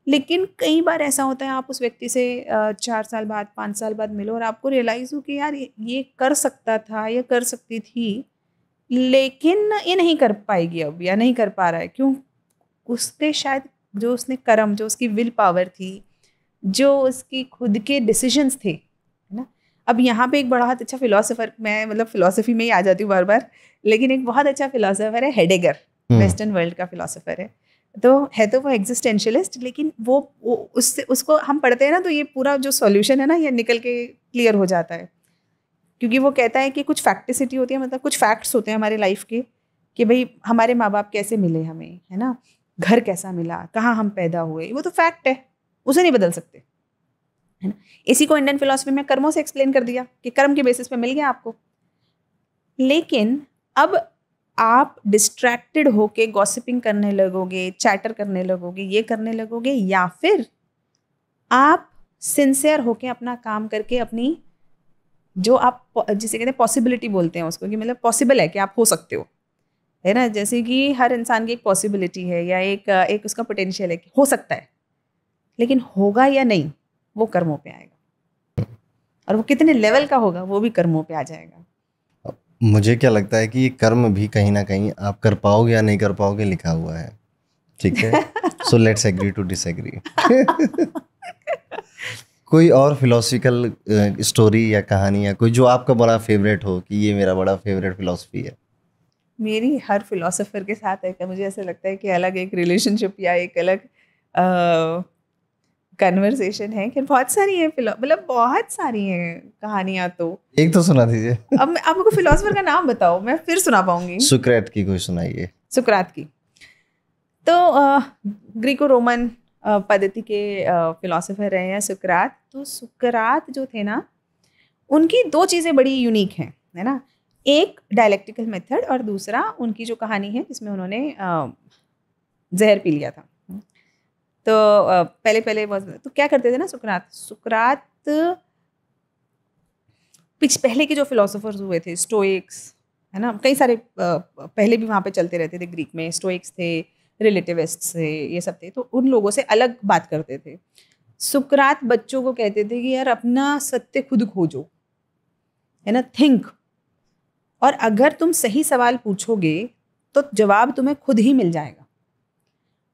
Speaker 1: लेकिन कई बार ऐसा होता है आप उस व्यक्ति से चार साल बाद पाँच साल बाद मिलो और आपको रियलाइज़ हो कि यार ये कर सकता था या कर सकती थी लेकिन ये नहीं कर पाएगी अब या नहीं कर पा रहा है क्यों उसके शायद जो उसने कर्म जो उसकी विल पावर थी जो उसकी खुद के डिसीजंस थे है ना अब यहाँ पे एक बड़ा अच्छा फिलोसोफर मैं मतलब फिलोसफी में ही आ जाती हूँ बार बार लेकिन एक बहुत अच्छा फिलोसोफर है हेडेगर वेस्टर्न वर्ल्ड का फिलोसोफर है तो है तो वो एग्जिस्टेंशलिस्ट लेकिन वो, वो उससे उसको हम पढ़ते हैं ना तो ये पूरा जो सॉल्यूशन है ना ये निकल के क्लियर हो जाता है क्योंकि वो कहता है कि कुछ फैक्टिसिटी होती है मतलब कुछ फैक्ट्स होते हैं हमारे लाइफ के कि भाई हमारे माँ बाप कैसे मिले हमें है ना घर कैसा मिला कहाँ हम पैदा हुए वो तो फैक्ट है उसे नहीं बदल सकते है ना इसी को इंडियन फिलोसफी में कर्मों से एक्सप्लेन कर दिया कि कर्म के बेसिस पे मिल गया आपको लेकिन अब आप डिस्ट्रैक्टेड होके गॉसिपिंग करने लगोगे चैटर करने लगोगे ये करने लगोगे या फिर आप सिंसियर होके अपना काम करके अपनी जो आप जिसे कहते हैं पॉसिबिलिटी बोलते हैं उसको कि मतलब पॉसिबल है कि आप हो सकते हो है ना जैसे कि हर इंसान की एक पॉसिबिलिटी है या एक एक उसका पोटेंशियल है कि हो सकता है लेकिन होगा या नहीं वो कर्मों पे आएगा और वो कितने लेवल का होगा वो भी कर्मों पे आ जाएगा
Speaker 2: मुझे क्या लगता है कि ये कर्म भी कहीं ना कहीं आप कर पाओगे या नहीं कर पाओगे लिखा हुआ है ठीक है so let's agree to disagree कोई और फिलोसफिकल स्टोरी uh, या कहानी या कोई जो आपका बड़ा फेवरेट हो कि ये मेरा बड़ा फेवरेट फिलोसफी है
Speaker 1: मेरी हर फिलोसोफर के साथ है मुझे ऐसा लगता है कि अलग एक रिलेशनशिप या एक अलग uh, कन्वर्सेशन है कि बहुत सारी है मतलब बहुत सारी हैं कहानियां तो
Speaker 2: एक तो सुना दीजिए
Speaker 1: अब मैं आपको फिलोसफर का नाम बताओ मैं फिर सुना पाऊंगी
Speaker 2: सुकरात की कोई सुनाइए
Speaker 1: सुकरात की तो ग्रीको रोमन पद्धति के फिलोसोफर रहे हैं सुक्रात तो सुक्रात जो थे ना उनकी दो चीज़ें बड़ी यूनिक हैं है ना एक डायलेक्टिकल मेथड और दूसरा उनकी जो कहानी है जिसमें उन्होंने जहर पी लिया था तो पहले पहले तो क्या करते थे ना सुकरात सुकरात पिछ पहले के जो फिलोसोफर्स हुए थे स्टोइक्स है ना कई सारे पहले भी वहाँ पे चलते रहते थे ग्रीक में स्टोइक्स थे रिलेटिविस्ट थे ये सब थे तो उन लोगों से अलग बात करते थे सुकरात बच्चों को कहते थे कि यार अपना सत्य खुद खोजो है ना थिंक और अगर तुम सही सवाल पूछोगे तो जवाब तुम्हें खुद ही मिल जाएगा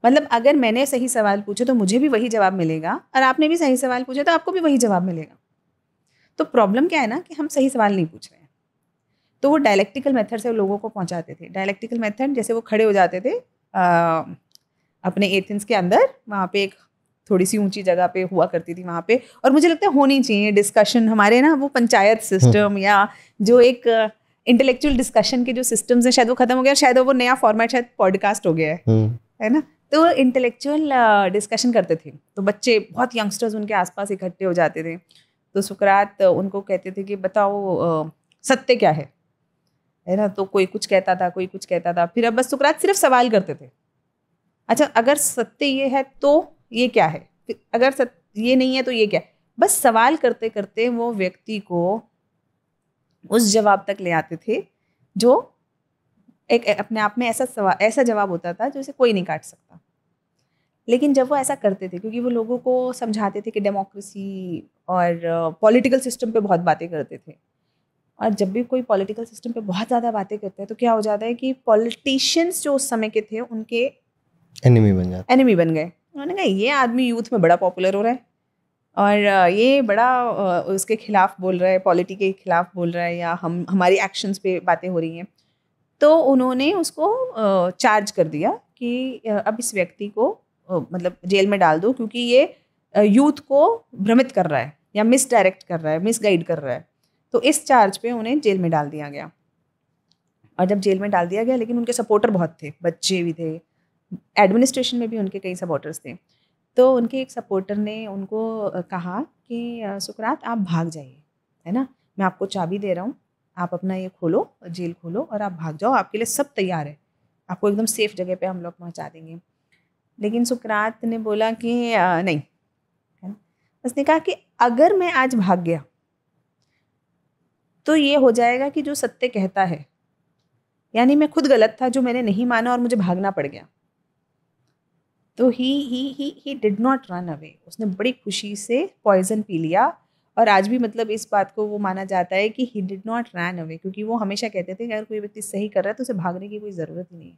Speaker 1: मतलब अगर मैंने सही सवाल पूछे तो मुझे भी वही जवाब मिलेगा और आपने भी सही सवाल पूछे तो आपको भी वही जवाब मिलेगा तो प्रॉब्लम क्या है ना कि हम सही सवाल नहीं पूछ रहे हैं तो वो डायलेक्टिकल मेथड से लोगों को पहुंचाते थे डायलेक्टिकल मेथड जैसे वो खड़े हो जाते थे आ, अपने एथेंस के अंदर वहाँ पे एक थोड़ी सी ऊंची जगह पे हुआ करती थी वहाँ पे और मुझे लगता है होनी चाहिए डिस्कशन हमारे ना वो पंचायत सिस्टम हम्म। या जो एक इंटेलेक्चुअल डिस्कशन के जो सिस्टम्स हैं शायद वो खत्म हो गया शायद वो नया फॉर्मेट शायद पॉडकास्ट हो गया है हम्म। है ना तो इंटेलेक्चुअल डिस्कशन uh, करते थे तो बच्चे बहुत यंगस्टर्स उनके आसपास इकट्ठे हो जाते थे तो सुकरात uh, उनको कहते थे कि बताओ uh, सत्य क्या है है ना तो कोई कुछ कहता था कोई कुछ कहता था फिर अब बस सुकरात सिर्फ सवाल करते थे अच्छा अगर सत्य ये है तो ये क्या है अगर सत्य ये नहीं है तो ये क्या है बस सवाल करते करते वो व्यक्ति को उस जवाब तक ले आते थे जो एक अपने आप में ऐसा सवा ऐसा जवाब होता था जो कोई नहीं काट सकता लेकिन जब वो ऐसा करते थे क्योंकि वो लोगों को समझाते थे कि डेमोक्रेसी और पॉलिटिकल सिस्टम पे बहुत बातें करते थे और जब भी कोई पॉलिटिकल सिस्टम पे बहुत ज़्यादा बातें करते हैं तो क्या हो जाता है कि पॉलिटिशियंस जो उस समय के थे उनके
Speaker 2: एनिमी बन जाते
Speaker 1: एनिमी बन गए उन्होंने कहा ये आदमी यूथ में बड़ा पॉपुलर हो रहा है और ये बड़ा उसके खिलाफ बोल रहा है पॉलिटी के खिलाफ बोल रहा है या हम हमारी एक्शंस पे बातें हो रही हैं तो उन्होंने उसको चार्ज कर दिया कि अब इस व्यक्ति को मतलब जेल में डाल दो क्योंकि ये यूथ को भ्रमित कर रहा है या मिसडायरेक्ट कर रहा है मिसगाइड कर रहा है तो इस चार्ज पे उन्हें जेल में डाल दिया गया और जब जेल में डाल दिया गया लेकिन उनके सपोर्टर बहुत थे बच्चे भी थे एडमिनिस्ट्रेशन में भी उनके कई सपोर्टर्स थे तो उनके एक सपोर्टर ने उनको कहा कि सुकरात आप भाग जाइए है ना मैं आपको चाबी दे रहा हूँ आप अपना ये खोलो जेल खोलो और आप भाग जाओ आपके लिए सब तैयार है आपको एकदम सेफ जगह पे हम लोग पहुंचा देंगे लेकिन सुकरात ने बोला कि आ, नहीं है ना उसने कहा कि अगर मैं आज भाग गया तो ये हो जाएगा कि जो सत्य कहता है यानी मैं खुद गलत था जो मैंने नहीं माना और मुझे भागना पड़ गया तो he he he he did not run away उसने बड़ी खुशी से पॉइजन पी लिया और आज भी मतलब इस बात को वो माना जाता है कि he did not ran away क्योंकि वो हमेशा कहते थे कि अगर कोई व्यक्ति सही कर रहा है तो उसे भागने की कोई ज़रूरत ही नहीं है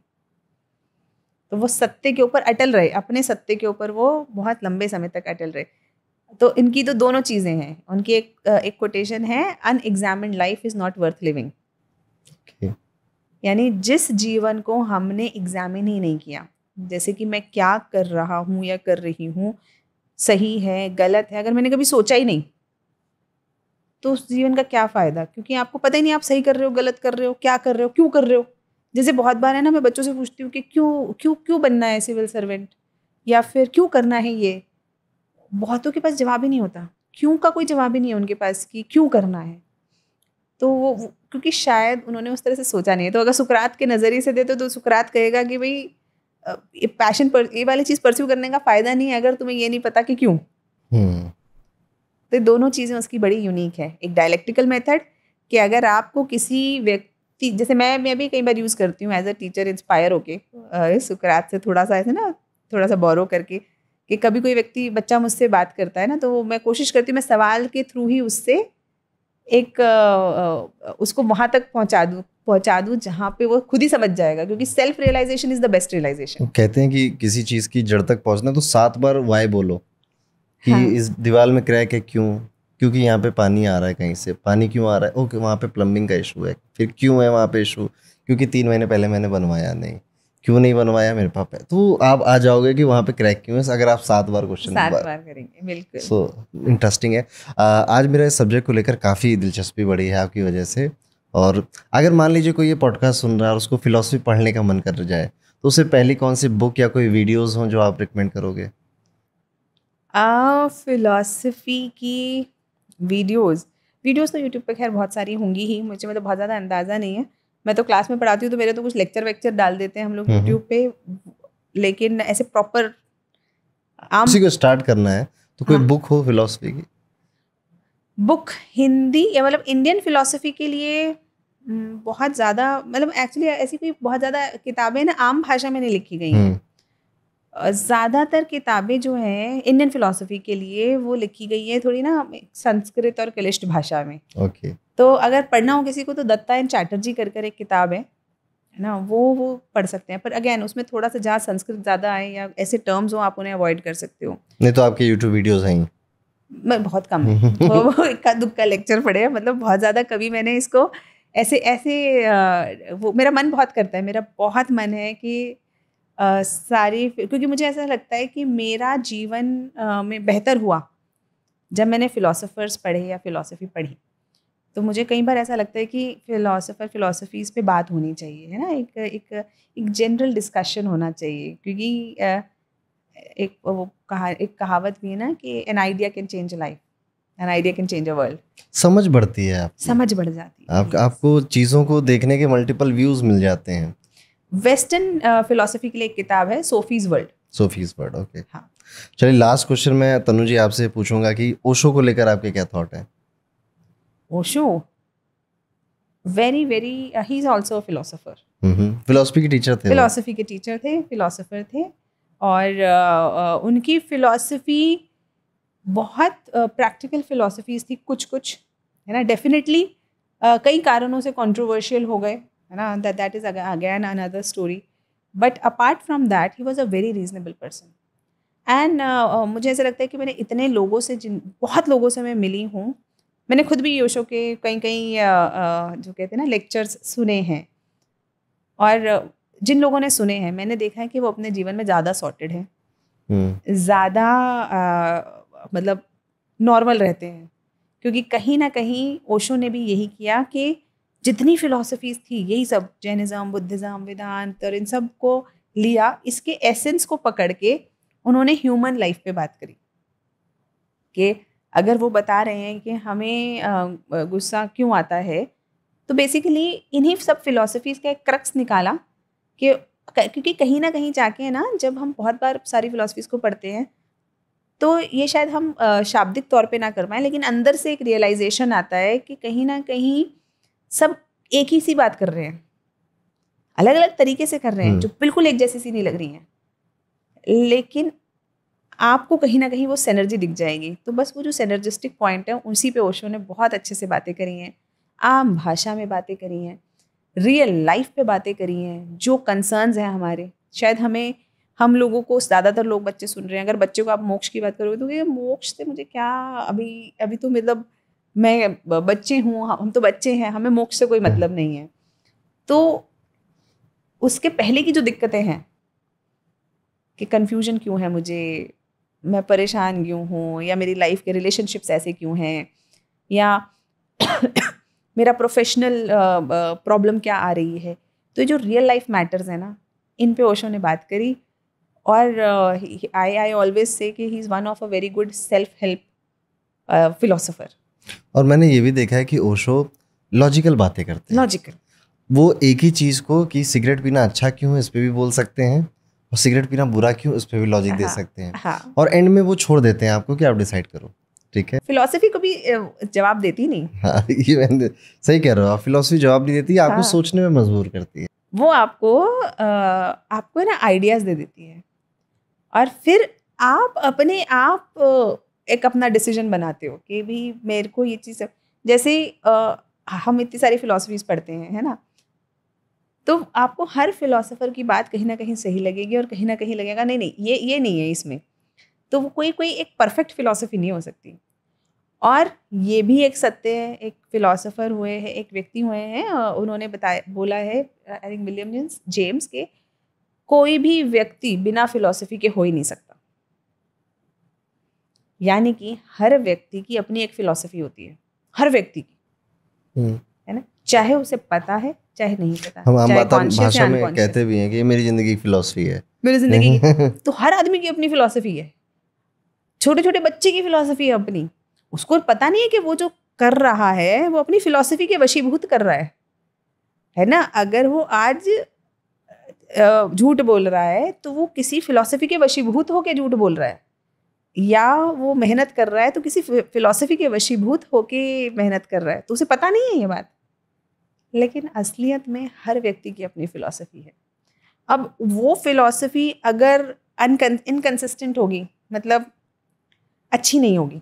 Speaker 1: तो वो सत्य के ऊपर अटल रहे अपने सत्य के ऊपर वो बहुत लंबे समय तक अटल रहे तो इनकी तो दोनों चीज़ें हैं उनकी एक एक कोटेशन है unexamined life is not worth living यानी जिस जीवन को हमने एग्जामिन ही नहीं किया जैसे कि मैं क्या कर रहा हूँ या कर रही हूँ सही है गलत है अगर मैंने कभी सोचा ही नहीं तो उस जीवन का क्या फ़ायदा क्योंकि आपको पता ही नहीं आप सही कर रहे हो गलत कर रहे हो क्या कर रहे हो क्यों कर रहे हो जैसे बहुत बार है ना मैं बच्चों से पूछती हूँ कि क्यों क्यों क्यों बनना है सिविल सर्वेंट या फिर क्यों करना है ये बहुतों के पास जवाब ही नहीं होता क्यों का कोई जवाब ही नहीं है उनके पास कि क्यों करना है तो वो क्योंकि शायद उन्होंने उस तरह से सोचा नहीं है तो अगर सुकरात के नज़रिए से देते तो, तो सुकरात कहेगा कि भाई ये पैशन पर ये वाली चीज़ परस्यू करने का फ़ायदा नहीं है अगर तुम्हें ये नहीं पता कि क्यों हम्म। तो ये दोनों चीज़ें उसकी बड़ी यूनिक है एक डायलेक्टिकल मेथड कि अगर आपको किसी व्यक्ति जैसे मैं मैं भी कई बार यूज़ करती हूँ एज अ टीचर इंस्पायर होके सुकरात से थोड़ा सा ऐसे ना थोड़ा सा बोरो करके कि कभी कोई व्यक्ति बच्चा मुझसे बात करता है ना तो मैं कोशिश करती हूँ मैं सवाल के थ्रू ही उससे एक उसको वहाँ तक पहुँचा दूँ पहुँचा दूँ जहाँ पे वो खुद ही समझ जाएगा क्योंकि self realization is the best realization
Speaker 2: कहते हैं कि किसी चीज़ की जड़ तक पहुँचना तो सात बार वाई बोलो कि हाँ. इस दीवार में क्रैक है क्यों क्योंकि यहाँ पे पानी आ रहा है कहीं से पानी क्यों आ रहा है ओके वहाँ पे प्लम्बिंग का इशू है फिर क्यों है वहाँ पे इशू क्योंकि तीन महीने पहले मैंने बनवाया नहीं क्यों नहीं बनवाया मेरे पापा तो आप आ जाओगे कि वहाँ पे क्रैक क्यों है अगर आप सात बार क्वेश्चन सात बार, करेंगे बिल्कुल सो इंटरेस्टिंग है आज मेरा इस सब्जेक्ट को लेकर काफ़ी दिलचस्पी बढ़ी है आपकी वजह से और अगर मान लीजिए कोई ये पॉडकास्ट सुन रहा है और उसको फिलोसफी पढ़ने का मन कर जाए तो उससे पहली कौन सी बुक या कोई वीडियोज़ हों जो आप रिकमेंड करोगे
Speaker 1: फ़िलासफ़ी की वीडियोस वीडियोस तो यूट्यूब पे खैर बहुत सारी होंगी ही मुझे मतलब बहुत ज़्यादा अंदाज़ा नहीं है मैं तो क्लास में पढ़ाती हूँ तो मेरे तो कुछ लेक्चर वेक्चर डाल देते हैं हम लोग यूट्यूब हम्म, हम्म। पे लेकिन ऐसे प्रॉपर
Speaker 2: आम को स्टार्ट करना है तो कोई हाँ। बुक हो फिलोसफी की
Speaker 1: बुक हिंदी या मतलब इंडियन फिलोसफी के लिए हम्म, बहुत ज़्यादा मतलब एक्चुअली ऐसी कोई बहुत ज़्यादा किताबें ना आम भाषा में नहीं लिखी गई हैं ज़्यादातर किताबें जो हैं इंडियन फिलोसफी के लिए वो लिखी गई है थोड़ी ना संस्कृत और कलिष्ट भाषा में ओके okay. तो अगर पढ़ना हो किसी को तो दत्ता एंड चैटर्जी कर कर एक किताब है है ना वो वो पढ़ सकते हैं पर अगेन उसमें थोड़ा सा जहाँ संस्कृत ज़्यादा आए या ऐसे टर्म्स हो आप उन्हें अवॉइड कर सकते हो
Speaker 2: नहीं तो आपके यूट्यूब वीडियोज़ हैं
Speaker 1: मैं बहुत कम इक्का दुख इक्का दुक्का लेक्चर पढ़े हैं मतलब बहुत ज़्यादा कभी मैंने इसको ऐसे ऐसे वो मेरा मन बहुत करता है मेरा बहुत मन है कि सारी क्योंकि मुझे ऐसा लगता है कि मेरा जीवन uh, में बेहतर हुआ जब मैंने फ़िलोसफ़र्स पढ़े या फ़िलोसफ़ी पढ़ी तो मुझे कई बार ऐसा लगता है कि फिलासफर फ़िलोसफ़ीज़ पे बात होनी चाहिए है ना एक एक एक जनरल डिस्कशन होना चाहिए क्योंकि एक वो कहा एक कहावत भी है ना कि an idea can change a life an idea can change a world
Speaker 2: समझ बढ़ती है आप
Speaker 1: समझ बढ़ जाती
Speaker 2: है आप, आपको चीज़ों को देखने के मल्टीपल व्यूज़ मिल जाते हैं
Speaker 1: वेस्टर्न फिलोसफी के लिए एक किताब है Sophie's world
Speaker 2: Sophie's world okay हाँ चलिए लास्ट क्वेश्चन मैं तनु जी आपसे पूछूंगा कि ओशो को लेकर आपके क्या थॉट है
Speaker 1: Osho very very he is a philosopher
Speaker 2: philosophy के टीचर थे फिलोसफी
Speaker 1: के टीचर थे फिलोसोफर थे और uh, uh, उनकी फिलोसफी बहुत प्रैक्टिकल uh, फिलोसफीज थी कुछ कुछ है ना डेफिनेटली uh, कई कारणों से कंट्रोवर्शियल हो गए है ना that that is again another story but apart from that he was a very reasonable person and मुझे ऐसा लगता है कि मैंने इतने लोगों से जिन बहुत लोगों से मैं मिली हूँ मैंने खुद भी योशो के कई कई uh, uh, जो कहते हैं ना लेक्चर्स सुने हैं और uh, जिन लोगों ने सुने हैं मैंने देखा है कि वो अपने जीवन में ज़्यादा सॉर्टेड है hmm. ज़्यादा मतलब नॉर्मल रहते हैं क्योंकि कहीं ना कहीं ओशो ने भी यही किया कि जितनी फिलोसफीज थी यही सब जैनिज़्म बुद्धिज़्म वेदांत और इन सब को लिया इसके एसेंस को पकड़ के उन्होंने ह्यूमन लाइफ पे बात करी कि अगर वो बता रहे हैं कि हमें गुस्सा क्यों आता है तो बेसिकली इन्हीं सब फिलोसफीज़ का एक क्रक्स निकाला कि क्योंकि कहीं ना कहीं जाके ना जब हम बहुत बार सारी फिलोसफीज़ को पढ़ते हैं तो ये शायद हम शाब्दिक तौर पे ना कर पाएँ लेकिन अंदर से एक रियलाइजेशन आता है कि कहीं ना कहीं सब एक ही सी बात कर रहे हैं अलग अलग तरीके से कर रहे हैं हम्म। जो बिल्कुल एक जैसी सी नहीं लग रही हैं लेकिन आपको कहीं ना कहीं वो सेनर्जी दिख जाएगी तो बस वो जो सेनर्जिस्टिक पॉइंट है उसी पे ओशो ने बहुत अच्छे से बातें करी हैं आम भाषा में बातें करी हैं रियल लाइफ पे बातें करी हैं जो कंसर्न्स हैं हमारे शायद हमें हम लोगों को ज़्यादातर लोग बच्चे सुन रहे हैं अगर बच्चे को आप मोक्ष की बात करोगे तो ये मोक्ष से मुझे क्या अभी अभी तो मतलब मैं बच्चे हूँ हम तो बच्चे हैं हमें मोक्ष से कोई मतलब नहीं है तो उसके पहले की जो दिक्कतें हैं कि कन्फ्यूजन क्यों है मुझे मैं परेशान क्यों हूँ या मेरी लाइफ के रिलेशनशिप्स ऐसे क्यों हैं या मेरा प्रोफेशनल प्रॉब्लम क्या आ रही है तो जो रियल लाइफ मैटर्स हैं ना इन पे ओशो ने बात करी और आई आई ऑलवेज से कि he is one of a very good self help philosopher
Speaker 2: और मैंने ये भी देखा है कि ओशो लॉजिकल बातें करते हैं लॉजिकल वो एक ही चीज़ को कि सिगरेट पीना अच्छा क्यों है इस पर भी बोल सकते हैं और सिगरेट पीना बुरा क्यों उस पर भी लॉजिक हाँ, दे सकते हैं हाँ. और एंड में वो छोड़ देते हैं आपको कि आप डिसाइड करो ठीक है
Speaker 1: फिलोसफी को भी जवाब देती नहीं
Speaker 2: हाँ ये मैंने सही कह रहे हो आप फिलोसफी जवाब नहीं देती आपको हाँ. सोचने में मजबूर करती है
Speaker 1: वो आपको आपको ना आइडियाज दे देती है और फिर आप अपने आप एक अपना डिसीजन बनाते हो कि भी मेरे को ये चीज़ जैसे आ, हम इतनी सारी फिलोसफीज पढ़ते हैं है ना तो आपको हर फिलोसोफर की बात कहीं ना कहीं सही लगेगी और कहीं ना कहीं लगेगा नहीं नहीं ये ये नहीं है इसमें तो वो कोई कोई एक परफेक्ट फिलोसफी नहीं हो सकती और ये भी एक सत्य है एक फिलोसोफर हुए हैं एक व्यक्ति हुए हैं उन्होंने बताया बोला है आई थिंक विलियम जेम्स के कोई भी व्यक्ति बिना फिलोसफी के हो ही नहीं सकता यानी कि हर व्यक्ति की अपनी एक फिलॉसफी होती है हर व्यक्ति की हम्म। है ना चाहे उसे पता है चाहे नहीं पता हम आम भाषा में कहते
Speaker 2: भी हैं कि मेरी जिंदगी की फिलॉसफी है
Speaker 1: मेरी जिंदगी तो हर आदमी की अपनी फिलॉसफी है छोटे छोटे बच्चे की फिलॉसफी है अपनी उसको पता नहीं है कि वो जो कर रहा है वो अपनी फिलॉसफी के वशीभूत कर रहा है है ना अगर वो आज झूठ बोल रहा है तो वो किसी फिलॉसफी के वशीभूत होकर झूठ बोल रहा है या वो मेहनत कर रहा है तो किसी फिलॉसफी के वशीभूत होके मेहनत कर रहा है तो उसे पता नहीं है ये बात लेकिन असलियत में हर व्यक्ति की अपनी फ़िलासफ़ी है अब वो फ़िलासफ़ी अगर अनकन इनकन्सिस्टेंट होगी मतलब अच्छी नहीं होगी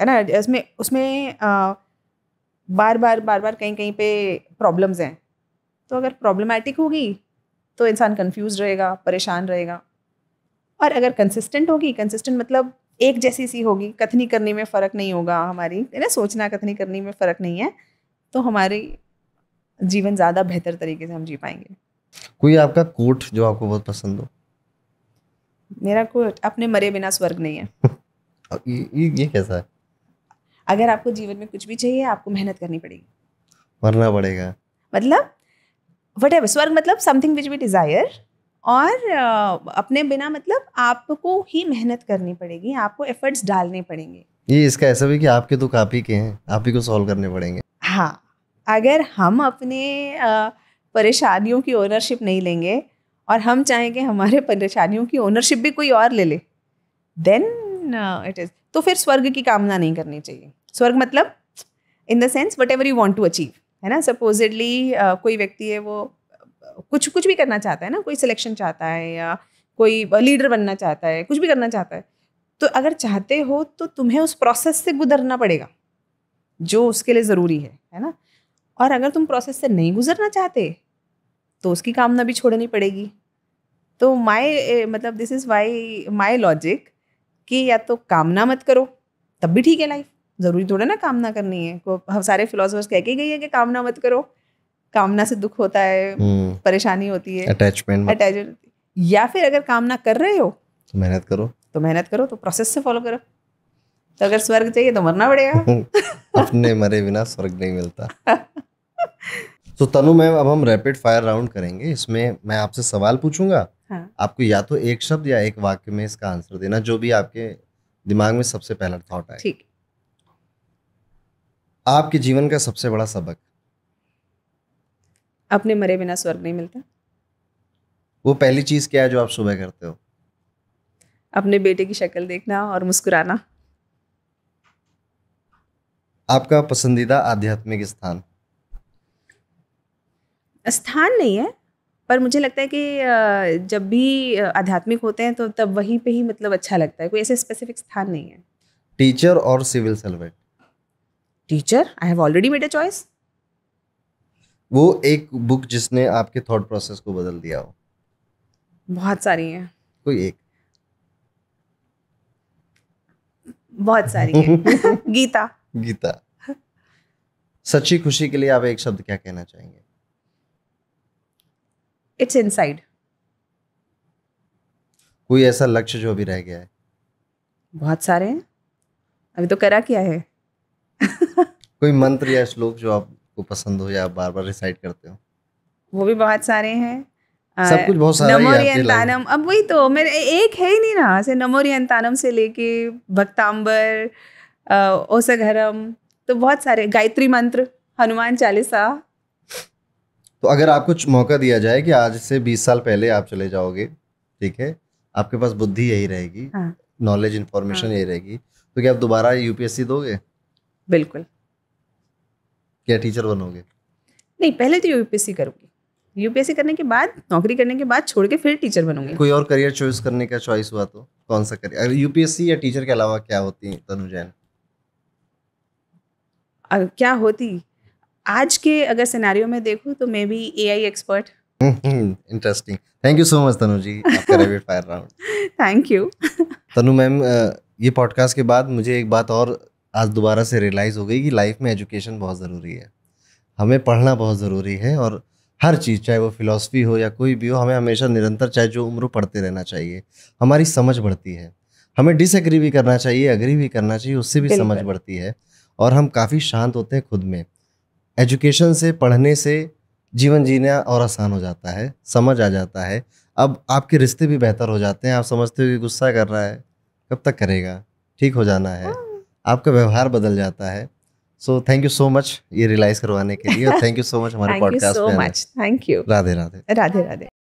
Speaker 1: है ना इसमें उसमें आ, बार बार बार बार कहीं कहीं पे प्रॉब्लम्स हैं तो अगर प्रॉब्लमेटिक होगी तो इंसान कंफ्यूज रहेगा परेशान रहेगा और अगर कंसिस्टेंट होगी कंसिस्टेंट मतलब एक जैसी सी होगी कथनी करने में फ़र्क नहीं होगा हमारी है ना सोचना कथनी करने में फ़र्क नहीं है तो हमारे जीवन ज़्यादा बेहतर तरीके से हम जी पाएंगे
Speaker 2: कोई आपका कोट जो आपको बहुत पसंद हो
Speaker 1: मेरा कोट अपने मरे बिना स्वर्ग नहीं है
Speaker 2: ये, ये कैसा है
Speaker 1: अगर आपको जीवन में कुछ भी चाहिए आपको मेहनत करनी पड़ेगी
Speaker 2: मरना पड़ेगा
Speaker 1: मतलब वट एवर स्वर्ग मतलब समथिंग विच वी डिज़ायर और अपने बिना मतलब आपको ही मेहनत करनी पड़ेगी आपको एफर्ट्स डालने पड़ेंगे
Speaker 2: ये इसका ऐसा भी कि आपके तो कापी के हैं आप ही को सॉल्व करने पड़ेंगे
Speaker 1: हाँ अगर हम अपने परेशानियों की ओनरशिप नहीं लेंगे और हम चाहेंगे हमारे परेशानियों की ओनरशिप भी कोई और ले ले देन इट इज़ तो फिर स्वर्ग की कामना नहीं करनी चाहिए स्वर्ग मतलब in the sense whatever you want to achieve है ना सपोजिडली uh, कोई व्यक्ति है वो कुछ कुछ भी करना चाहता है ना कोई सिलेक्शन चाहता है या कोई लीडर बनना चाहता है कुछ भी करना चाहता है तो अगर चाहते हो तो तुम्हें उस प्रोसेस से गुजरना पड़ेगा जो उसके लिए ज़रूरी है है ना और अगर तुम प्रोसेस से नहीं गुजरना चाहते तो उसकी कामना भी छोड़नी पड़ेगी तो माई मतलब this is why my logic कि या तो कामना मत करो तब भी ठीक है लाइफ ज़रूरी थोड़ा ना कामना करनी है को सारे फिलोसफर्स कह के गई है कि कामना मत करो कामना से दुख होता है हम्म। परेशानी होती है अटैचमेंट अटैचमेंट या फिर अगर कामना कर रहे हो तो मेहनत करो तो मेहनत करो तो प्रोसेस से फॉलो करो तो अगर स्वर्ग चाहिए तो मरना पड़ेगा
Speaker 2: अपने मरे बिना स्वर्ग नहीं मिलता तो तनु मैम अब हम रैपिड फायर राउंड करेंगे इसमें मैं आपसे सवाल पूछूंगा हाँ। आपको या तो एक शब्द या एक वाक्य में इसका आंसर देना जो भी आपके दिमाग में सबसे पहला थॉट आए ठीक आपके जीवन का सबसे बड़ा सबक
Speaker 1: अपने मरे बिना स्वर्ग नहीं मिलता
Speaker 2: वो पहली चीज क्या है जो आप सुबह करते हो
Speaker 1: अपने बेटे की शक्ल देखना और मुस्कुराना
Speaker 2: आपका पसंदीदा आध्यात्मिक स्थान
Speaker 1: स्थान नहीं है पर मुझे लगता है कि जब भी आध्यात्मिक होते हैं तो तब वहीं पे ही मतलब अच्छा लगता है कोई ऐसे स्पेसिफिक स्थान नहीं है
Speaker 2: टीचर और civil servant teacher
Speaker 1: I have already made a choice
Speaker 2: वो एक बुक जिसने आपके थॉट प्रोसेस को बदल दिया हो
Speaker 1: बहुत सारी हैं कोई एक बहुत
Speaker 2: सारी हैं गीता गीता सच्ची खुशी के लिए आप एक शब्द क्या कहना चाहेंगे
Speaker 1: इट्स इनसाइड
Speaker 2: कोई ऐसा लक्ष्य जो अभी रह गया है
Speaker 1: बहुत सारे हैं अभी तो करा क्या है
Speaker 2: कोई मंत्र या श्लोक जो आप आपको पसंद हो या बार बार रिसाइट करते हो
Speaker 1: वो भी बहुत सारे हैं
Speaker 2: सब कुछ बहुत सारा नमोरियन तानम
Speaker 1: अब वही तो मेरे एक है ही नहीं ना से नमोरियन तानम से लेके भक्तांबर ओसघरम तो बहुत सारे गायत्री मंत्र हनुमान चालीसा
Speaker 2: तो अगर आपको मौका दिया जाए कि आज से 20 साल पहले आप चले जाओगे ठीक है आपके पास बुद्धि यही रहेगी नॉलेज हाँ। इन्फॉर्मेशन हाँ। यही रहेगी तो क्या आप दोबारा यूपीएससी दोगे बिल्कुल क्या टीचर बनोगे
Speaker 1: नहीं पहले तो यूपीएससी करूंगी यूपीएससी करने के बाद नौकरी करने के बाद छोड़ के फिर टीचर बनूंगी कोई
Speaker 2: और करियर चॉइस करने का चॉइस हुआ तो कौन सा करियर यूपीएससी या टीचर के अलावा क्या होती है तनु जैन
Speaker 1: क्या होती आज के अगर सिनेरियो में देखूं तो मैं भी AI expert
Speaker 2: interesting thank you so much Tanu ji आपका rapid fire round thank you Tanu ma'am ये पॉडकास्ट के बाद मुझे एक बात और आज दोबारा से रियलाइज़ हो गई कि लाइफ में एजुकेशन बहुत ज़रूरी है हमें पढ़ना बहुत ज़रूरी है और हर चीज़ चाहे वो फ़िलासफ़ी हो या कोई भी हो हमें हमेशा निरंतर चाहे जो उम्र पढ़ते रहना चाहिए हमारी समझ बढ़ती है हमें डिसएग्री भी करना चाहिए अग्री भी करना चाहिए उससे भी समझ बढ़ती है और हम काफ़ी शांत होते हैं खुद में एजुकेशन से पढ़ने से जीवन जीना और आसान हो जाता है समझ आ जाता है अब आपके रिश्ते भी बेहतर हो जाते हैं आप समझते हो कि गुस्सा कर रहा है कब तक करेगा ठीक हो जाना है हाँ। आपका व्यवहार बदल जाता है so thank you so much ये रियलाइज करवाने के लिए थैंक यू सो मच हमारे पॉडकास्ट में
Speaker 3: थैंक यू राधे राधे राधे राधे